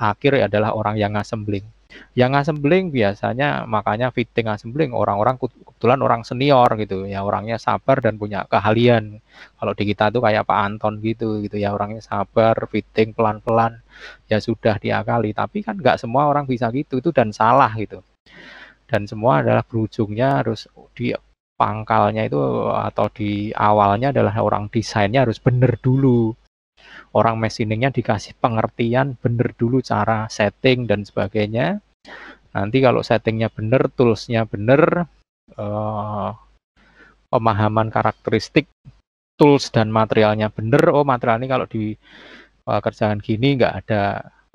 akhir adalah orang yang assembling yang assembling biasanya makanya fitting assembling orang-orang kebetulan orang senior gitu ya orangnya sabar dan punya keahlian kalau di kita tuh kayak Pak Anton gitu gitu ya orangnya sabar fitting pelan-pelan ya sudah diakali tapi kan nggak semua orang bisa gitu itu dan salah gitu dan semua hmm. adalah berujungnya harus di pangkalnya itu atau di awalnya adalah orang desainnya harus bener dulu orang machiningnya dikasih pengertian bener dulu cara setting dan sebagainya Nanti kalau settingnya benar, toolsnya benar, uh, eh, pemahaman karakteristik tools dan materialnya benar, oh material ini kalau di uh, kerjaan gini nggak ada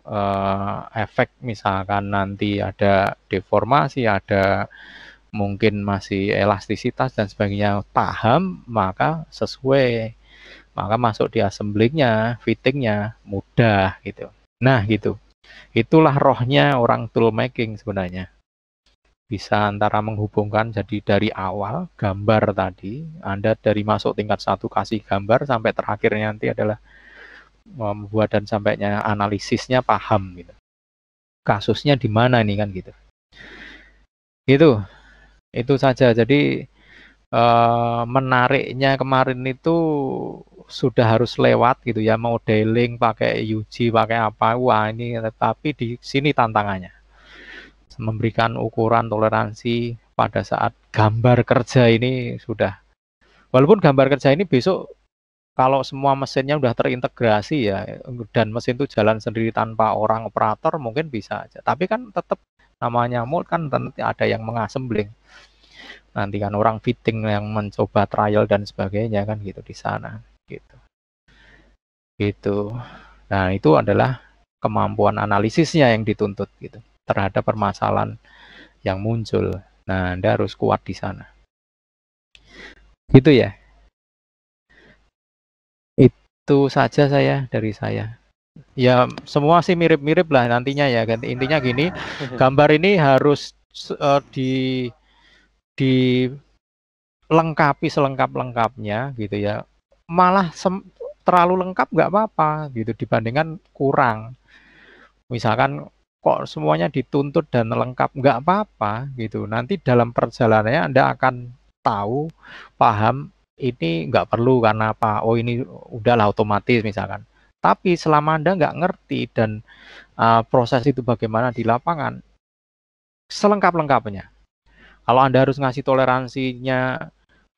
uh, efek misalkan nanti ada deformasi, ada mungkin masih elastisitas dan sebagainya paham maka sesuai maka masuk di assemblingnya, fittingnya mudah gitu. Nah gitu. Itulah rohnya orang tool making sebenarnya. Bisa antara menghubungkan jadi dari awal gambar tadi, Anda dari masuk tingkat satu kasih gambar sampai terakhirnya nanti adalah membuat dan sampainya analisisnya paham gitu. Kasusnya di mana nih kan gitu. Itu itu saja. Jadi eh, menariknya kemarin itu sudah harus lewat gitu ya mau modeling pakai UG pakai apa wah ini tapi di sini tantangannya memberikan ukuran toleransi pada saat gambar kerja ini sudah walaupun gambar kerja ini besok kalau semua mesinnya sudah terintegrasi ya dan mesin itu jalan sendiri tanpa orang operator mungkin bisa aja tapi kan tetap namanya mold kan nanti ada yang mengassembling nanti kan orang fitting yang mencoba trial dan sebagainya kan gitu di sana gitu gitu nah itu adalah kemampuan analisisnya yang dituntut gitu terhadap permasalahan yang muncul nah anda harus kuat di sana gitu ya itu saja saya dari saya ya semua sih mirip-mirip lah nantinya ya kan, intinya gini gambar ini harus uh, di dilengkapi selengkap-lengkapnya gitu ya malah terlalu lengkap nggak apa-apa gitu dibandingkan kurang. Misalkan kok semuanya dituntut dan lengkap nggak apa-apa gitu. Nanti dalam perjalanannya Anda akan tahu paham ini nggak perlu karena apa. Oh ini udahlah otomatis misalkan. Tapi selama Anda nggak ngerti dan uh, proses itu bagaimana di lapangan, selengkap-lengkapnya. Kalau Anda harus ngasih toleransinya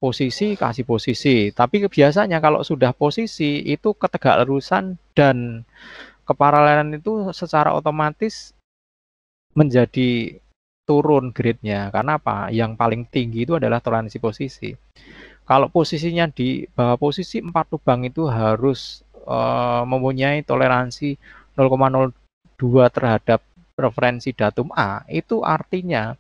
posisi kasih posisi. Tapi biasanya kalau sudah posisi itu ketegak lurusan dan keparalelan itu secara otomatis menjadi turun grade Karena apa? Yang paling tinggi itu adalah toleransi posisi. Kalau posisinya di bawah posisi empat lubang itu harus e, mempunyai toleransi 0,02 terhadap referensi datum A, itu artinya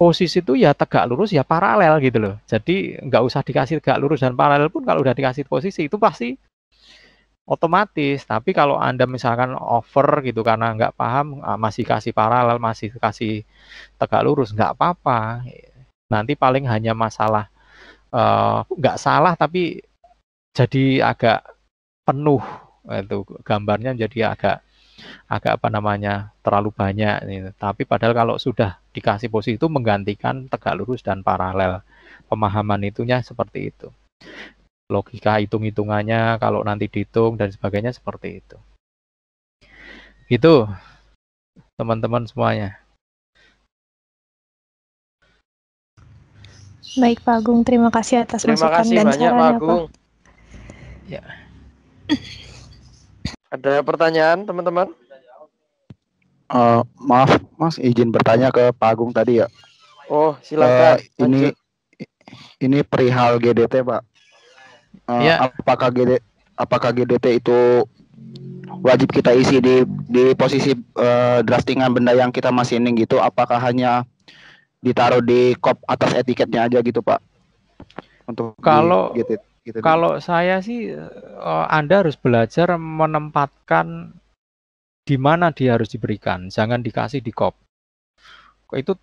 posisi itu ya tegak lurus ya paralel gitu loh. Jadi nggak usah dikasih tegak lurus dan paralel pun kalau udah dikasih posisi itu pasti otomatis. Tapi kalau Anda misalkan over gitu karena nggak paham, ah, masih kasih paralel, masih kasih tegak lurus, nggak apa-apa. Nanti paling hanya masalah uh, nggak salah tapi jadi agak penuh itu gambarnya jadi agak agak apa namanya terlalu banyak. Gitu. Tapi padahal kalau sudah dikasih posisi itu menggantikan tegak lurus dan paralel. Pemahaman itunya seperti itu. Logika hitung-hitungannya kalau nanti dihitung dan sebagainya seperti itu. Itu teman-teman semuanya. Baik Pak Agung, terima kasih atas terima masukan kasih dan banyak, Pak Agung. ya. Ada pertanyaan teman-teman? Uh, maaf Mas, izin bertanya ke Pak Agung tadi ya. Oh silakan. Uh, ini ini perihal GDT Pak. Uh, ya. Apakah GD apakah GDT itu wajib kita isi di di posisi uh, draftingan benda yang kita masih ini gitu? Apakah hanya ditaruh di kop atas etiketnya aja gitu Pak? Untuk kalau GDT gitu. Kalau saya sih eh, Anda harus belajar menempatkan di mana dia harus diberikan, jangan dikasih di kop. Itu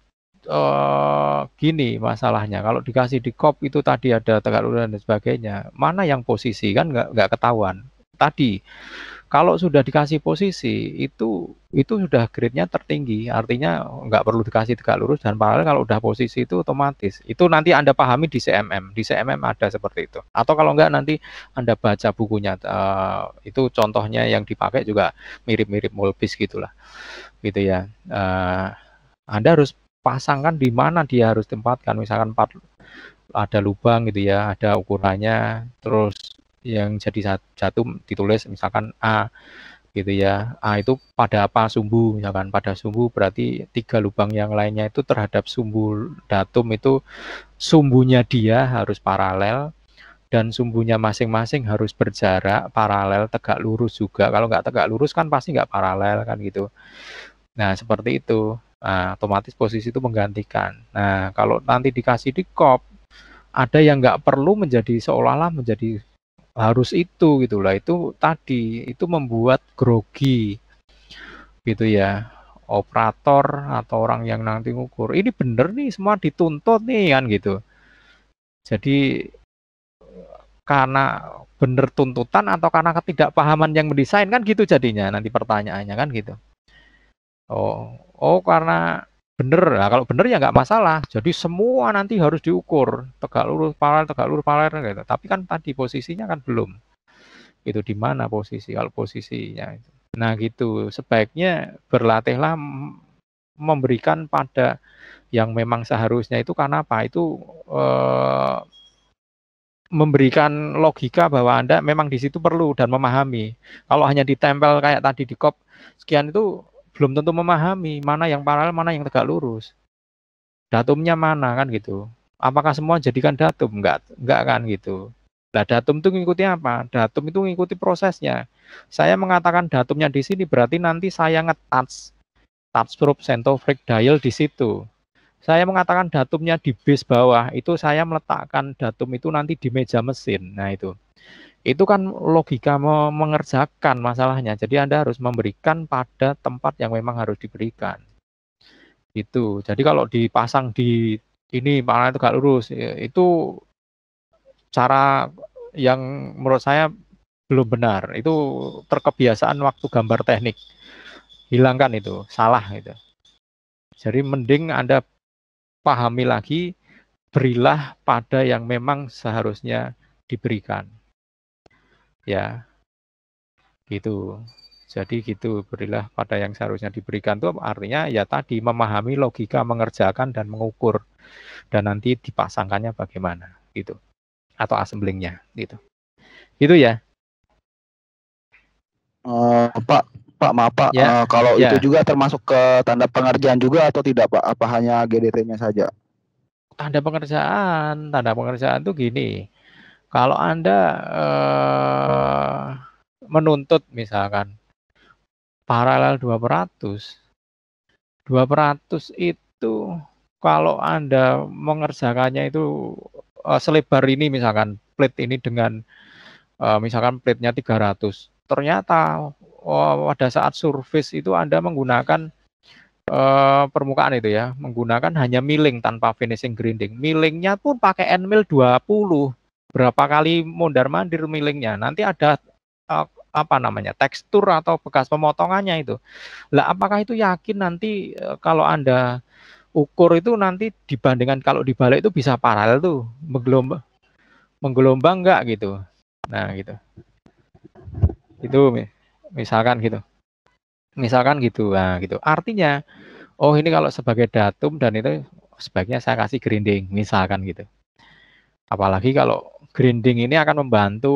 eh, gini masalahnya, kalau dikasih di kop itu tadi ada tegak lurus dan sebagainya, mana yang posisi kan nggak nggak ketahuan. Tadi kalau sudah dikasih posisi itu itu sudah grade-nya tertinggi, artinya nggak perlu dikasih tegak lurus dan paralel kalau udah posisi itu otomatis. Itu nanti Anda pahami di CMM, di CMM ada seperti itu. Atau kalau nggak nanti Anda baca bukunya, uh, itu contohnya yang dipakai juga mirip-mirip Molbis gitulah, gitu ya. Uh, anda harus pasangkan di mana dia harus tempatkan, misalkan 4, ada lubang gitu ya, ada ukurannya, terus yang jadi satu ditulis misalkan A gitu ya. A itu pada apa sumbu misalkan pada sumbu berarti tiga lubang yang lainnya itu terhadap sumbu datum itu sumbunya dia harus paralel dan sumbunya masing-masing harus berjarak paralel tegak lurus juga kalau nggak tegak lurus kan pasti nggak paralel kan gitu nah seperti itu nah, otomatis posisi itu menggantikan nah kalau nanti dikasih di kop ada yang nggak perlu menjadi seolah-olah menjadi harus itu gitulah itu tadi itu membuat grogi gitu ya operator atau orang yang nanti ngukur ini bener nih semua dituntut nih kan gitu jadi karena bener tuntutan atau karena ketidakpahaman yang mendesain kan gitu jadinya nanti pertanyaannya kan gitu oh oh karena bener nah kalau bener ya nggak masalah jadi semua nanti harus diukur tegak lurus paralel tegak lurus paralel gitu tapi kan tadi posisinya kan belum itu di mana posisi kalau posisinya itu nah gitu sebaiknya berlatihlah memberikan pada yang memang seharusnya itu karena apa itu eh, memberikan logika bahwa anda memang di situ perlu dan memahami kalau hanya ditempel kayak tadi di kop sekian itu belum tentu memahami mana yang paralel, mana yang tegak lurus. Datumnya mana kan gitu. Apakah semua jadikan datum? Enggak, enggak kan gitu. Nah, datum itu ngikuti apa? Datum itu ngikuti prosesnya. Saya mengatakan datumnya di sini berarti nanti saya ngetouch touch probe centrofric dial di situ. Saya mengatakan datumnya di base bawah, itu saya meletakkan datum itu nanti di meja mesin. Nah, itu itu kan logika mengerjakan masalahnya. Jadi Anda harus memberikan pada tempat yang memang harus diberikan. Itu. Jadi kalau dipasang di ini malah itu gak lurus, itu cara yang menurut saya belum benar. Itu terkebiasaan waktu gambar teknik. Hilangkan itu, salah itu. Jadi mending Anda pahami lagi, berilah pada yang memang seharusnya diberikan ya gitu jadi gitu berilah pada yang seharusnya diberikan tuh artinya ya tadi memahami logika mengerjakan dan mengukur dan nanti dipasangkannya bagaimana gitu atau assemblingnya gitu gitu ya uh, Pak Pak maaf Pak ya, uh, kalau ya. itu juga termasuk ke tanda pengerjaan juga atau tidak Pak apa hanya GDT-nya saja tanda pengerjaan tanda pengerjaan tuh gini kalau Anda eh, menuntut misalkan paralel 200 200 itu kalau Anda mengerjakannya itu eh, selebar ini misalkan plate ini dengan eh, misalkan plate-nya 300. Ternyata oh, pada saat surface itu Anda menggunakan Uh, permukaan itu ya, menggunakan hanya milling tanpa finishing grinding. Millingnya pun pakai end mill 20 berapa kali mondar mandir milingnya nanti ada eh, apa namanya tekstur atau bekas pemotongannya itu lah apakah itu yakin nanti eh, kalau anda ukur itu nanti dibandingkan kalau dibalik itu bisa paralel tuh menggelombang menggelombang enggak gitu nah gitu itu misalkan gitu misalkan gitu nah gitu artinya oh ini kalau sebagai datum dan itu sebaiknya saya kasih grinding misalkan gitu apalagi kalau grinding ini akan membantu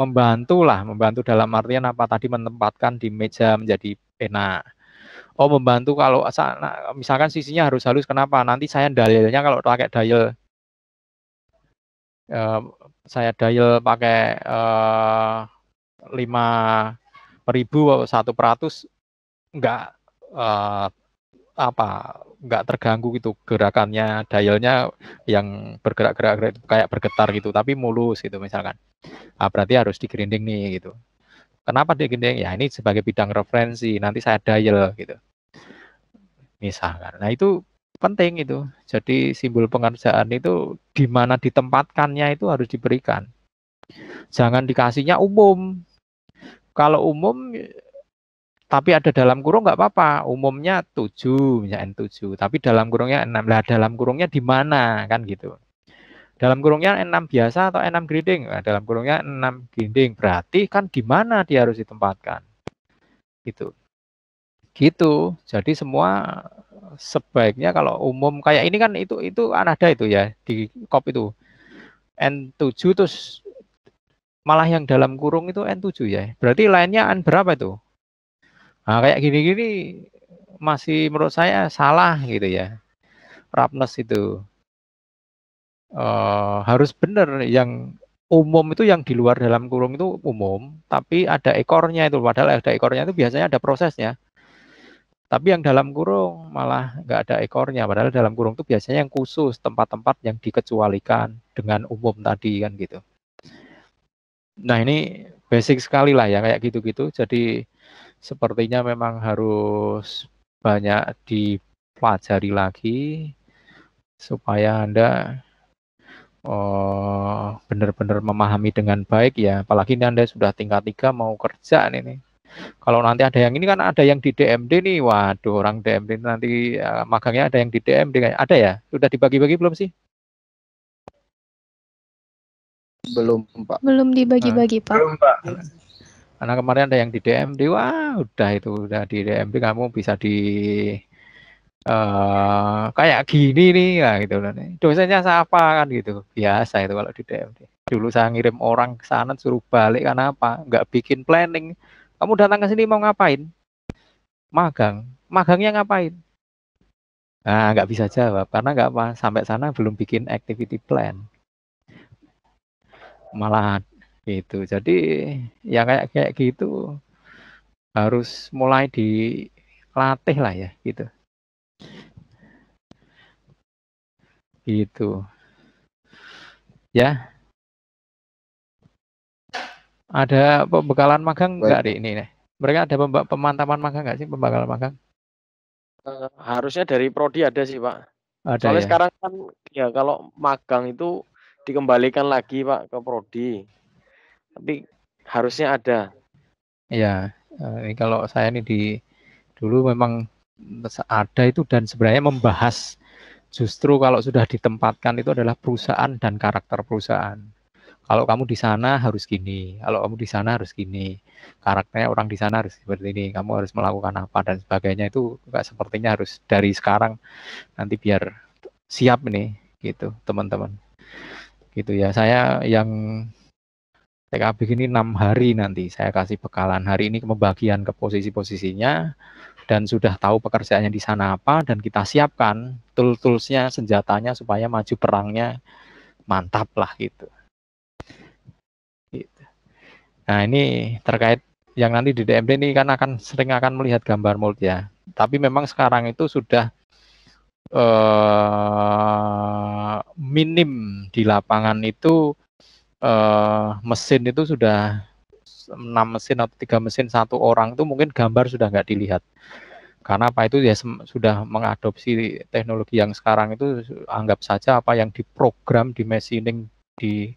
membantu lah, membantu dalam artian apa tadi menempatkan di meja menjadi enak. Oh membantu kalau nah, misalkan sisinya harus halus kenapa? Nanti saya dalilnya kalau pakai dial eh, saya dial pakai eh, lima 5 ribu satu peratus enggak eh, apa nggak terganggu gitu gerakannya dialnya yang bergerak-gerak kayak bergetar gitu tapi mulus gitu misalkan nah, berarti harus grinding nih gitu kenapa grinding ya ini sebagai bidang referensi nanti saya dial gitu misalkan nah itu penting itu jadi simbol pengerjaan itu di mana ditempatkannya itu harus diberikan jangan dikasihnya umum kalau umum tapi ada dalam kurung nggak apa-apa. Umumnya 7, misalnya N7. Tapi dalam kurungnya 6. Lah dalam kurungnya di mana? Kan gitu. Dalam kurungnya N6 biasa atau N6 grinding? Nah, dalam kurungnya N6 grinding. Berarti kan di mana dia harus ditempatkan? Gitu. Gitu. Jadi semua sebaiknya kalau umum kayak ini kan itu itu anada itu ya di kop itu. N7 terus malah yang dalam kurung itu N7 ya. Berarti lainnya N berapa itu? Nah, kayak gini-gini masih menurut saya salah gitu ya. Rapnes itu uh, harus benar yang umum itu yang di luar dalam kurung itu umum, tapi ada ekornya itu padahal ada ekornya itu biasanya ada prosesnya. Tapi yang dalam kurung malah nggak ada ekornya, padahal dalam kurung itu biasanya yang khusus tempat-tempat yang dikecualikan dengan umum tadi kan gitu. Nah ini basic sekali lah ya kayak gitu-gitu. Jadi sepertinya memang harus banyak dipelajari lagi supaya Anda oh, benar-benar memahami dengan baik ya. Apalagi ini Anda sudah tingkat tiga mau kerja ini. Kalau nanti ada yang ini kan ada yang di DMD nih, waduh orang DMD nanti uh, magangnya ada yang di DMD kayak ada ya? Sudah dibagi-bagi belum sih? Belum Pak. Belum dibagi-bagi nah. Pak. Belum Pak karena kemarin ada yang di DMD wah udah itu udah di DMD kamu bisa di uh, kayak gini nih nah, gitu loh dosennya siapa kan gitu biasa itu kalau di DMD dulu saya ngirim orang ke sana suruh balik karena apa nggak bikin planning kamu datang ke sini mau ngapain magang magangnya ngapain nah nggak bisa jawab karena nggak apa sampai sana belum bikin activity plan malah Gitu. Jadi ya kayak kayak gitu harus mulai dilatih lah ya gitu. Gitu. Ya. Ada pembekalan magang enggak di ini nih? Mereka ada pemantapan magang enggak sih pembekalan magang? Eh, harusnya dari prodi ada sih, Pak. Ada, Soalnya ya? sekarang kan ya kalau magang itu dikembalikan lagi Pak ke prodi tapi harusnya ada ya ini kalau saya ini di dulu memang ada itu dan sebenarnya membahas justru kalau sudah ditempatkan itu adalah perusahaan dan karakter perusahaan kalau kamu di sana harus gini, kalau kamu di sana harus gini, karakternya orang di sana harus seperti ini, kamu harus melakukan apa dan sebagainya itu nggak sepertinya harus dari sekarang nanti biar siap nih gitu teman-teman. Gitu ya saya yang TKB ini enam hari nanti. Saya kasih bekalan hari ini pembagian ke posisi-posisinya dan sudah tahu pekerjaannya di sana apa dan kita siapkan tool-toolsnya, senjatanya supaya maju perangnya mantap lah gitu. gitu. Nah ini terkait yang nanti di DMD ini kan akan sering akan melihat gambar mold ya. Tapi memang sekarang itu sudah eh, minim di lapangan itu uh, mesin itu sudah enam mesin atau tiga mesin satu orang itu mungkin gambar sudah nggak dilihat karena apa itu ya sudah mengadopsi teknologi yang sekarang itu anggap saja apa yang diprogram di machining di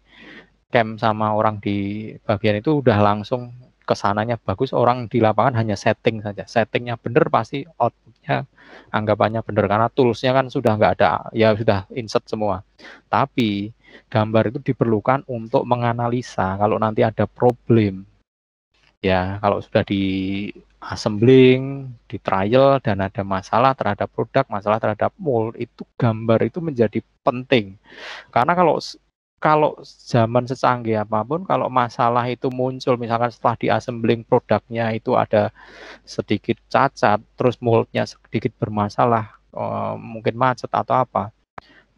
cam sama orang di bagian itu udah langsung kesananya bagus orang di lapangan hanya setting saja settingnya bener pasti outputnya anggapannya bener karena toolsnya kan sudah nggak ada ya sudah insert semua tapi gambar itu diperlukan untuk menganalisa kalau nanti ada problem. Ya, kalau sudah di assembling, di trial dan ada masalah terhadap produk, masalah terhadap mold, itu gambar itu menjadi penting. Karena kalau kalau zaman secanggih apapun, kalau masalah itu muncul, misalkan setelah di assembling produknya itu ada sedikit cacat, terus moldnya sedikit bermasalah, eh, mungkin macet atau apa,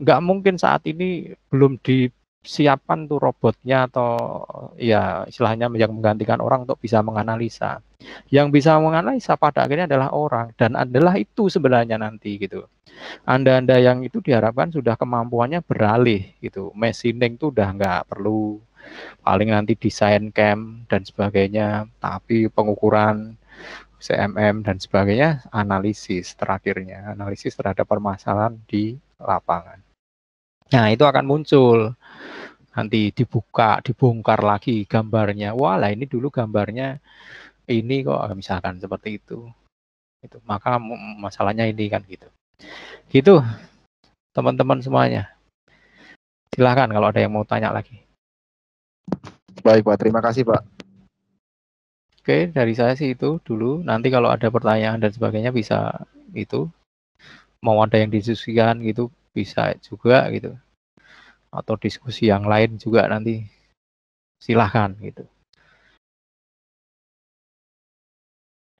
nggak mungkin saat ini belum disiapkan tuh robotnya atau ya istilahnya yang menggantikan orang untuk bisa menganalisa. Yang bisa menganalisa pada akhirnya adalah orang dan adalah itu sebenarnya nanti gitu. Anda-anda yang itu diharapkan sudah kemampuannya beralih gitu. Mesin itu udah nggak perlu paling nanti desain cam dan sebagainya, tapi pengukuran CMM dan sebagainya analisis terakhirnya, analisis terhadap permasalahan di lapangan. Nah, itu akan muncul. Nanti dibuka, dibongkar lagi gambarnya. Wah, lah ini dulu gambarnya ini kok misalkan seperti itu. Itu maka masalahnya ini kan gitu. Gitu. Teman-teman semuanya. Silahkan kalau ada yang mau tanya lagi. Baik, Pak. Terima kasih, Pak. Oke, dari saya sih itu dulu. Nanti kalau ada pertanyaan dan sebagainya bisa itu mau ada yang didiskusikan gitu bisa juga gitu atau diskusi yang lain juga nanti silahkan gitu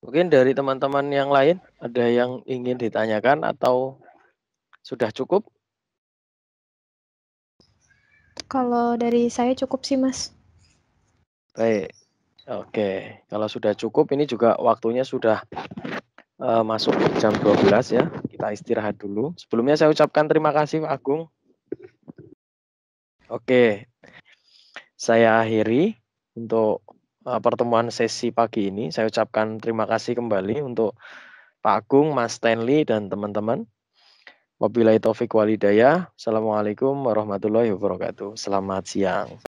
mungkin dari teman-teman yang lain ada yang ingin ditanyakan atau sudah cukup kalau dari saya cukup sih mas baik oke kalau sudah cukup ini juga waktunya sudah uh, masuk jam 12 ya kita istirahat dulu. Sebelumnya saya ucapkan terima kasih Pak Agung. Oke, saya akhiri untuk eh, pertemuan sesi pagi ini. Saya ucapkan terima kasih kembali untuk Pak Agung, Mas Stanley, dan teman-teman. Wabillahi taufiq walidaya. Assalamualaikum warahmatullahi wabarakatuh. Selamat siang.